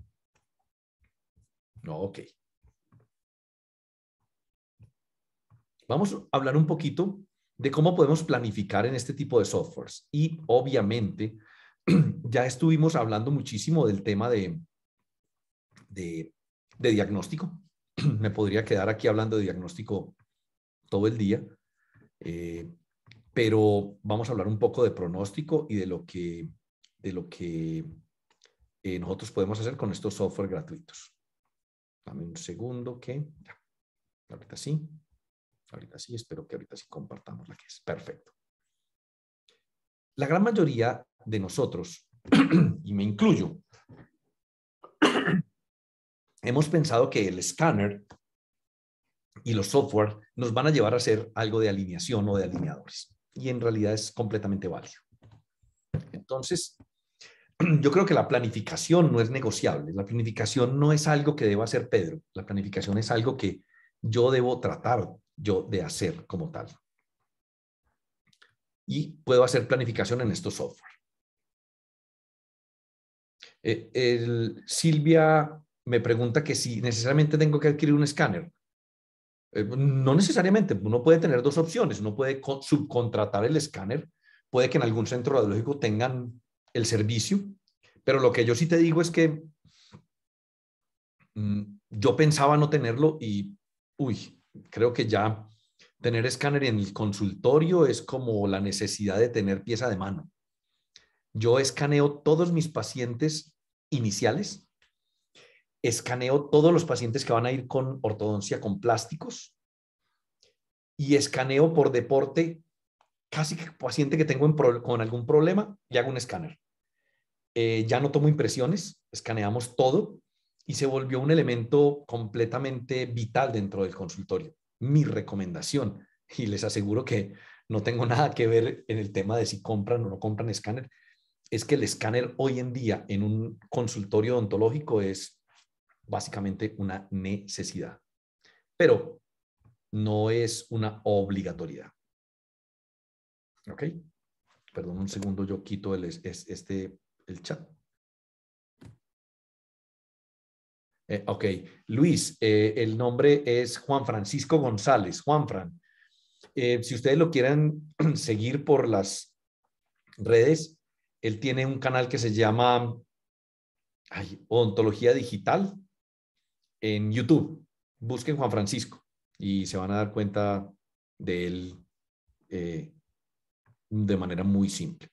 No, ok. Vamos a hablar un poquito de cómo podemos planificar en este tipo de softwares. Y obviamente, ya estuvimos hablando muchísimo del tema de, de, diagnóstico. Me podría quedar aquí hablando de diagnóstico todo el día, eh, pero vamos a hablar un poco de pronóstico y de lo que, de lo que eh, nosotros podemos hacer con estos software gratuitos. Dame un segundo que... Ahorita sí. Ahorita sí. Espero que ahorita sí compartamos la que es. Perfecto. La gran mayoría de nosotros, y me incluyo, hemos pensado que el escáner y los software nos van a llevar a hacer algo de alineación o de alineadores. Y en realidad es completamente válido. Entonces, yo creo que la planificación no es negociable, la planificación no es algo que deba hacer Pedro, la planificación es algo que yo debo tratar yo de hacer como tal. Y puedo hacer planificación en estos software. E, el, Silvia me pregunta que si necesariamente tengo que adquirir un escáner. Eh, no necesariamente, uno puede tener dos opciones, uno puede subcontratar el escáner, puede que en algún centro radiológico tengan el servicio, pero lo que yo sí te digo es que mm, yo pensaba no tenerlo y, uy, creo que ya tener escáner en el consultorio es como la necesidad de tener pieza de mano. Yo escaneo todos mis pacientes iniciales, escaneo todos los pacientes que van a ir con ortodoncia con plásticos y escaneo por deporte casi que paciente que tengo con algún problema y hago un escáner. Eh, ya no tomo impresiones, escaneamos todo y se volvió un elemento completamente vital dentro del consultorio. Mi recomendación, y les aseguro que no tengo nada que ver en el tema de si compran o no compran escáner, es que el escáner hoy en día en un consultorio odontológico es básicamente una necesidad, pero no es una obligatoriedad. ¿Ok? Perdón un segundo, yo quito el, es, este el chat. Eh, ok, Luis, eh, el nombre es Juan Francisco González, Juan Fran. Eh, si ustedes lo quieren seguir por las redes, él tiene un canal que se llama Ontología Digital en YouTube. Busquen Juan Francisco y se van a dar cuenta de él de manera muy simple.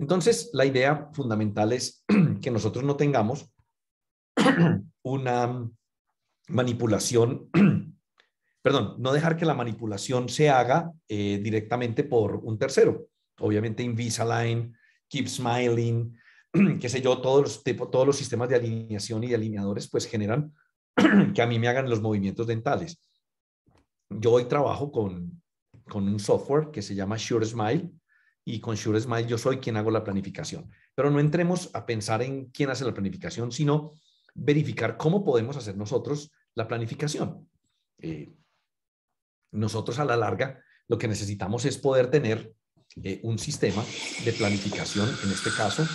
Entonces, la idea fundamental es que nosotros no tengamos una manipulación, perdón, no dejar que la manipulación se haga eh, directamente por un tercero. Obviamente, Invisalign, Keep Smiling, qué sé yo, todos los, todos los sistemas de alineación y de alineadores, pues generan que a mí me hagan los movimientos dentales. Yo hoy trabajo con, con un software que se llama SureSmile, y con Sure Smile yo soy quien hago la planificación. Pero no entremos a pensar en quién hace la planificación, sino verificar cómo podemos hacer nosotros la planificación. Eh, nosotros a la larga lo que necesitamos es poder tener eh, un sistema de planificación, en este caso,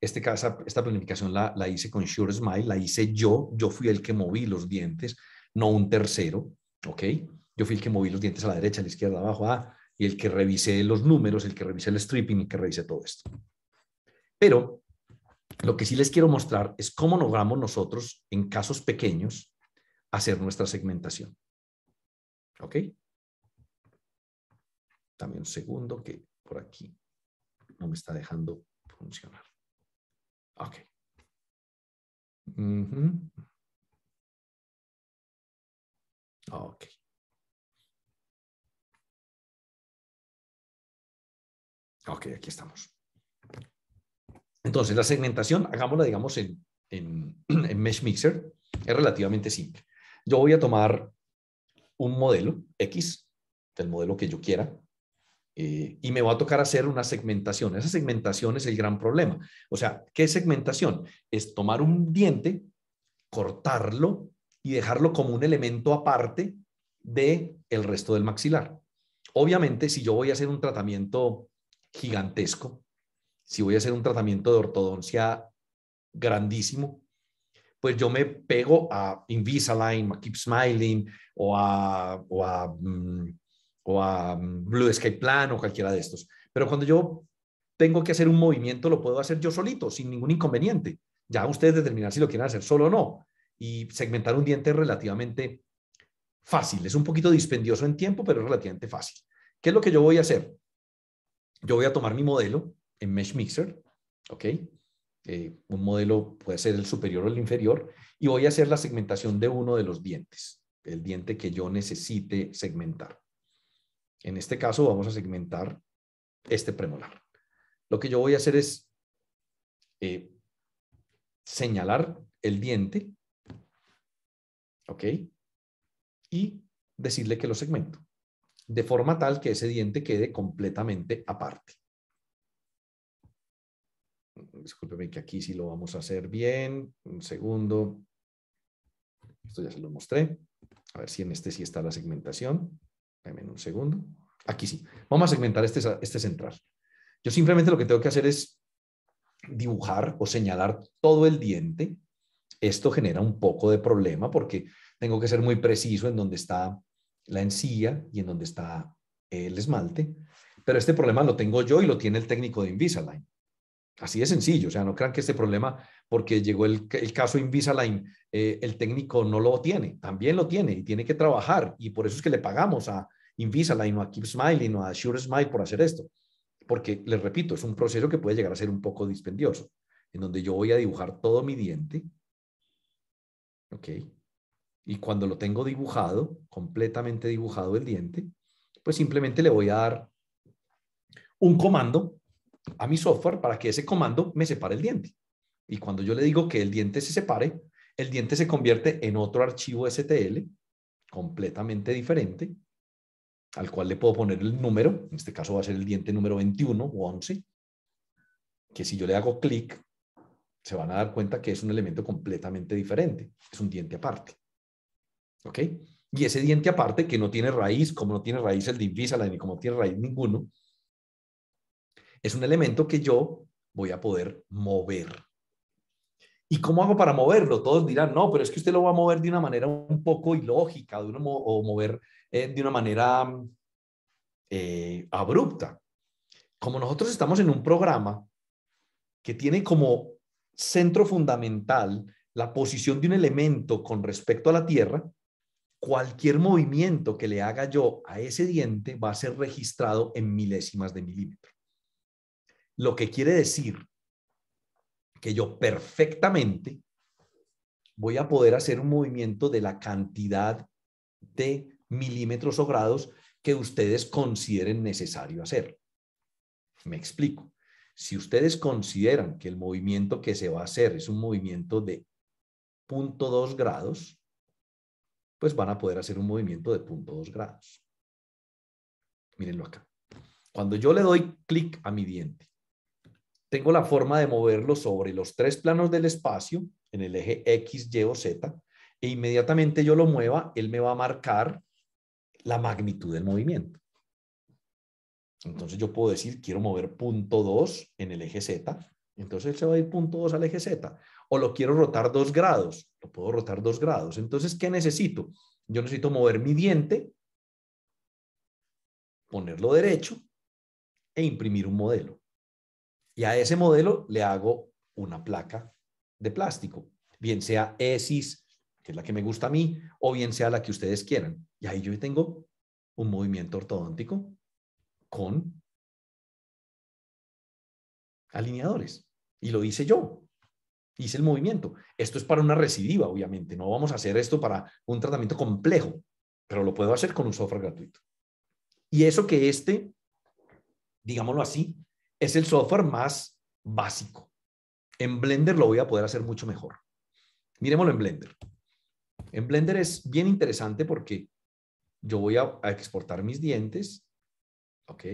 este caso esta planificación la, la hice con Sure Smile, la hice yo, yo fui el que moví los dientes, no un tercero, ¿ok? Yo fui el que moví los dientes a la derecha, a la izquierda, abajo, a ah, y el que revise los números, el que revise el stripping, y que revise todo esto. Pero lo que sí les quiero mostrar es cómo logramos nosotros, en casos pequeños, hacer nuestra segmentación. ¿Ok? También un segundo que por aquí no me está dejando funcionar. Ok. Ok. Ok, aquí estamos. Entonces, la segmentación, hagámosla, digamos, en, Mesh Mixer, es relativamente simple. Yo voy a tomar un modelo X, del modelo que yo quiera, eh, y me va a tocar hacer una segmentación. Esa segmentación es el gran problema. O sea, ¿qué segmentación? Es tomar un diente, cortarlo y dejarlo como un elemento aparte de el resto del maxilar. Obviamente, si yo voy a hacer un tratamiento gigantesco, si voy a hacer un tratamiento de ortodoncia grandísimo, pues yo me pego a Invisalign, a Keep Smiling o a, mm, mm, Blue Sky Plan o cualquiera de estos. Pero cuando yo tengo que hacer un movimiento, lo puedo hacer yo solito, sin ningún inconveniente. Ya ustedes determinan si lo quieren hacer solo o no. Y segmentar un diente es relativamente fácil. Es un poquito dispendioso en tiempo, pero es relativamente fácil. ¿Qué es lo que yo voy a hacer? yo voy a tomar mi modelo en Mesh Mixer, ¿ok? Eh, un modelo puede ser el superior o el inferior, y voy a hacer la segmentación de uno de los dientes, el diente que yo necesite segmentar. En este caso vamos a segmentar este premolar. Lo que yo voy a hacer es eh, señalar el diente, ¿ok? Y decirle que lo segmento de forma tal que ese diente quede completamente aparte. Discúlpeme que aquí sí lo vamos a hacer bien. Un segundo. Esto ya se lo mostré. A ver si en este sí está la segmentación. Dame un segundo. Aquí sí. Vamos a segmentar este, este central. Yo simplemente lo que tengo que hacer es dibujar o señalar todo el diente. Esto genera un poco de problema porque tengo que ser muy preciso en donde está la encía y en donde está el esmalte. Pero este problema lo tengo yo y lo tiene el técnico de Invisalign. Así de sencillo, o sea, no crean que este problema, porque llegó el, caso Invisalign, eh, el técnico no lo tiene, también lo tiene y tiene que trabajar. Y por eso es que le pagamos a Invisalign o a Keep Smiling o a Sure Smile por hacer esto. Porque, les repito, es un proceso que puede llegar a ser un poco dispendioso, en donde yo voy a dibujar todo mi diente. Ok, y cuando lo tengo dibujado, completamente dibujado el diente, pues simplemente le voy a dar un comando a mi software para que ese comando me separe el diente. Y cuando yo le digo que el diente se separe, el diente se convierte en otro archivo STL completamente diferente, al cual le puedo poner el número, en este caso va a ser el diente número 21 o 11, que si yo le hago clic, se van a dar cuenta que es un elemento completamente diferente, es un diente aparte. ¿Ok? Y ese diente aparte, que no tiene raíz, como no tiene raíz el divisa, ni como no tiene raíz ninguno, es un elemento que yo voy a poder mover. ¿Y cómo hago para moverlo? Todos dirán, no, pero es que usted lo va a mover de una manera un poco ilógica, de una, o mover eh, de una manera eh, abrupta. Como nosotros estamos en un programa que tiene como centro fundamental la posición de un elemento con respecto a la Tierra, cualquier movimiento que le haga yo a ese diente va a ser registrado en milésimas de milímetro. Lo que quiere decir que yo perfectamente voy a poder hacer un movimiento de la cantidad de milímetros o grados que ustedes consideren necesario hacer. Me explico. Si ustedes consideran que el movimiento que se va a hacer es un movimiento de 0.2 grados, pues van a poder hacer un movimiento de 0.2 grados. Mírenlo acá. Cuando yo le doy clic a mi diente, tengo la forma de moverlo sobre los tres planos del espacio, en el eje X, Y o Z, e inmediatamente yo lo mueva, él me va a marcar la magnitud del movimiento. Entonces yo puedo decir, quiero mover punto 2 en el eje Z, entonces él se va a ir punto 2 al eje Z o lo quiero rotar dos grados, lo puedo rotar dos grados. Entonces, ¿qué necesito? Yo necesito mover mi diente, ponerlo derecho e imprimir un modelo. Y a ese modelo le hago una placa de plástico, bien sea ESIS, que es la que me gusta a mí, o bien sea la que ustedes quieran. Y ahí yo tengo un movimiento ortodóntico con alineadores. Y lo hice yo hice el movimiento. Esto es para una recidiva, obviamente. No vamos a hacer esto para un tratamiento complejo, pero lo puedo hacer con un software gratuito. Y eso que este, digámoslo así, es el software más básico. En Blender lo voy a poder hacer mucho mejor. Miremoslo en Blender. En Blender es bien interesante porque yo voy a, a exportar mis dientes. Ok.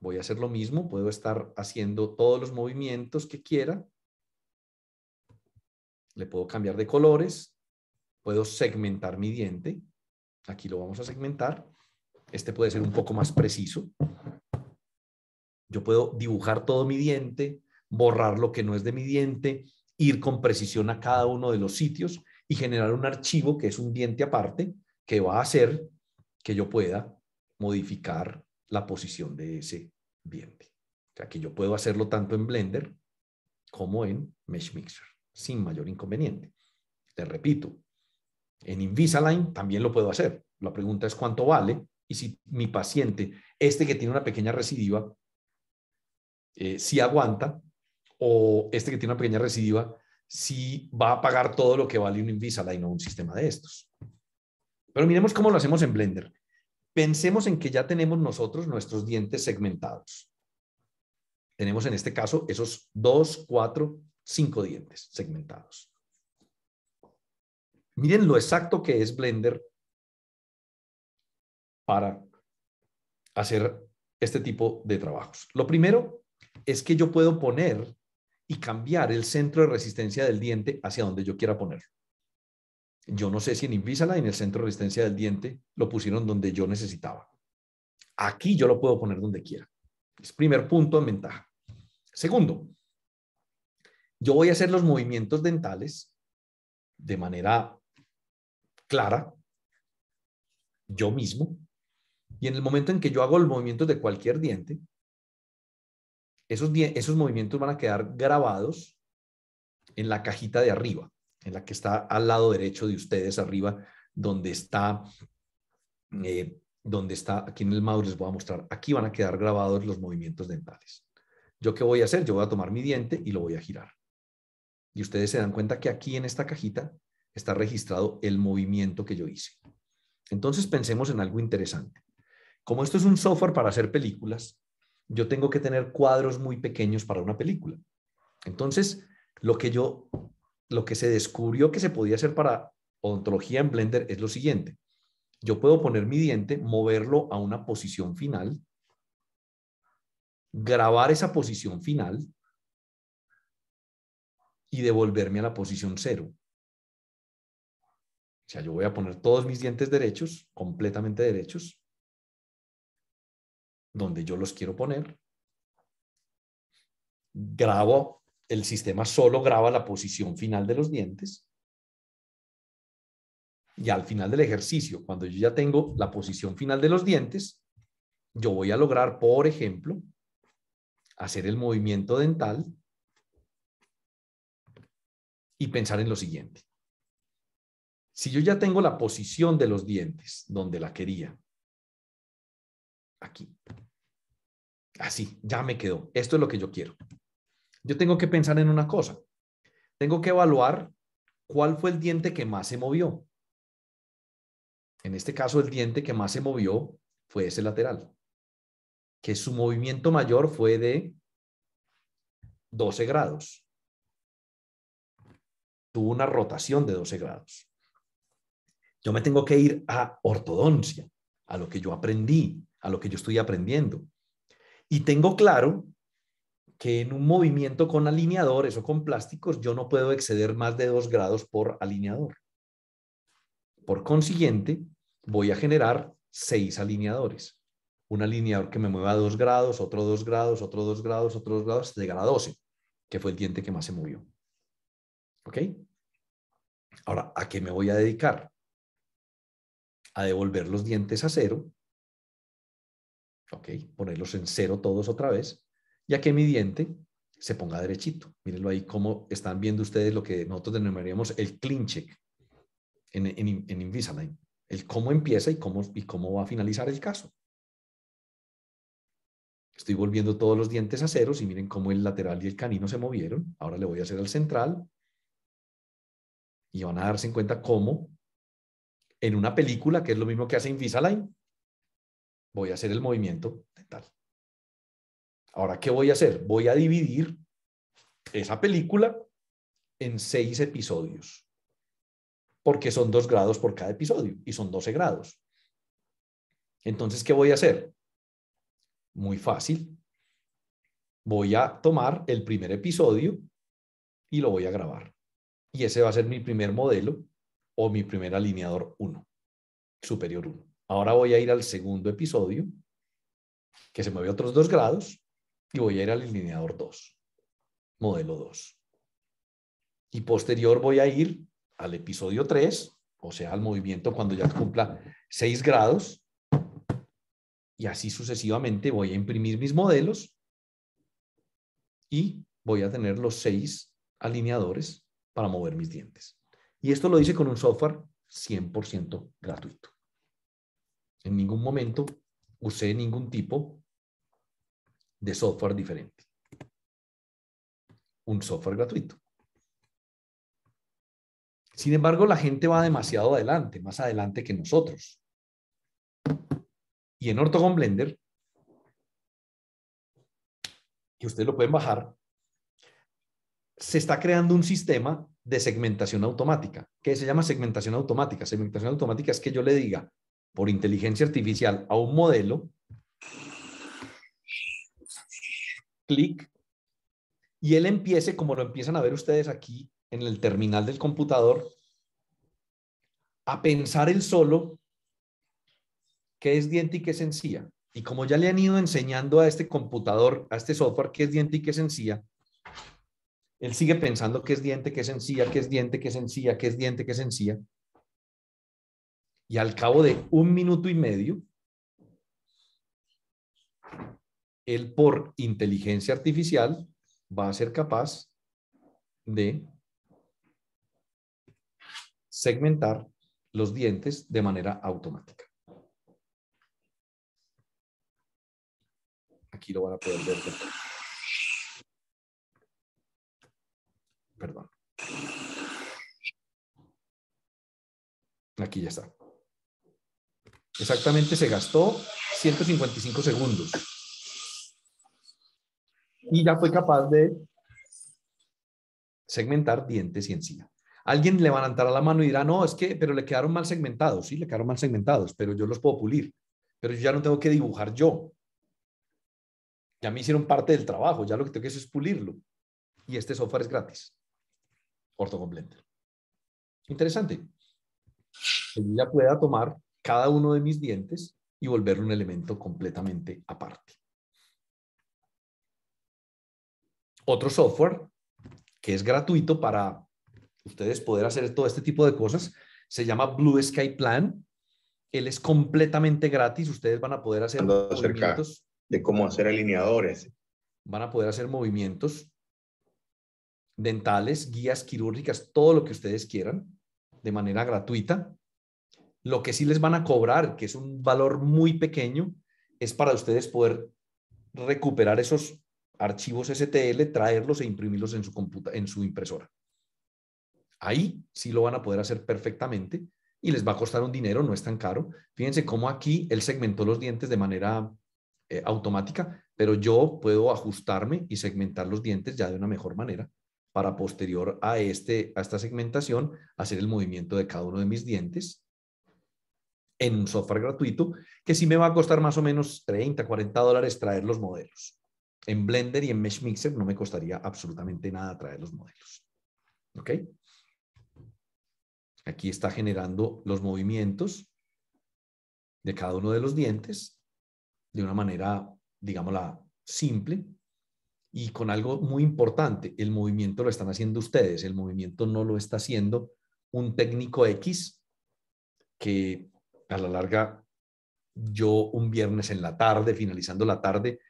Voy a hacer lo mismo. Puedo estar haciendo todos los movimientos que quiera le puedo cambiar de colores, puedo segmentar mi diente, aquí lo vamos a segmentar, este puede ser un poco más preciso, yo puedo dibujar todo mi diente, borrar lo que no es de mi diente, ir con precisión a cada uno de los sitios y generar un archivo que es un diente aparte que va a hacer que yo pueda modificar la posición de ese diente. O sea, yo puedo hacerlo tanto en Blender como en Mesh Mixer sin mayor inconveniente. Te repito, en Invisalign también lo puedo hacer. La pregunta es cuánto vale y si mi paciente, este que tiene una pequeña recidiva, eh, si aguanta o este que tiene una pequeña recidiva, si va a pagar todo lo que vale un Invisalign o un sistema de estos. Pero miremos cómo lo hacemos en Blender. Pensemos en que ya tenemos nosotros nuestros dientes segmentados. Tenemos en este caso esos dos cuatro cinco dientes segmentados. Miren lo exacto que es Blender para hacer este tipo de trabajos. Lo primero es que yo puedo poner y cambiar el centro de resistencia del diente hacia donde yo quiera ponerlo. Yo no sé si en Invisalign el centro de resistencia del diente lo pusieron donde yo necesitaba. Aquí yo lo puedo poner donde quiera. Es primer punto en ventaja. Segundo, yo voy a hacer los movimientos dentales de manera clara, yo mismo, y en el momento en que yo hago los movimientos de cualquier diente, esos, movimientos van a quedar grabados en la cajita de arriba, en la que está al lado derecho de ustedes, arriba, donde está, eh, donde está, aquí en el mouse les voy a mostrar, aquí van a quedar grabados los movimientos dentales. ¿Yo qué voy a hacer? Yo voy a tomar mi diente y lo voy a girar y ustedes se dan cuenta que aquí en esta cajita está registrado el movimiento que yo hice. Entonces pensemos en algo interesante. Como esto es un software para hacer películas, yo tengo que tener cuadros muy pequeños para una película. Entonces, lo que yo, lo que se descubrió que se podía hacer para odontología en Blender es lo siguiente. Yo puedo poner mi diente, moverlo a una posición final, grabar esa posición final, y devolverme a la posición cero. O sea, yo voy a poner todos mis dientes derechos, completamente derechos, donde yo los quiero poner. Grabo, el sistema solo graba la posición final de los dientes. Y al final del ejercicio, cuando yo ya tengo la posición final de los dientes, yo voy a lograr, por ejemplo, hacer el movimiento dental y pensar en lo siguiente. Si yo ya tengo la posición de los dientes donde la quería, aquí, así, ya me quedó, esto es lo que yo quiero. Yo tengo que pensar en una cosa, tengo que evaluar cuál fue el diente que más se movió. En este caso, el diente que más se movió fue ese lateral, que su movimiento mayor fue de 12 grados tuvo una rotación de 12 grados. Yo me tengo que ir a ortodoncia, a lo que yo aprendí, a lo que yo estoy aprendiendo. Y tengo claro que en un movimiento con alineadores o con plásticos yo no puedo exceder más de 2 grados por alineador. Por consiguiente, voy a generar 6 alineadores. Un alineador que me mueva 2 grados, otro 2 grados, otro 2 grados, otro 2 grados, llegar a 12, que fue el diente que más se movió. ¿Ok? Ahora, ¿a qué me voy a dedicar? A devolver los dientes a cero, ok, ponerlos en cero todos otra vez, y a que mi diente se ponga derechito. Mírenlo ahí cómo están viendo ustedes lo que nosotros denominaríamos el clean check en, Invisalign. El cómo empieza y cómo, y cómo va a finalizar el caso. Estoy volviendo todos los dientes a cero. y miren cómo el lateral y el canino se movieron. Ahora le voy a hacer al central, y van a darse cuenta cómo en una película, que es lo mismo que hace Invisalign, voy a hacer el movimiento dental. Ahora, ¿qué voy a hacer? Voy a dividir esa película en seis episodios, porque son dos grados por cada episodio y son 12 grados. Entonces, ¿qué voy a hacer? Muy fácil. Voy a tomar el primer episodio y lo voy a grabar y ese va a ser mi primer modelo o mi primer alineador 1, superior 1. Ahora voy a ir al segundo episodio, que se mueve otros dos grados, y voy a ir al alineador 2, modelo 2. Y posterior voy a ir al episodio 3, o sea, al movimiento cuando ya cumpla 6 grados, y así sucesivamente voy a imprimir mis modelos y voy a tener los seis alineadores para mover mis dientes. Y esto lo hice con un software 100% gratuito. En ningún momento usé ningún tipo de software diferente. Un software gratuito. Sin embargo, la gente va demasiado adelante, más adelante que nosotros. Y en Ortogon Blender, que ustedes lo pueden bajar, se está creando un sistema de segmentación automática, que se llama segmentación automática. Segmentación automática es que yo le diga por inteligencia artificial a un modelo, clic, y él empiece, como lo empiezan a ver ustedes aquí en el terminal del computador, a pensar él solo qué es diente y qué es encía. Y como ya le han ido enseñando a este computador, a este software, qué es diente y qué es encía, él sigue pensando que es diente, que es encía, que es diente, que es encía, que es diente, que es encía. Y al cabo de un minuto y medio, él por inteligencia artificial va a ser capaz de segmentar los dientes de manera automática. Aquí lo van a poder ver. Perdón. Aquí ya está. Exactamente se gastó 155 segundos. Y ya fue capaz de segmentar dientes y encía. Alguien levantará la mano y dirá, no, es que, pero le quedaron mal segmentados. Sí, le quedaron mal segmentados, pero yo los puedo pulir. Pero yo ya no tengo que dibujar yo. Ya me hicieron parte del trabajo, ya lo que tengo que hacer es pulirlo. Y este software es gratis corto Interesante. Que ya pueda tomar cada uno de mis dientes y volver un elemento completamente aparte. Otro software que es gratuito para ustedes poder hacer todo este tipo de cosas se llama Blue Sky Plan. Él es completamente gratis. Ustedes van a poder hacer movimientos. De cómo hacer alineadores. Van a poder hacer movimientos dentales, guías quirúrgicas, todo lo que ustedes quieran, de manera gratuita. Lo que sí les van a cobrar, que es un valor muy pequeño, es para ustedes poder recuperar esos archivos STL, traerlos e imprimirlos en su, en su impresora. Ahí sí lo van a poder hacer perfectamente y les va a costar un dinero, no es tan caro. Fíjense cómo aquí él segmentó los dientes de manera eh, automática, pero yo puedo ajustarme y segmentar los dientes ya de una mejor manera para posterior a, este, a esta segmentación hacer el movimiento de cada uno de mis dientes en un software gratuito que sí me va a costar más o menos 30, 40 dólares traer los modelos. En Blender y en Mesh Mixer no me costaría absolutamente nada traer los modelos. ¿Ok? Aquí está generando los movimientos de cada uno de los dientes de una manera, digámosla, simple y con algo muy importante, el movimiento lo están haciendo ustedes, el movimiento no lo está haciendo un técnico X que a la larga yo un viernes en la tarde, finalizando la tarde,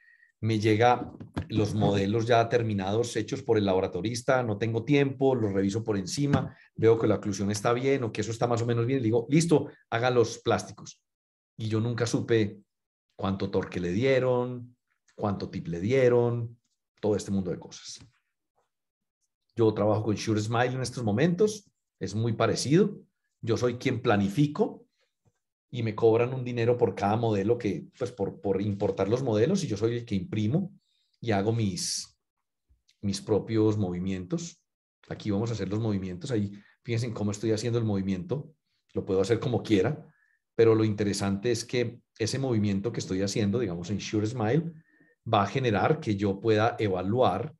me llega los modelos ya terminados, hechos por el laboratorista, no tengo tiempo, los reviso por encima, veo que la oclusión está bien o que eso está más o menos bien, le digo, listo, haga los plásticos. Y yo nunca supe cuánto torque le dieron, cuánto tip le dieron, todo este mundo de cosas. Yo trabajo con Sure Smile en estos momentos, es muy parecido. Yo soy quien planifico y me cobran un dinero por cada modelo que, pues por, por importar los modelos y yo soy el que imprimo y hago mis, mis propios movimientos. Aquí vamos a hacer los movimientos, ahí piensen cómo estoy haciendo el movimiento, lo puedo hacer como quiera, pero lo interesante es que ese movimiento que estoy haciendo, digamos en Sure Smile, va a generar que yo pueda evaluar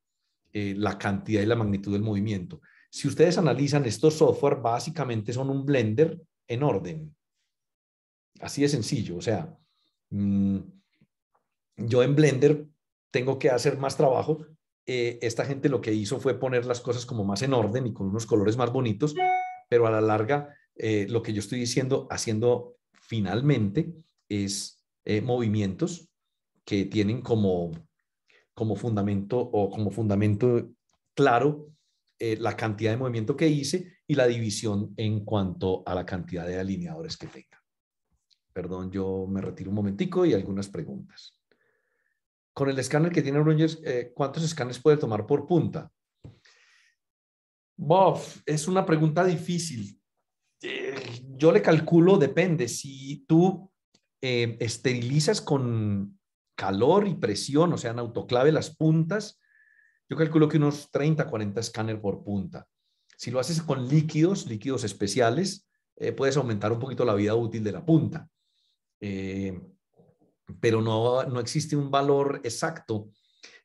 eh, la cantidad y la magnitud del movimiento. Si ustedes analizan estos software, básicamente son un blender en orden. Así de sencillo. O sea, mm, yo en Blender tengo que hacer más trabajo. Eh, esta gente lo que hizo fue poner las cosas como más en orden y con unos colores más bonitos, pero a la larga eh, lo que yo estoy diciendo, haciendo finalmente es movimientos que tienen como, como fundamento o como fundamento claro eh, la cantidad de movimiento que hice y la división en cuanto a la cantidad de alineadores que tenga. Perdón, yo me retiro un momentico y algunas preguntas. Con el escáner que tiene Rogers, eh, ¿cuántos escáneres puede tomar por punta? ¡Bof! es una pregunta difícil. Eh, yo le calculo, depende, si tú esterilizas con, calor y presión, o sea, en autoclave las puntas. Yo calculo que unos 30, 40 escáner por punta. Si lo haces con líquidos, líquidos especiales, eh, puedes aumentar un poquito la vida útil de la punta. Eh, pero no, no existe un valor exacto,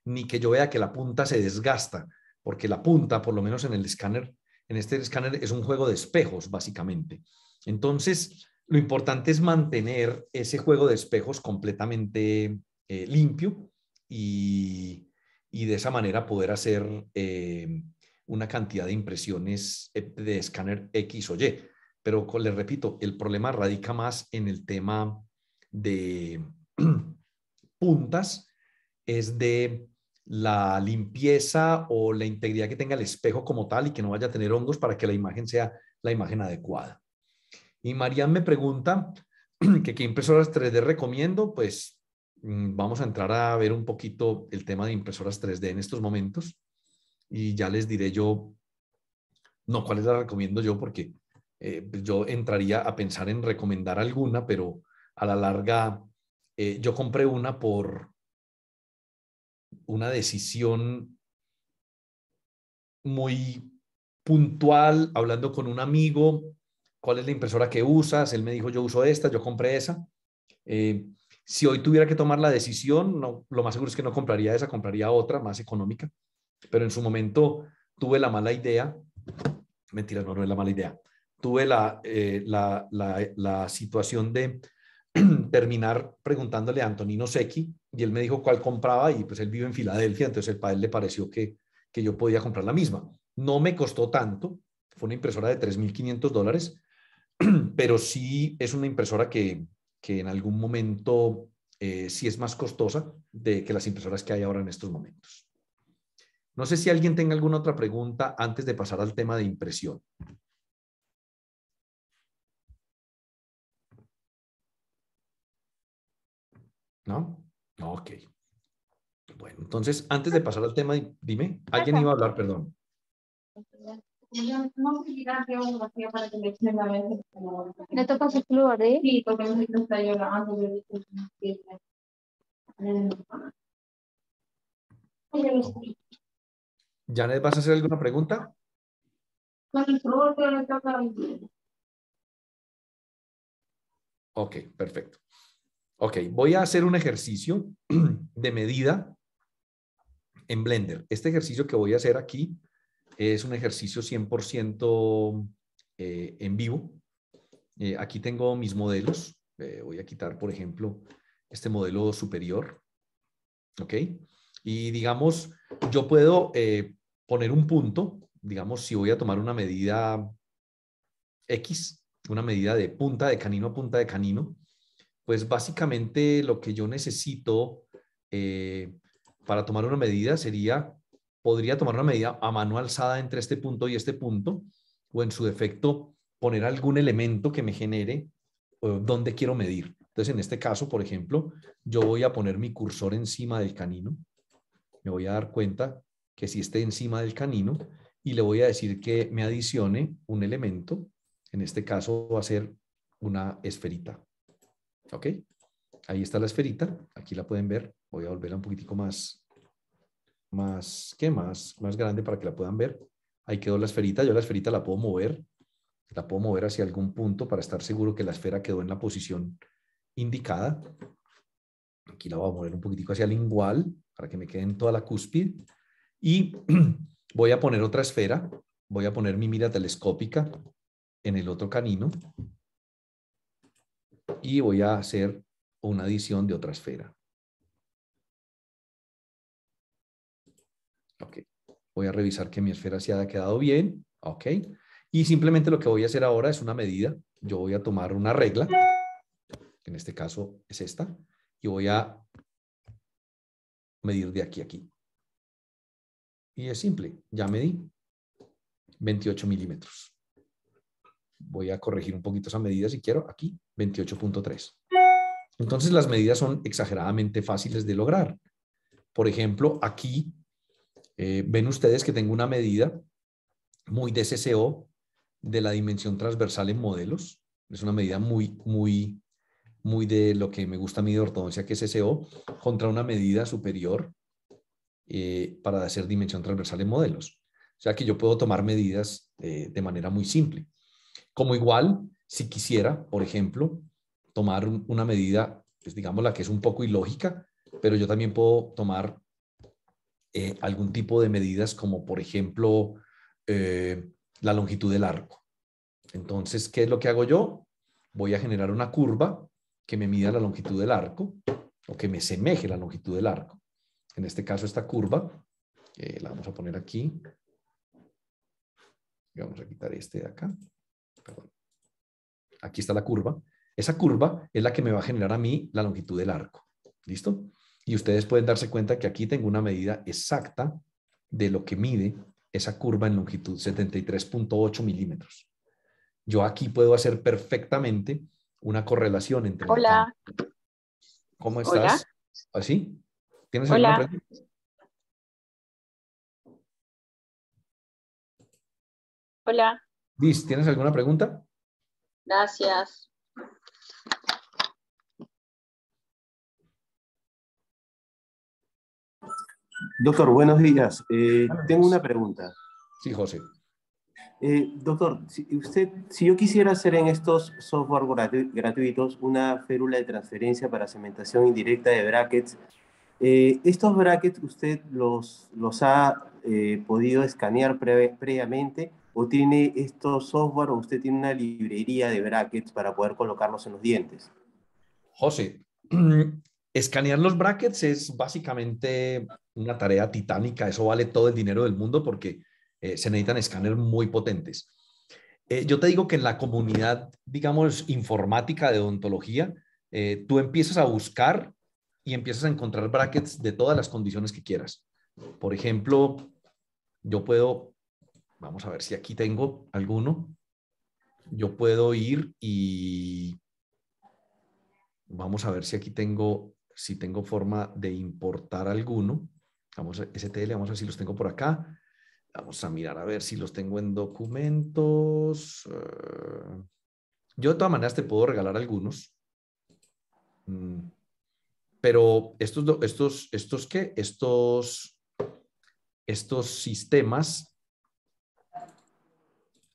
ni que yo vea que la punta se desgasta, porque la punta, por lo menos en el escáner, en este escáner es un juego de espejos, básicamente. Entonces, lo importante es mantener ese juego de espejos completamente eh, limpio y, de esa manera poder hacer eh, una cantidad de impresiones eh, de escáner X o Y. Pero les repito, el problema radica más en el tema de puntas, es de la limpieza o la integridad que tenga el espejo como tal y que no vaya a tener hongos para que la imagen sea la imagen adecuada. Y Marian me pregunta que qué impresoras 3D recomiendo, pues Mm, vamos a entrar a ver un poquito el tema de impresoras 3D en estos momentos y ya les diré yo, no, cuáles la recomiendo yo porque eh, pues, yo entraría a pensar en recomendar alguna, pero a la larga eh, yo compré una por una decisión muy puntual, hablando con un amigo, cuál es la impresora que usas, él me dijo yo uso esta, yo compré esa. Eh, si hoy tuviera que tomar la decisión, lo más seguro es que no compraría esa, compraría otra más económica. Pero en su momento tuve la mala idea, mentira, no, no es la mala idea, tuve la, eh, situación de terminar preguntándole a Antonino Secchi y él me dijo cuál compraba y pues él vive en Filadelfia, entonces el él le pareció que, que yo podía comprar la misma. No me costó tanto, fue una impresora de 3.500 dólares, pero sí es una impresora que, que en algún momento eh, sí es más costosa de que las impresoras que hay ahora en estos momentos. No sé si alguien tenga alguna otra pregunta antes de pasar al tema de impresión. ¿No? Ok. Bueno, entonces, antes de pasar al tema, dime, alguien iba a hablar, perdón. No sé si que para que le echen la vez. ¿Le toca eh? Sí, porque no sé que está llorando. Yo dije que Janet, ¿vas a hacer alguna pregunta? Con el toca Ok, perfecto. Ok, voy a hacer un ejercicio de medida en Blender. Este ejercicio que voy a hacer aquí es un ejercicio 100% eh, en vivo. Eh, aquí tengo mis modelos. Eh, voy a quitar, por ejemplo, este modelo superior. ¿Ok? Y digamos, yo puedo poner un punto, digamos, si voy a tomar una medida X, una medida de punta de canino a punta de canino, pues básicamente lo que yo necesito para tomar una medida sería podría tomar una medida a mano alzada entre este punto y este punto, o en su defecto poner algún elemento que me genere eh, donde quiero medir. Entonces, en este caso, por ejemplo, yo voy a poner mi cursor encima del canino. Me voy a dar cuenta que si esté encima del canino y le voy a decir que me adicione un elemento. En este caso va a ser una esferita. ¿Ok? Ahí está la esferita. Aquí la pueden ver. Voy a volverla un poquitico más más, ¿qué más? Más grande para que la puedan ver. Ahí quedó la esferita. Yo la esferita la puedo mover. La puedo mover hacia algún punto para estar seguro que la esfera quedó en la posición indicada. Aquí la voy a mover un poquitico hacia el igual para que me quede en toda la cúspide. Y voy a poner otra esfera. Voy a poner mi mira telescópica en el otro canino. Y voy a hacer una adición de otra esfera. Ok, voy a revisar que mi esfera se ha quedado bien. Ok, y simplemente lo que voy a hacer ahora es una medida. Yo voy a tomar una regla, en este caso es esta, y voy a medir de aquí a aquí. Y es simple, ya medí 28 milímetros. Voy a corregir un poquito esa medida si quiero, aquí 28.3. Entonces las medidas son exageradamente fáciles de lograr. Por ejemplo, aquí eh, ven ustedes que tengo una medida muy de CCO de la dimensión transversal en modelos. Es una medida muy, muy, muy de lo que me gusta a mí de ortodoncia, que es CCO, contra una medida superior eh, para hacer dimensión transversal en modelos. O sea que yo puedo tomar medidas eh, de manera muy simple. Como igual, si quisiera, por ejemplo, tomar una medida, pues digamos la que es un poco ilógica, pero yo también puedo tomar eh, algún tipo de medidas como, por ejemplo, eh, la longitud del arco. Entonces, ¿qué es lo que hago yo? Voy a generar una curva que me mida la longitud del arco o que me semeje la longitud del arco. En este caso, esta curva, eh, la vamos a poner aquí. Vamos a quitar este de acá. Perdón. Aquí está la curva. Esa curva es la que me va a generar a mí la longitud del arco. ¿Listo? Y ustedes pueden darse cuenta que aquí tengo una medida exacta de lo que mide esa curva en longitud, 73.8 milímetros. Yo aquí puedo hacer perfectamente una correlación entre... Hola. ¿Cómo estás? ¿Así? ¿Ah, ¿Tienes Hola. alguna pregunta? Hola. ¿tienes alguna pregunta? Gracias. Doctor, buenos días. Eh, tengo una pregunta. Sí, José. Eh, doctor, si, usted, si yo quisiera hacer en estos software gratuitos una férula de transferencia para cementación indirecta de brackets, eh, ¿estos brackets usted los, los ha podido escanear previamente o tiene estos software o usted tiene una librería de brackets para poder colocarlos en los dientes? José, Escanear los brackets es básicamente una tarea titánica, eso vale todo el dinero del mundo porque eh, se necesitan escáneres muy potentes. Eh, yo te digo que en la comunidad, digamos, informática de odontología, eh, tú empiezas a buscar y empiezas a encontrar brackets de todas las condiciones que quieras. Por ejemplo, yo puedo, vamos a ver si aquí tengo alguno, yo puedo ir y vamos a ver si aquí tengo si tengo forma de importar alguno. Vamos a STL, vamos a ver si los tengo por acá. Vamos a mirar a ver si los tengo en documentos. Eh. Yo de todas maneras te puedo regalar algunos. Mm. Pero estos, estos, estos qué? Estos, estos sistemas.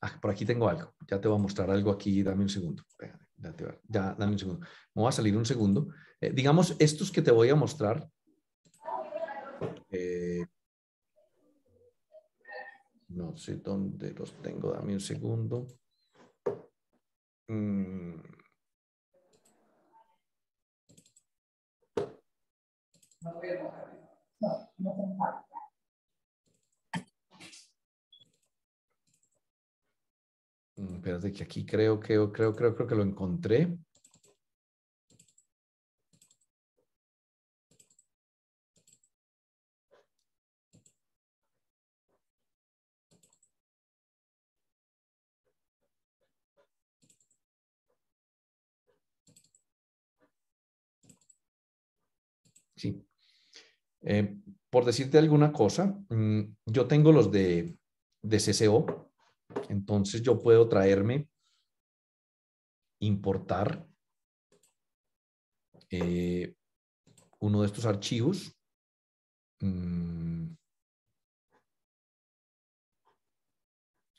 Ah, por aquí tengo algo. Ya te voy a mostrar algo aquí. Dame un segundo. Ya, dame un segundo. Me voy a salir un segundo eh, digamos, estos que te voy a mostrar. Eh, no sé dónde los tengo, dame un segundo. Mm. mm espérate que aquí creo que creo, creo, creo que lo encontré. Eh, por decirte alguna cosa, mm, yo tengo los de, de CCO, entonces yo puedo traerme, importar eh, uno de estos archivos. Mm,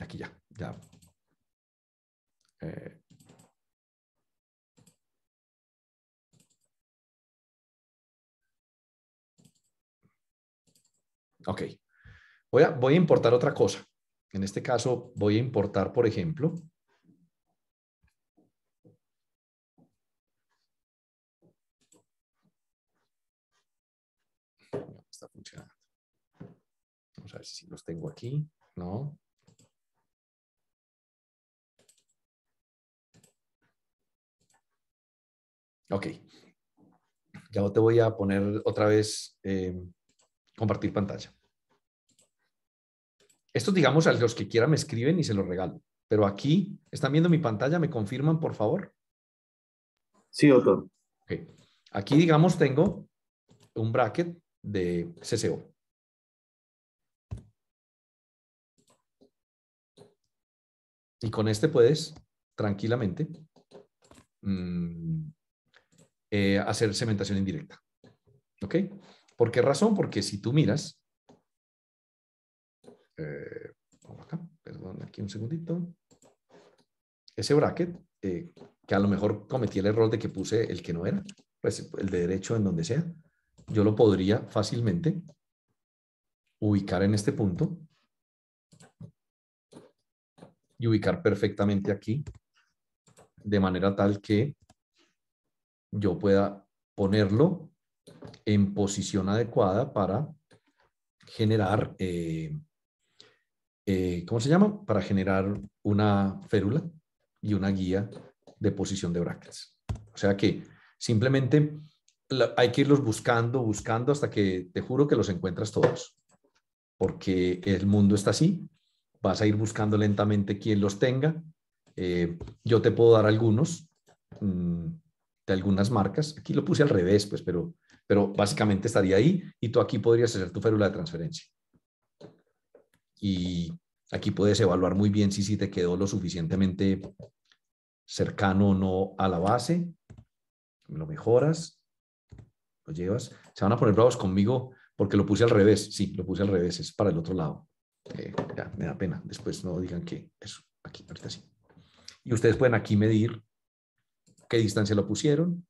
aquí ya, ya. Eh, Ok, voy a, voy a importar otra cosa. En este caso, voy a importar, por ejemplo, está funcionando. Vamos a ver si los tengo aquí. No. Ok. Ya te voy a poner otra vez eh, compartir pantalla. Esto, digamos, a los que quieran me escriben y se los regalo. Pero aquí, ¿están viendo mi pantalla? ¿Me confirman, por favor? Sí, doctor. Aquí, digamos, tengo un bracket de CCO. Y con este puedes tranquilamente mm, eh, hacer cementación indirecta. ¿Ok? ¿Por qué razón? Porque si tú miras, eh, acá, perdón, aquí un segundito, ese bracket, eh, que a lo mejor cometí el error de que puse el que no era, pues, el de derecho en donde sea, yo lo podría fácilmente ubicar en este punto y ubicar perfectamente aquí de manera tal que yo pueda ponerlo en posición adecuada para generar eh, eh, ¿cómo se llama? Para generar una férula y una guía de posición de brackets. O sea que simplemente hay que irlos buscando, buscando hasta que te juro que los encuentras todos. Porque el mundo está así, vas a ir buscando lentamente quién los tenga. Eh, yo te puedo dar algunos mm, de algunas marcas. Aquí lo puse al revés, pues, pero, pero básicamente estaría ahí y tú aquí podrías hacer tu férula de transferencia y aquí puedes evaluar muy bien si, si te quedó lo suficientemente cercano o no a la base. Lo mejoras, lo llevas. Se van a poner bravos conmigo porque lo puse al revés. Sí, lo puse al revés, es para el otro lado. Eh, ya, me da pena. Después no digan que es aquí, ahorita sí. Y ustedes pueden aquí medir qué distancia lo pusieron.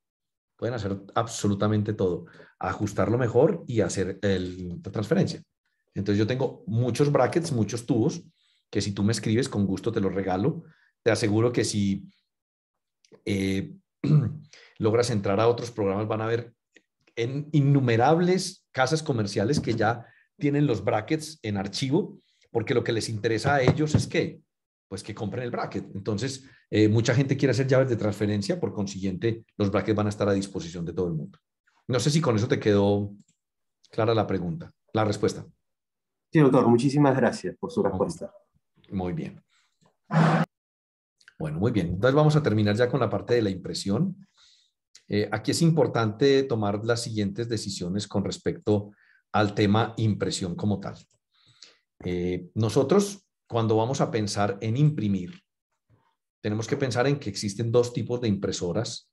Pueden hacer absolutamente todo. Ajustarlo mejor y hacer la transferencia. Entonces yo tengo muchos brackets, muchos tubos, que si tú me escribes, con gusto te los regalo. Te aseguro que si eh, logras entrar a otros programas, van a haber innumerables casas comerciales que ya tienen los brackets en archivo, porque lo que les interesa a ellos es que, pues que compren el bracket. Entonces, eh, mucha gente quiere hacer llaves de transferencia, por consiguiente, los brackets van a estar a disposición de todo el mundo. No sé si con eso te quedó clara la pregunta, la respuesta. Sí, doctor, muchísimas gracias por su respuesta. Muy bien. Bueno, muy bien. Entonces vamos a terminar ya con la parte de la impresión. Eh, aquí es importante tomar las siguientes decisiones con respecto al tema impresión como tal. Eh, nosotros, cuando vamos a pensar en imprimir, tenemos que pensar en que existen dos tipos de impresoras,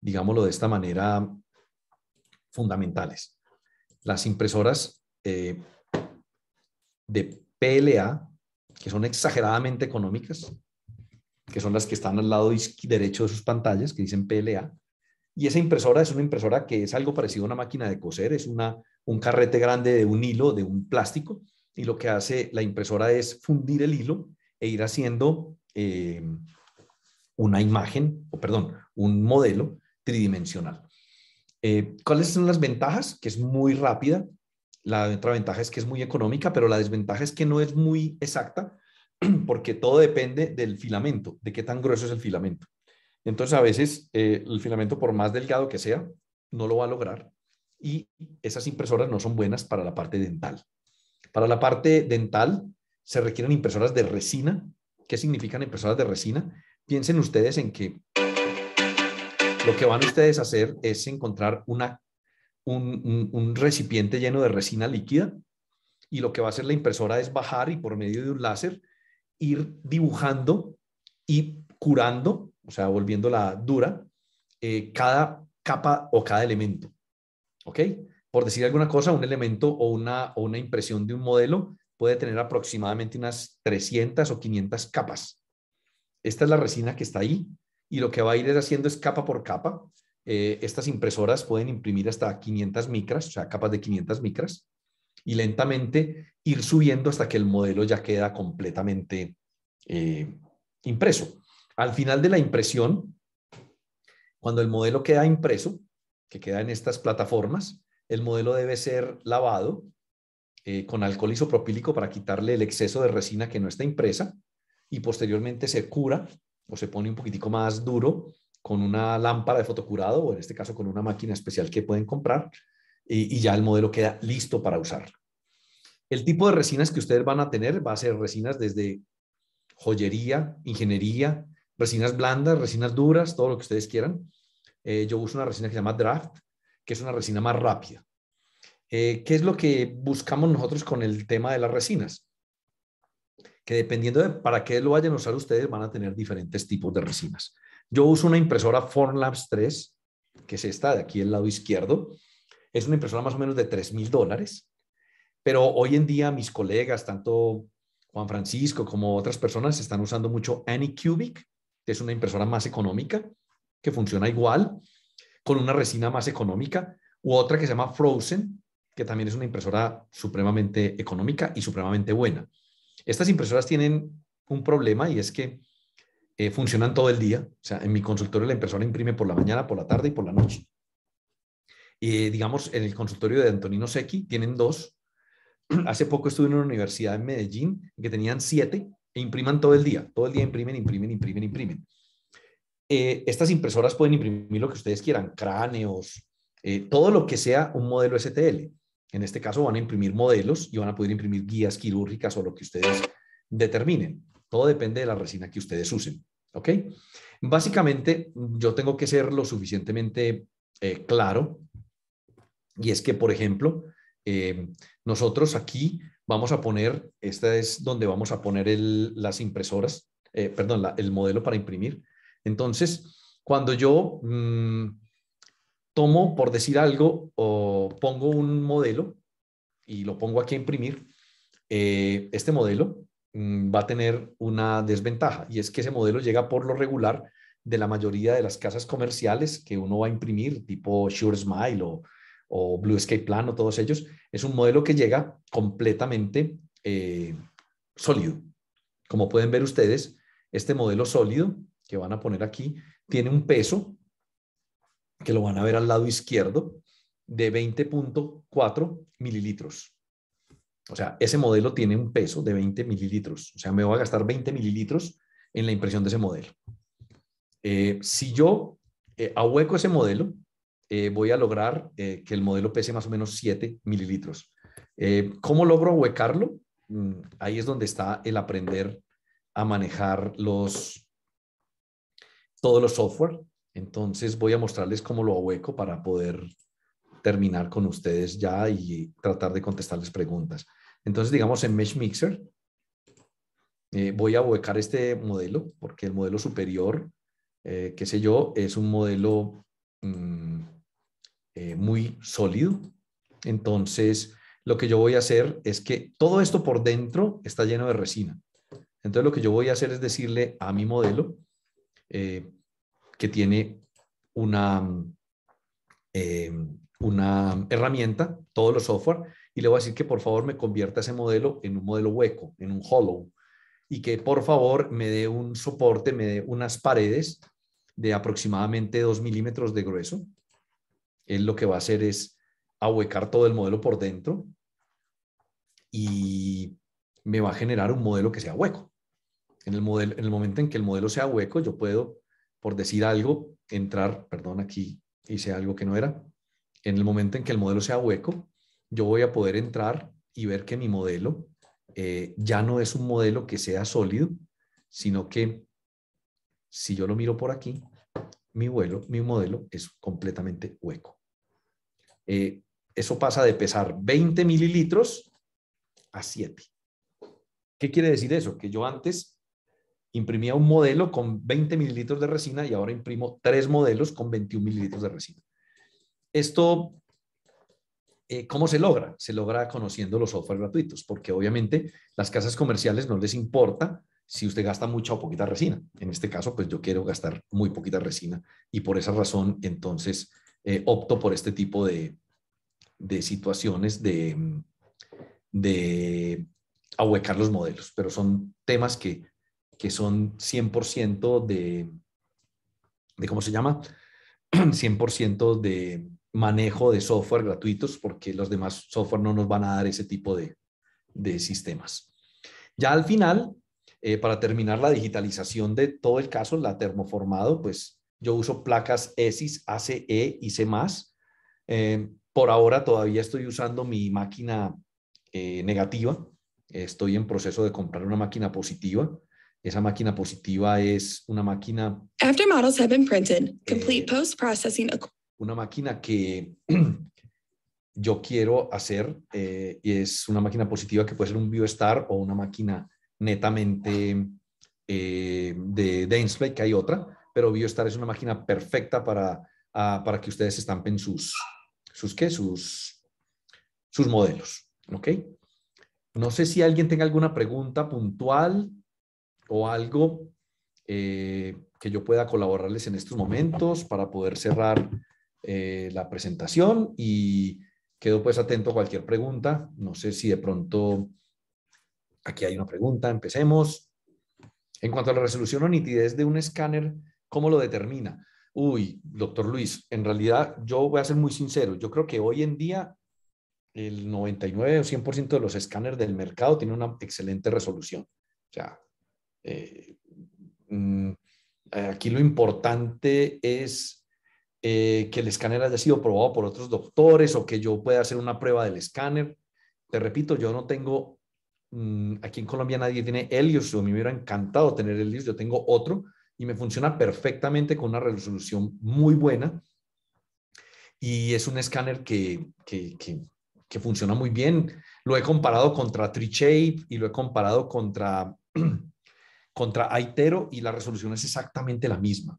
digámoslo de esta manera, fundamentales. Las impresoras eh, de PLA, que son exageradamente económicas, que son las que están al lado derecho de sus pantallas, que dicen PLA. Y esa impresora es una impresora que es algo parecido a una máquina de coser, es una, un carrete grande de un hilo, de un plástico, y lo que hace la impresora es fundir el hilo e ir haciendo em, una imagen, o perdón, un modelo tridimensional. Eh, ¿Cuáles son las ventajas? Que es muy rápida, la otra ventaja es que es muy económica, pero la desventaja es que no es muy exacta porque todo depende del filamento, de qué tan grueso es el filamento. Entonces, a veces eh, el filamento, por más delgado que sea, no lo va a lograr y esas impresoras no son buenas para la parte dental. Para la parte dental se requieren impresoras de resina. ¿Qué significan impresoras de resina? Piensen ustedes en que lo que van ustedes a hacer es encontrar una un, recipiente lleno de resina líquida y lo que va a hacer la impresora es bajar y por medio de un láser ir dibujando y curando, o sea, volviéndola dura, eh, cada capa o cada elemento. ¿Ok? Por decir alguna cosa, un elemento o una, o una impresión de un modelo puede tener aproximadamente unas 300 o 500 capas. Esta es la resina que está ahí y lo que va a ir haciendo es capa por capa eh, estas impresoras pueden imprimir hasta 500 micras, o sea, capas de 500 micras, y lentamente ir subiendo hasta que el modelo ya queda completamente eh, impreso. Al final de la impresión, cuando el modelo queda impreso, que queda en estas plataformas, el modelo debe ser lavado eh, con alcohol isopropílico para quitarle el exceso de resina que no está impresa y posteriormente se cura o se pone un poquitico más duro con una lámpara de fotocurado o en este caso con una máquina especial que pueden comprar y, ya el modelo queda listo para usar. El tipo de resinas que ustedes van a tener va a ser resinas desde joyería, ingeniería, resinas blandas, resinas duras, todo lo que ustedes quieran. Eh, yo uso una resina que se llama Draft, que es una resina más rápida. Eh, ¿Qué es lo que buscamos nosotros con el tema de las resinas? Que dependiendo de para qué lo vayan a usar ustedes, van a tener diferentes tipos de resinas. Yo uso una impresora Formlabs 3, que es esta de aquí el lado izquierdo. Es una impresora más o menos de 3 mil dólares, pero hoy en día mis colegas, tanto Juan Francisco como otras personas, están usando mucho Anycubic, que es una impresora más económica, que funciona igual, con una resina más económica, u otra que se llama Frozen, que también es una impresora supremamente económica y supremamente buena. Estas impresoras tienen un problema y es que eh, funcionan todo el día. O sea, en mi consultorio la impresora imprime por la mañana, por la tarde y por la noche. Y eh, digamos, en el consultorio de Antonino Secchi tienen dos. Hace poco estuve en una universidad en Medellín que tenían siete e impriman todo el día. Todo el día imprimen, imprimen, imprimen, imprimen. Eh, estas impresoras pueden imprimir lo que ustedes quieran, cráneos, todo lo que sea un modelo STL. En este caso van a imprimir modelos y van a poder imprimir guías quirúrgicas o lo que ustedes determinen. Todo depende de la resina que ustedes usen. ¿Ok? Básicamente, yo tengo que ser lo suficientemente eh, claro. Y es que, por ejemplo, em, nosotros aquí vamos a poner, esta es donde vamos a poner las impresoras, eh, perdón, el modelo para imprimir. Entonces, cuando yo mm, tomo, por decir algo, o pongo un modelo y lo pongo aquí a imprimir, eh, este modelo, Mm, va a tener una desventaja y es que ese modelo llega por lo regular de la mayoría de las casas comerciales que uno va a imprimir, tipo Sure Smile o, Blue Sky Plan o todos ellos. Es un modelo que llega completamente eh, sólido. Como pueden ver ustedes, este modelo sólido que van a poner aquí tiene un peso que lo van a ver al lado izquierdo de 20.4 mililitros. O sea, ese modelo tiene un peso de 20 mililitros. O sea, me voy a gastar 20 mililitros en la impresión de ese modelo. Eh, si yo eh, ahueco ese modelo, eh, voy a lograr eh, que el modelo pese más o menos 7 mililitros. ¿Cómo logro ahuecarlo? Mm, ahí es donde está el aprender a manejar los, todos los software. Entonces voy a mostrarles cómo lo ahueco para poder terminar con ustedes ya y tratar de contestarles preguntas. Entonces, digamos, en Mesh Mixer eh, voy a huecar este modelo, porque el modelo superior, eh, qué sé yo, es un modelo mm, eh, muy sólido. Entonces, lo que yo voy a hacer es que todo esto por dentro está lleno de resina. Entonces, lo que yo voy a hacer es decirle a mi modelo que tiene una, mm, una herramienta, todos los software, y le voy a decir que por favor me convierta ese modelo en un modelo hueco, en un hollow, y que por favor me dé un soporte, me dé unas paredes de aproximadamente 2 milímetros de grueso. Él lo que va a hacer es ahuecar todo el modelo por dentro y me va a generar un modelo que sea hueco. En el, modelo, en el momento en que el modelo sea hueco, yo puedo, por decir algo, entrar, perdón, aquí hice algo que no era, en el momento en que el modelo sea hueco, yo voy a poder entrar y ver que mi modelo eh, ya no es un modelo que sea sólido, sino que si yo lo miro por aquí, mi, vuelo, mi modelo es completamente hueco. Eh, eso pasa de pesar 20 mililitros a 7. ¿Qué quiere decir eso? Que yo antes imprimía un modelo con 20 mililitros de resina y ahora imprimo tres modelos con 21 mililitros de resina. Esto, eh, ¿cómo se logra? Se logra conociendo los software gratuitos, porque obviamente las casas comerciales no les importa si usted gasta mucha o poquita resina. En este caso, pues yo quiero gastar muy poquita resina y por esa razón, entonces, eh, opto por este tipo de, de situaciones de, de ahuecar los modelos, pero son temas que, que son 100% de, de, ¿cómo se llama? 100% de, manejo de software gratuitos porque los demás software no nos van a dar ese tipo de, sistemas. Ya al final, eh, para terminar la digitalización de todo el caso, la termoformado, pues yo uso placas ESIS, ACE y C+. Eh, por ahora todavía estoy usando mi máquina eh, negativa. Estoy en proceso de comprar una máquina positiva. Esa máquina positiva es una máquina. After models have been printed, complete post-processing una máquina que yo quiero hacer eh, y es una máquina positiva que puede ser un BioStar o una máquina netamente eh, de Densplay, que hay otra, pero BioStar es una máquina perfecta para, ah, para que ustedes estampen sus, sus, ¿qué? sus, modelos. No sé si alguien tenga alguna pregunta puntual o algo eh, que yo pueda colaborarles en estos momentos para poder cerrar eh, la presentación y quedo pues atento a cualquier pregunta. No sé si de pronto aquí hay una pregunta, empecemos. En cuanto a la resolución o nitidez de un escáner, ¿cómo lo determina? Uy, doctor Luis, en realidad yo voy a ser muy sincero, yo creo que hoy en día el 99 o 100% de los escáneres del mercado tienen una excelente resolución. O sea, eh, mm, aquí lo importante es eh, que el escáner haya sido probado por otros doctores o que yo pueda hacer una prueba del escáner. Te repito, yo no tengo, mm, aquí en Colombia nadie tiene Helios, o me hubiera encantado tener Helios, yo tengo otro y me funciona perfectamente con una resolución muy buena. Y es un escáner que, funciona muy bien. Lo he comparado contra Trishape y lo he comparado contra, contra Aitero y la resolución es exactamente la misma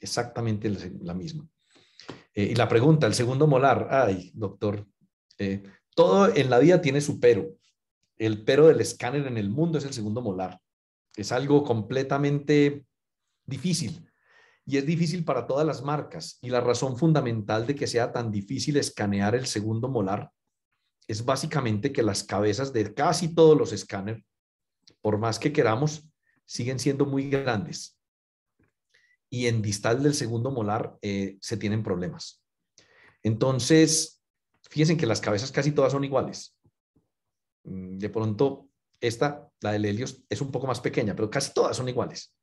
exactamente la misma. Eh, y la pregunta, el segundo molar, ay, doctor, eh, todo en la vida tiene su pero. El pero del escáner en el mundo es el segundo molar. Es algo completamente difícil. Y es difícil para todas las marcas. Y la razón fundamental de que sea tan difícil escanear el segundo molar es básicamente que las cabezas de casi todos los escáneres, por más que queramos, siguen siendo muy grandes y en distal del segundo molar eh, se tienen problemas. Entonces, fíjense que las cabezas casi todas son iguales. Mm, de pronto, esta, la del Helios, es un poco más pequeña, pero casi todas son iguales.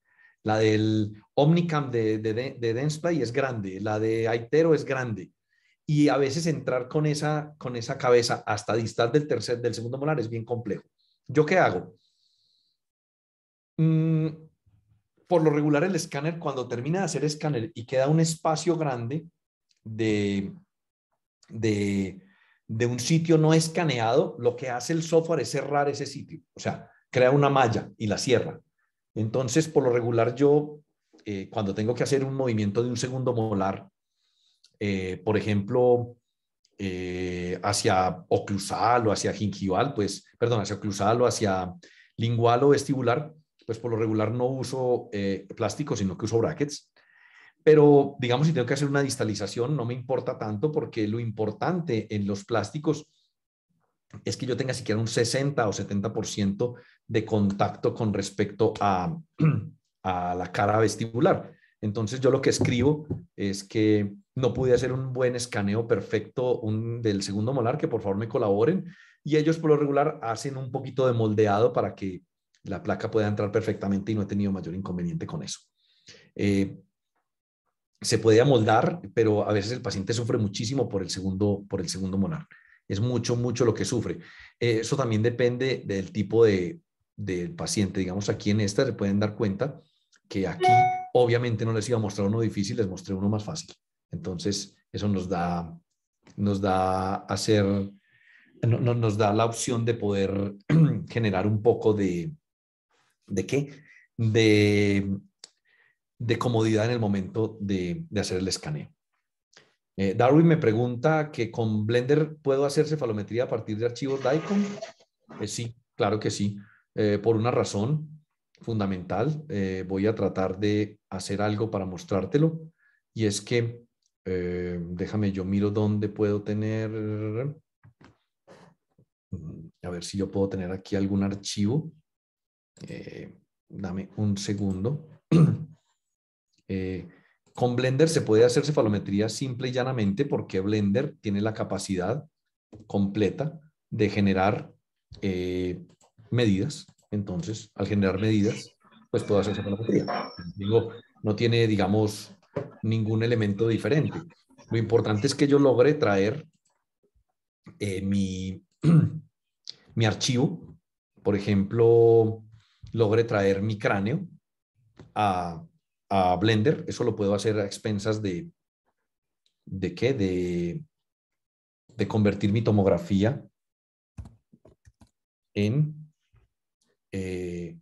La del Omnicam de, de, de Densplay es grande, la de Aitero es grande. Y a veces entrar con esa, con esa cabeza hasta distal del, tercer, del segundo molar es bien complejo. ¿Yo qué hago? Mm, por lo regular el escáner, cuando termina de hacer escáner y queda un espacio grande de, de, un sitio no escaneado, lo que hace el software es cerrar ese sitio, o sea, crea una malla y la cierra. Entonces, por lo regular yo, eh, cuando tengo que hacer un movimiento de un segundo molar, eh, por ejemplo, eh, hacia oclusal o hacia gingival, pues, perdón, hacia oclusal o hacia lingual o vestibular, pues por lo regular no uso eh, plástico, sino que uso brackets. Pero digamos, si tengo que hacer una distalización, no me importa tanto porque lo importante en los plásticos es que yo tenga siquiera un 60 o 70% de contacto con respecto a, a la cara vestibular. Entonces yo lo que escribo es que no pude hacer un buen escaneo perfecto del segundo molar, que por favor me colaboren. Y ellos por lo regular hacen un poquito de moldeado para que la placa puede entrar perfectamente y no he tenido mayor inconveniente con eso. Eh, se puede amoldar, pero a veces el paciente sufre muchísimo por el segundo, por el segundo molar. Es mucho, mucho lo que sufre. Eh, eso también depende del tipo de, del paciente. Digamos, aquí en esta se pueden dar cuenta que aquí obviamente no les iba a mostrar uno difícil, les mostré uno más fácil. Entonces, eso nos da, nos da hacer, no, nos da la opción de poder generar un poco de, ¿De qué? De, comodidad en el momento de, hacer el escaneo. Eh, Darwin me pregunta que con Blender puedo hacer cefalometría a partir de archivos DICOM. Eh, sí, claro que sí. Eh, por una razón fundamental, voy a tratar de hacer algo para mostrártelo. Y es que, déjame, yo miro dónde puedo tener... Mm, a ver si yo puedo tener aquí algún archivo. Eh, dame un segundo. Eh, con Blender se puede hacer cefalometría simple y llanamente porque Blender tiene la capacidad completa de generar eh, medidas. Entonces, al generar medidas, pues puedo hacer cefalometría. no tiene, digamos, ningún elemento diferente. Lo importante es que yo logre traer mi, mi archivo, por ejemplo, logre traer mi cráneo a, a Blender. Eso lo puedo hacer a expensas de, ¿de qué? De, de convertir mi tomografía en eh,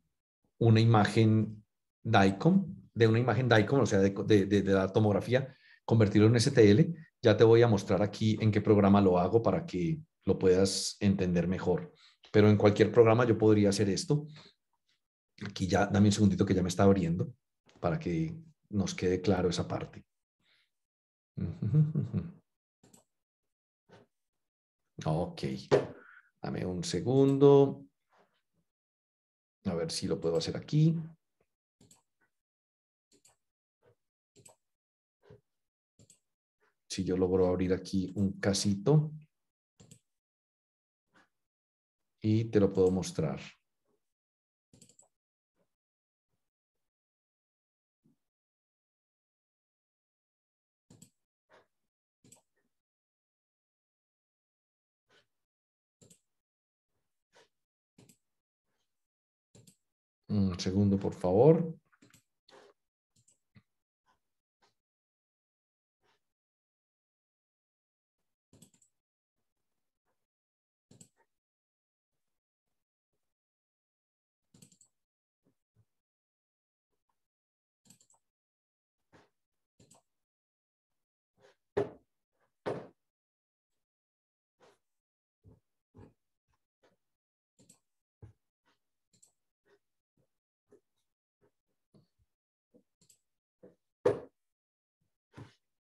una imagen DICOM, de una imagen DICOM, o sea, de, de, de, la tomografía, convertirlo en STL. Ya te voy a mostrar aquí en qué programa lo hago para que lo puedas entender mejor. Pero en cualquier programa yo podría hacer esto. Aquí ya, dame un segundito que ya me está abriendo para que nos quede claro esa parte. Ok, dame un segundo. A ver si lo puedo hacer aquí. Si yo logro abrir aquí un casito. Y te lo puedo mostrar. segundo, por favor.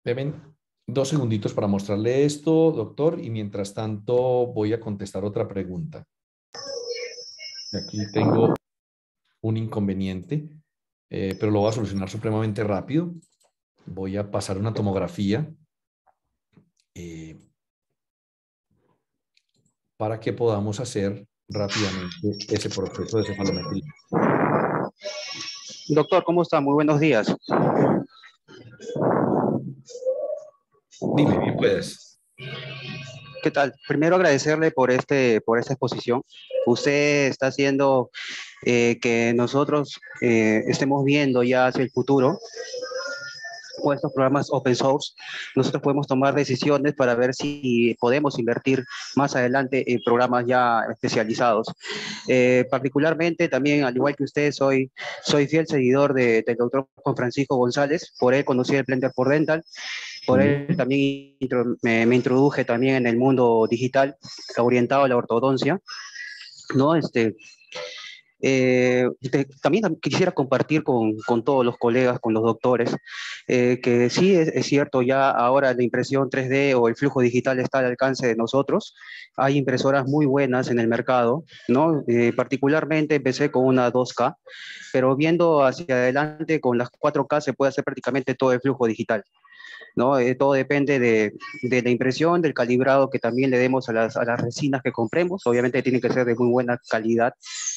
Deben dos segunditos para mostrarle esto, doctor, y mientras tanto voy a contestar otra pregunta. Aquí tengo un inconveniente, eh, pero lo voy a solucionar supremamente rápido. Voy a pasar una tomografía eh, para que podamos hacer rápidamente ese proceso de cefalometría. Doctor, ¿cómo está? Muy buenos días. ¿Qué tal? Primero agradecerle por, este, por esta exposición. Usted está haciendo eh, que nosotros eh, estemos viendo ya hacia el futuro con estos programas open source, nosotros podemos tomar decisiones para ver si podemos invertir más adelante en programas ya especializados. Eh, particularmente también, al igual que ustedes, soy, soy fiel seguidor de, del doctor Juan Francisco González, por él conocí el Blender por Dental por él también me, introduje también en el mundo digital, orientado a la ortodoncia. ¿no? Este, eh, también quisiera compartir con, con, todos los colegas, con los doctores, eh, que sí es, cierto, ya ahora la impresión 3D o el flujo digital está al alcance de nosotros. Hay impresoras muy buenas en el mercado, ¿no? Eh, particularmente empecé con una 2K, pero viendo hacia adelante con las 4K se puede hacer prácticamente todo el flujo digital. Eh, todo depende de, la impresión, del calibrado que también le demos a las, resinas que compremos. Obviamente tienen que ser de muy buena calidad.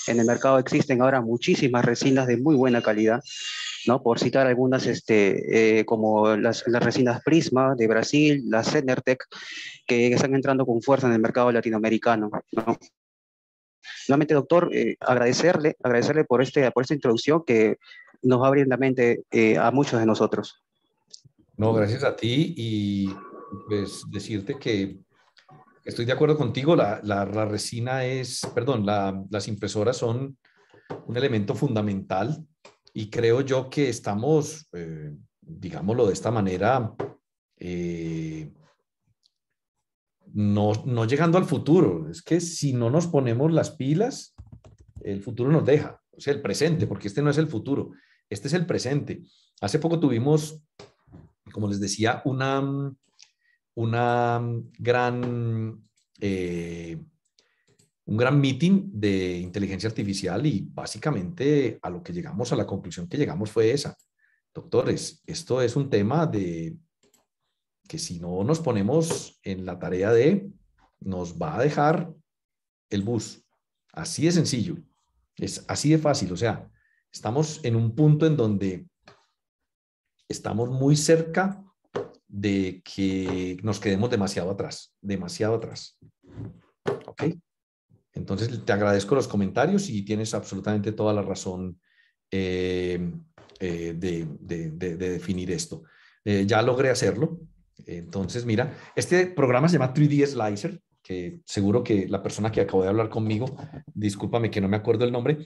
En el mercado existen ahora muchísimas resinas de muy buena calidad. ¿no? Por citar algunas, este, eh, como las, resinas Prisma de Brasil, las Cenertec, que están entrando con fuerza en el mercado latinoamericano, Nuevamente, doctor, eh, agradecerle, agradecerle por, este, por esta introducción que nos va a abrir la mente a muchos de nosotros. No, gracias a ti y pues decirte que estoy de acuerdo contigo, la, la, resina es, perdón, las impresoras son un elemento fundamental y creo yo que estamos, eh, digámoslo de esta manera, eh, no, no llegando al futuro. Es que si no nos ponemos las pilas, el futuro nos deja, o sea, el presente, porque este no es el futuro, este es el presente. Hace poco tuvimos como les decía, una, una gran, eh, un gran meeting de inteligencia artificial y básicamente a lo que llegamos, a la conclusión que llegamos fue esa. Doctores, esto es un tema de que si no nos ponemos en la tarea de, nos va a dejar el bus. Así de sencillo, es así de fácil. O sea, estamos en un punto en donde estamos muy cerca de que nos quedemos demasiado atrás, demasiado atrás. ¿Ok? Entonces, te agradezco los comentarios y tienes absolutamente toda la razón eh, eh, de, definir esto. Eh, ya logré hacerlo. Entonces, mira, este programa se llama 3D Slicer, que seguro que la persona que acabo de hablar conmigo, discúlpame que no me acuerdo el nombre,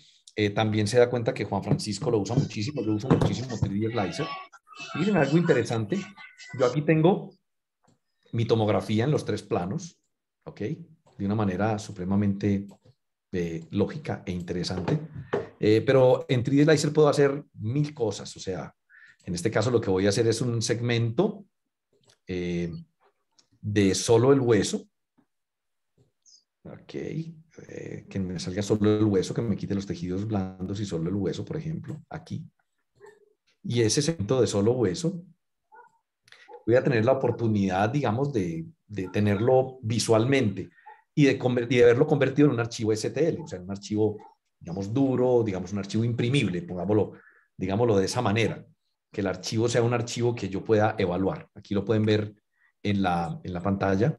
también se da cuenta que Juan Francisco lo usa muchísimo, lo usa muchísimo 3D Slicer. Miren algo interesante. Yo aquí tengo mi tomografía en los tres planos, ¿ok? De una manera supremamente eh, lógica e interesante. Eh, pero en 3 puedo hacer mil cosas. O sea, en este caso lo que voy a hacer es un segmento eh, de solo el hueso. Ok, que me salga solo el hueso, que me quite los tejidos blandos y solo el hueso, por ejemplo, aquí y ese segmento de solo hueso, voy a tener la oportunidad, digamos, de, tenerlo visualmente y de, y de verlo convertido en un archivo STL, o sea, un archivo, digamos, duro, digamos, un archivo imprimible, pongámoslo, digámoslo de esa manera, que el archivo sea un archivo que yo pueda evaluar. Aquí lo pueden ver en la, pantalla.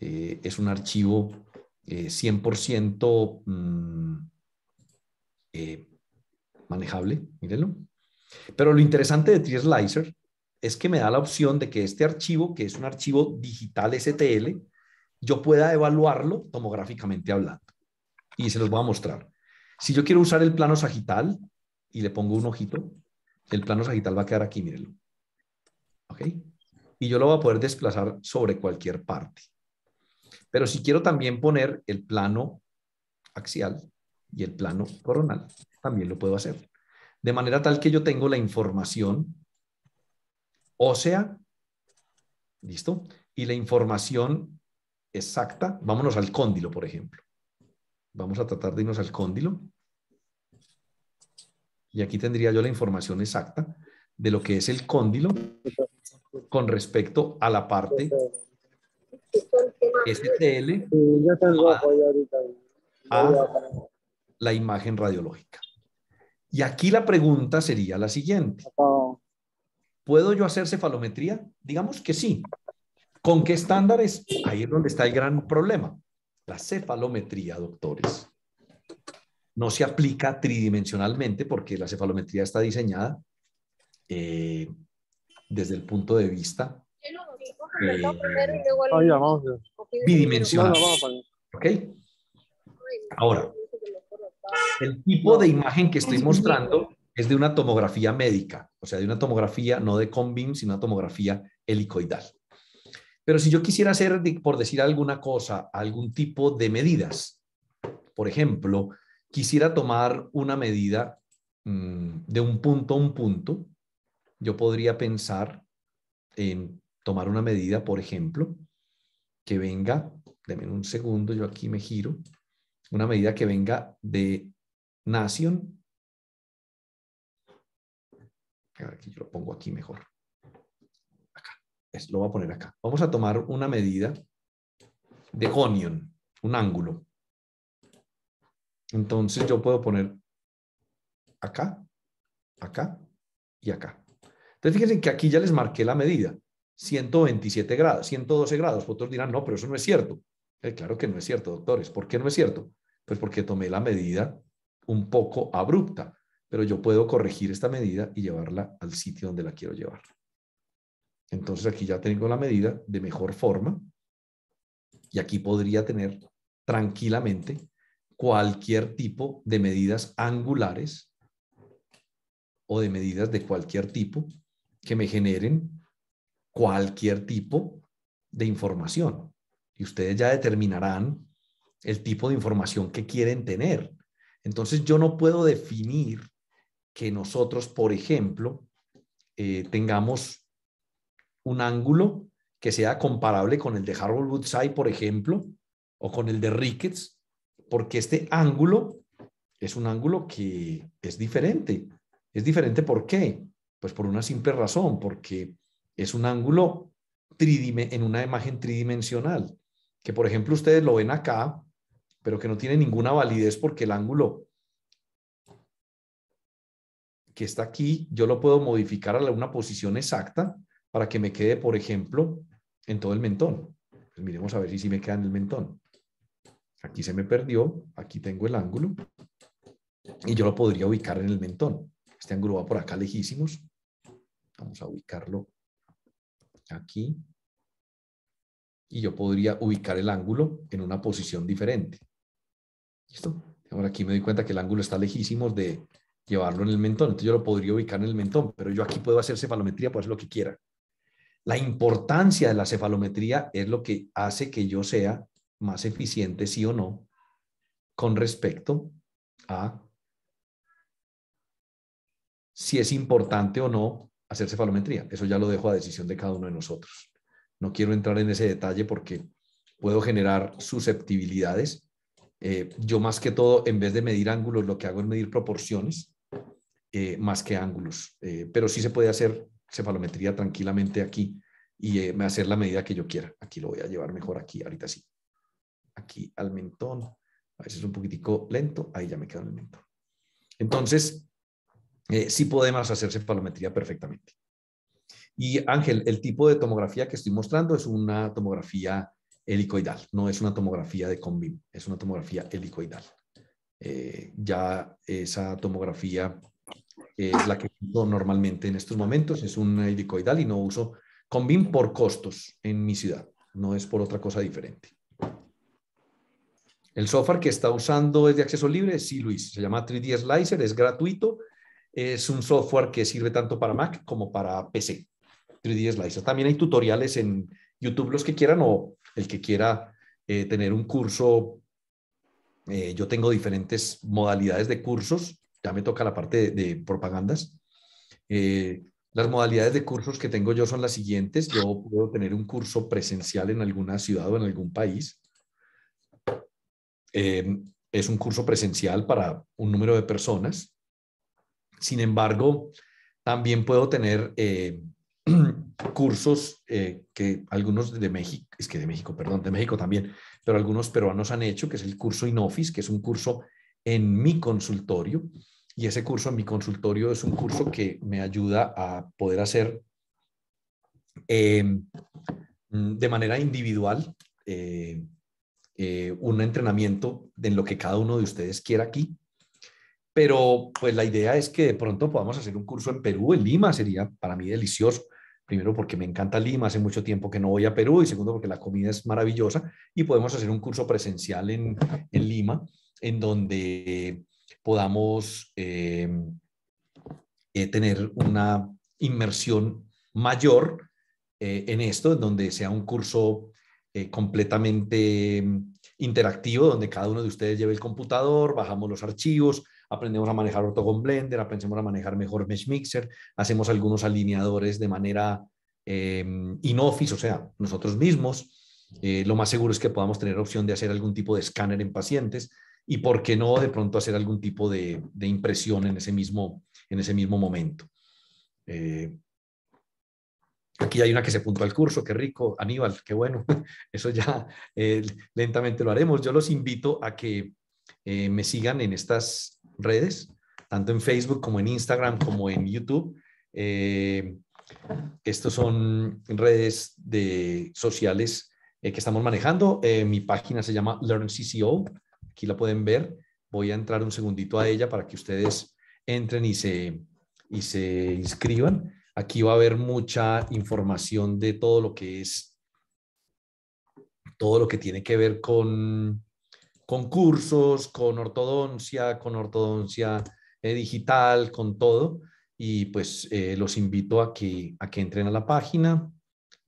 Eh, es un archivo 100% eh, mm, eh, manejable, mírenlo. Pero lo interesante de TreeSlicer es que me da la opción de que este archivo, que es un archivo digital STL, yo pueda evaluarlo tomográficamente hablando. Y se los voy a mostrar. Si yo quiero usar el plano sagital y le pongo un ojito, el plano sagital va a quedar aquí, mírenlo. ¿Ok? Y yo lo voy a poder desplazar sobre cualquier parte. Pero si quiero también poner el plano axial y el plano coronal, también lo puedo hacer de manera tal que yo tengo la información sea ¿listo? Y la información exacta, vámonos al cóndilo, por ejemplo. Vamos a tratar de irnos al cóndilo. Y aquí tendría yo la información exacta de lo que es el cóndilo con respecto a la parte STL a la imagen radiológica. Y aquí la pregunta sería la siguiente. ¿Puedo yo hacer cefalometría? Digamos que sí. ¿Con qué estándares? Ahí es donde está el gran problema. La cefalometría, doctores, no se aplica tridimensionalmente porque la cefalometría está diseñada eh, desde el punto de vista bidimensional. ¿Ok? Ahora, el tipo de imagen que estoy mostrando es de una tomografía médica, o sea, de una tomografía no de combin sino una tomografía helicoidal. Pero si yo quisiera hacer, por decir alguna cosa, algún tipo de medidas, por ejemplo, quisiera tomar una medida mm, de un punto a un punto, yo podría pensar en tomar una medida, por ejemplo, que venga, Deme un segundo, yo aquí me giro, una medida que venga de nación. A ver, aquí yo lo pongo aquí mejor. Acá, es, lo voy a poner acá. Vamos a tomar una medida de onion, un ángulo. Entonces yo puedo poner acá, acá y acá. Entonces fíjense que aquí ya les marqué la medida, 127 grados, 112 grados. Otros dirán, no, pero eso no es cierto. Eh, claro que no es cierto, doctores. ¿Por qué no es cierto? Pues porque tomé la medida un poco abrupta, pero yo puedo corregir esta medida y llevarla al sitio donde la quiero llevar. Entonces aquí ya tengo la medida de mejor forma y aquí podría tener tranquilamente cualquier tipo de medidas angulares o de medidas de cualquier tipo que me generen cualquier tipo de información y ustedes ya determinarán el tipo de información que quieren tener. Entonces yo no puedo definir que nosotros, por ejemplo, eh, tengamos un ángulo que sea comparable con el de Harold Woodside, por ejemplo, o con el de Ricketts, porque este ángulo es un ángulo que es diferente. Es diferente ¿por qué? Pues por una simple razón, porque es un ángulo en una imagen tridimensional que por ejemplo ustedes lo ven acá, pero que no tiene ninguna validez porque el ángulo que está aquí, yo lo puedo modificar a una posición exacta para que me quede, por ejemplo, en todo el mentón. Pues miremos a ver si, si me queda en el mentón. Aquí se me perdió, aquí tengo el ángulo y yo lo podría ubicar en el mentón. Este ángulo va por acá lejísimos. Vamos a ubicarlo aquí y yo podría ubicar el ángulo en una posición diferente. ¿Listo? Ahora aquí me doy cuenta que el ángulo está lejísimo de llevarlo en el mentón, entonces yo lo podría ubicar en el mentón, pero yo aquí puedo hacer cefalometría, por hacer lo que quiera. La importancia de la cefalometría es lo que hace que yo sea más eficiente, sí o no, con respecto a si es importante o no hacer cefalometría. Eso ya lo dejo a decisión de cada uno de nosotros. No quiero entrar en ese detalle porque puedo generar susceptibilidades. Eh, yo más que todo, en vez de medir ángulos, lo que hago es medir proporciones eh, más que ángulos. Eh, pero sí se puede hacer cefalometría tranquilamente aquí y hacer la medida que yo quiera. Aquí lo voy a llevar mejor aquí, ahorita sí. Aquí al mentón. A veces un poquitico lento. Ahí ya me quedo en el mentón. Entonces, sí podemos hacer cefalometría perfectamente. Y Ángel, el tipo de tomografía que estoy mostrando es una tomografía helicoidal, no es una tomografía de combim, es una tomografía helicoidal. Eh, ya esa tomografía es la que uso normalmente en estos momentos, es una helicoidal y no uso combim por costos en mi ciudad, no es por otra cosa diferente. El software que está usando es de acceso libre, sí Luis, se llama 3D Slicer, es gratuito, es un software que sirve tanto para Mac como para PC. 3D También hay tutoriales en YouTube, los que quieran o el que quiera eh, tener un curso. Eh, yo tengo diferentes modalidades de cursos. Ya me toca la parte de, propagandas. Eh, las modalidades de cursos que tengo yo son las siguientes. Yo puedo tener un curso presencial en alguna ciudad o en algún país. Em, es un curso presencial para un número de personas. Sin embargo, también puedo tener cursos eh, que algunos de México, es que de México, perdón, de México también, pero algunos peruanos han hecho, que es el curso Inoffice, que es un curso en mi consultorio. Y ese curso en mi consultorio es un curso que me ayuda a poder hacer em, de manera individual eh, eh, un entrenamiento en lo que cada uno de ustedes quiera aquí. Pero pues la idea es que de pronto podamos hacer un curso en Perú, en Lima, sería para mí delicioso. Primero porque me encanta Lima, hace mucho tiempo que no voy a Perú y segundo porque la comida es maravillosa y podemos hacer un curso presencial en, Lima en donde podamos eh, eh, tener una inmersión mayor eh, en esto, en donde sea un curso completamente mm, interactivo, donde cada uno de ustedes lleve el computador, bajamos los archivos, aprendemos a manejar Ortogon Blender, aprendemos a manejar mejor Mesh Mixer, hacemos algunos alineadores de manera em, in office, o sea, nosotros mismos. Eh, lo más seguro es que podamos tener opción de hacer algún tipo de escáner en pacientes y, ¿por qué no, de pronto hacer algún tipo de, impresión en ese mismo, en ese mismo momento? Eh, aquí hay una que se apuntó al curso, qué rico, Aníbal, qué bueno. Eso ya eh, lentamente lo haremos. Yo los invito a que me sigan en estas redes, tanto en Facebook como en Instagram como en YouTube. Eh, estos son redes de sociales eh, que estamos manejando. Eh, mi página se llama LearnCCO. Aquí la pueden ver. Voy a entrar un segundito a ella para que ustedes entren y se, y se inscriban. Aquí va a haber mucha información de todo lo que es, todo lo que tiene que ver con con cursos, con ortodoncia, con ortodoncia eh, digital, con todo. Y pues eh, los invito a que, a que entren a la página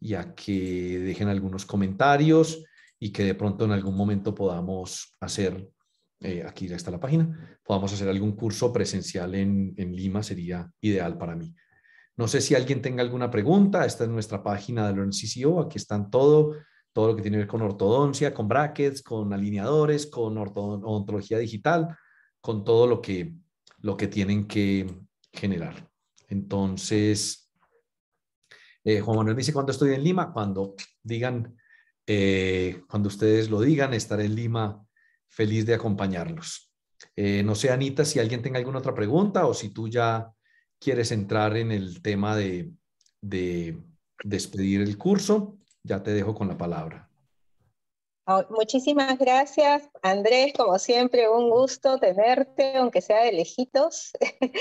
y a que dejen algunos comentarios y que de pronto en algún momento podamos hacer, eh, aquí ya está la página, podamos hacer algún curso presencial en, en Lima, sería ideal para mí. No sé si alguien tenga alguna pregunta, esta es nuestra página de Learn CCO, aquí están todos todo lo que tiene que ver con ortodoncia, con brackets, con alineadores, con ortodontología digital, con todo lo que, lo que tienen que generar. Entonces, eh, Juan Manuel me dice, cuando estoy en Lima? Cuando digan, eh, cuando ustedes lo digan, estaré en Lima feliz de acompañarlos. Eh, no sé, Anita, si alguien tenga alguna otra pregunta o si tú ya quieres entrar en el tema de despedir el curso ya te dejo con la palabra. Ah, muchísimas gracias, Andrés. Como siempre, un gusto tenerte, aunque sea de lejitos.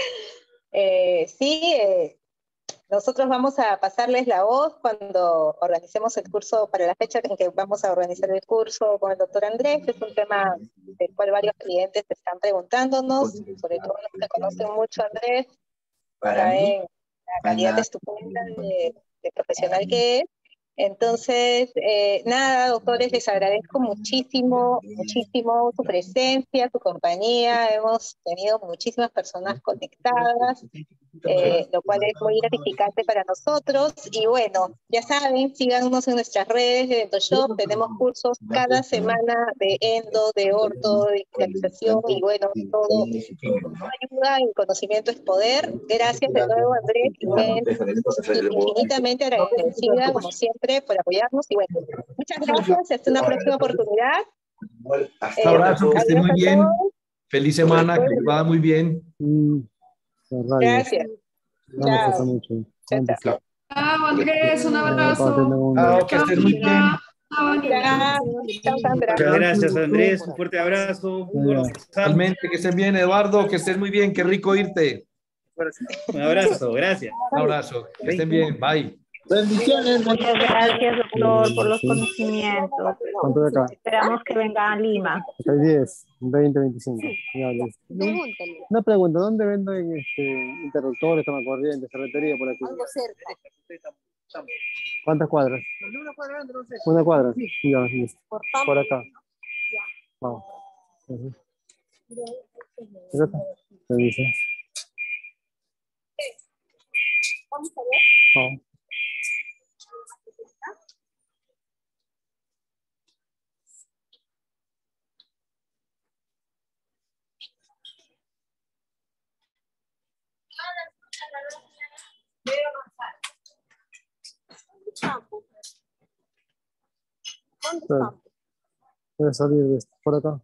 Eh, sí, eh, nosotros vamos a pasarles la voz cuando organicemos el curso para la fecha en que vamos a organizar el curso con el doctor Andrés, que es un tema del cual varios clientes están preguntándonos, sobre todo los que conocen mucho Andrés, para mí, la calidad estupenda de profesional que es entonces, eh, nada, doctores, les agradezco muchísimo, muchísimo su presencia, su compañía. Hemos tenido muchísimas personas conectadas, eh, lo cual es muy gratificante para nosotros. Y bueno, ya saben, síganos en nuestras redes de EndoShop. Tenemos cursos cada semana de endo, de orto, de digitalización y bueno, todo ayuda y conocimiento es poder. Gracias de nuevo, Andrés. Infinitamente agradecida, como siempre por apoyarnos y bueno, muchas gracias, hasta una próxima oportunidad. Hasta eh, abrazo, que estén muy bien. Feliz semana, que les vaya muy bien. Gracias. Chao. Andrés, un abrazo. que estés muy bien. Muchas gracias Andrés, un fuerte abrazo. Realmente, que estén bien Eduardo, que estén muy bien, qué rico irte. Un abrazo, gracias. Un abrazo, que estén bien, bye. Bendiciones. Muchas gracias, doctor, por los conocimientos. Esperamos que venga a Lima. 10, 20, 25. Una pregunta, ¿dónde venden este, interruptores, interruptores, corriente, cerretería por aquí? Algo cerca. ¿Cuántas cuadras? Una cuadra, entonces. Una cuadra. Por acá. Vamos. Vamos a ver. Voy a salir de por acá.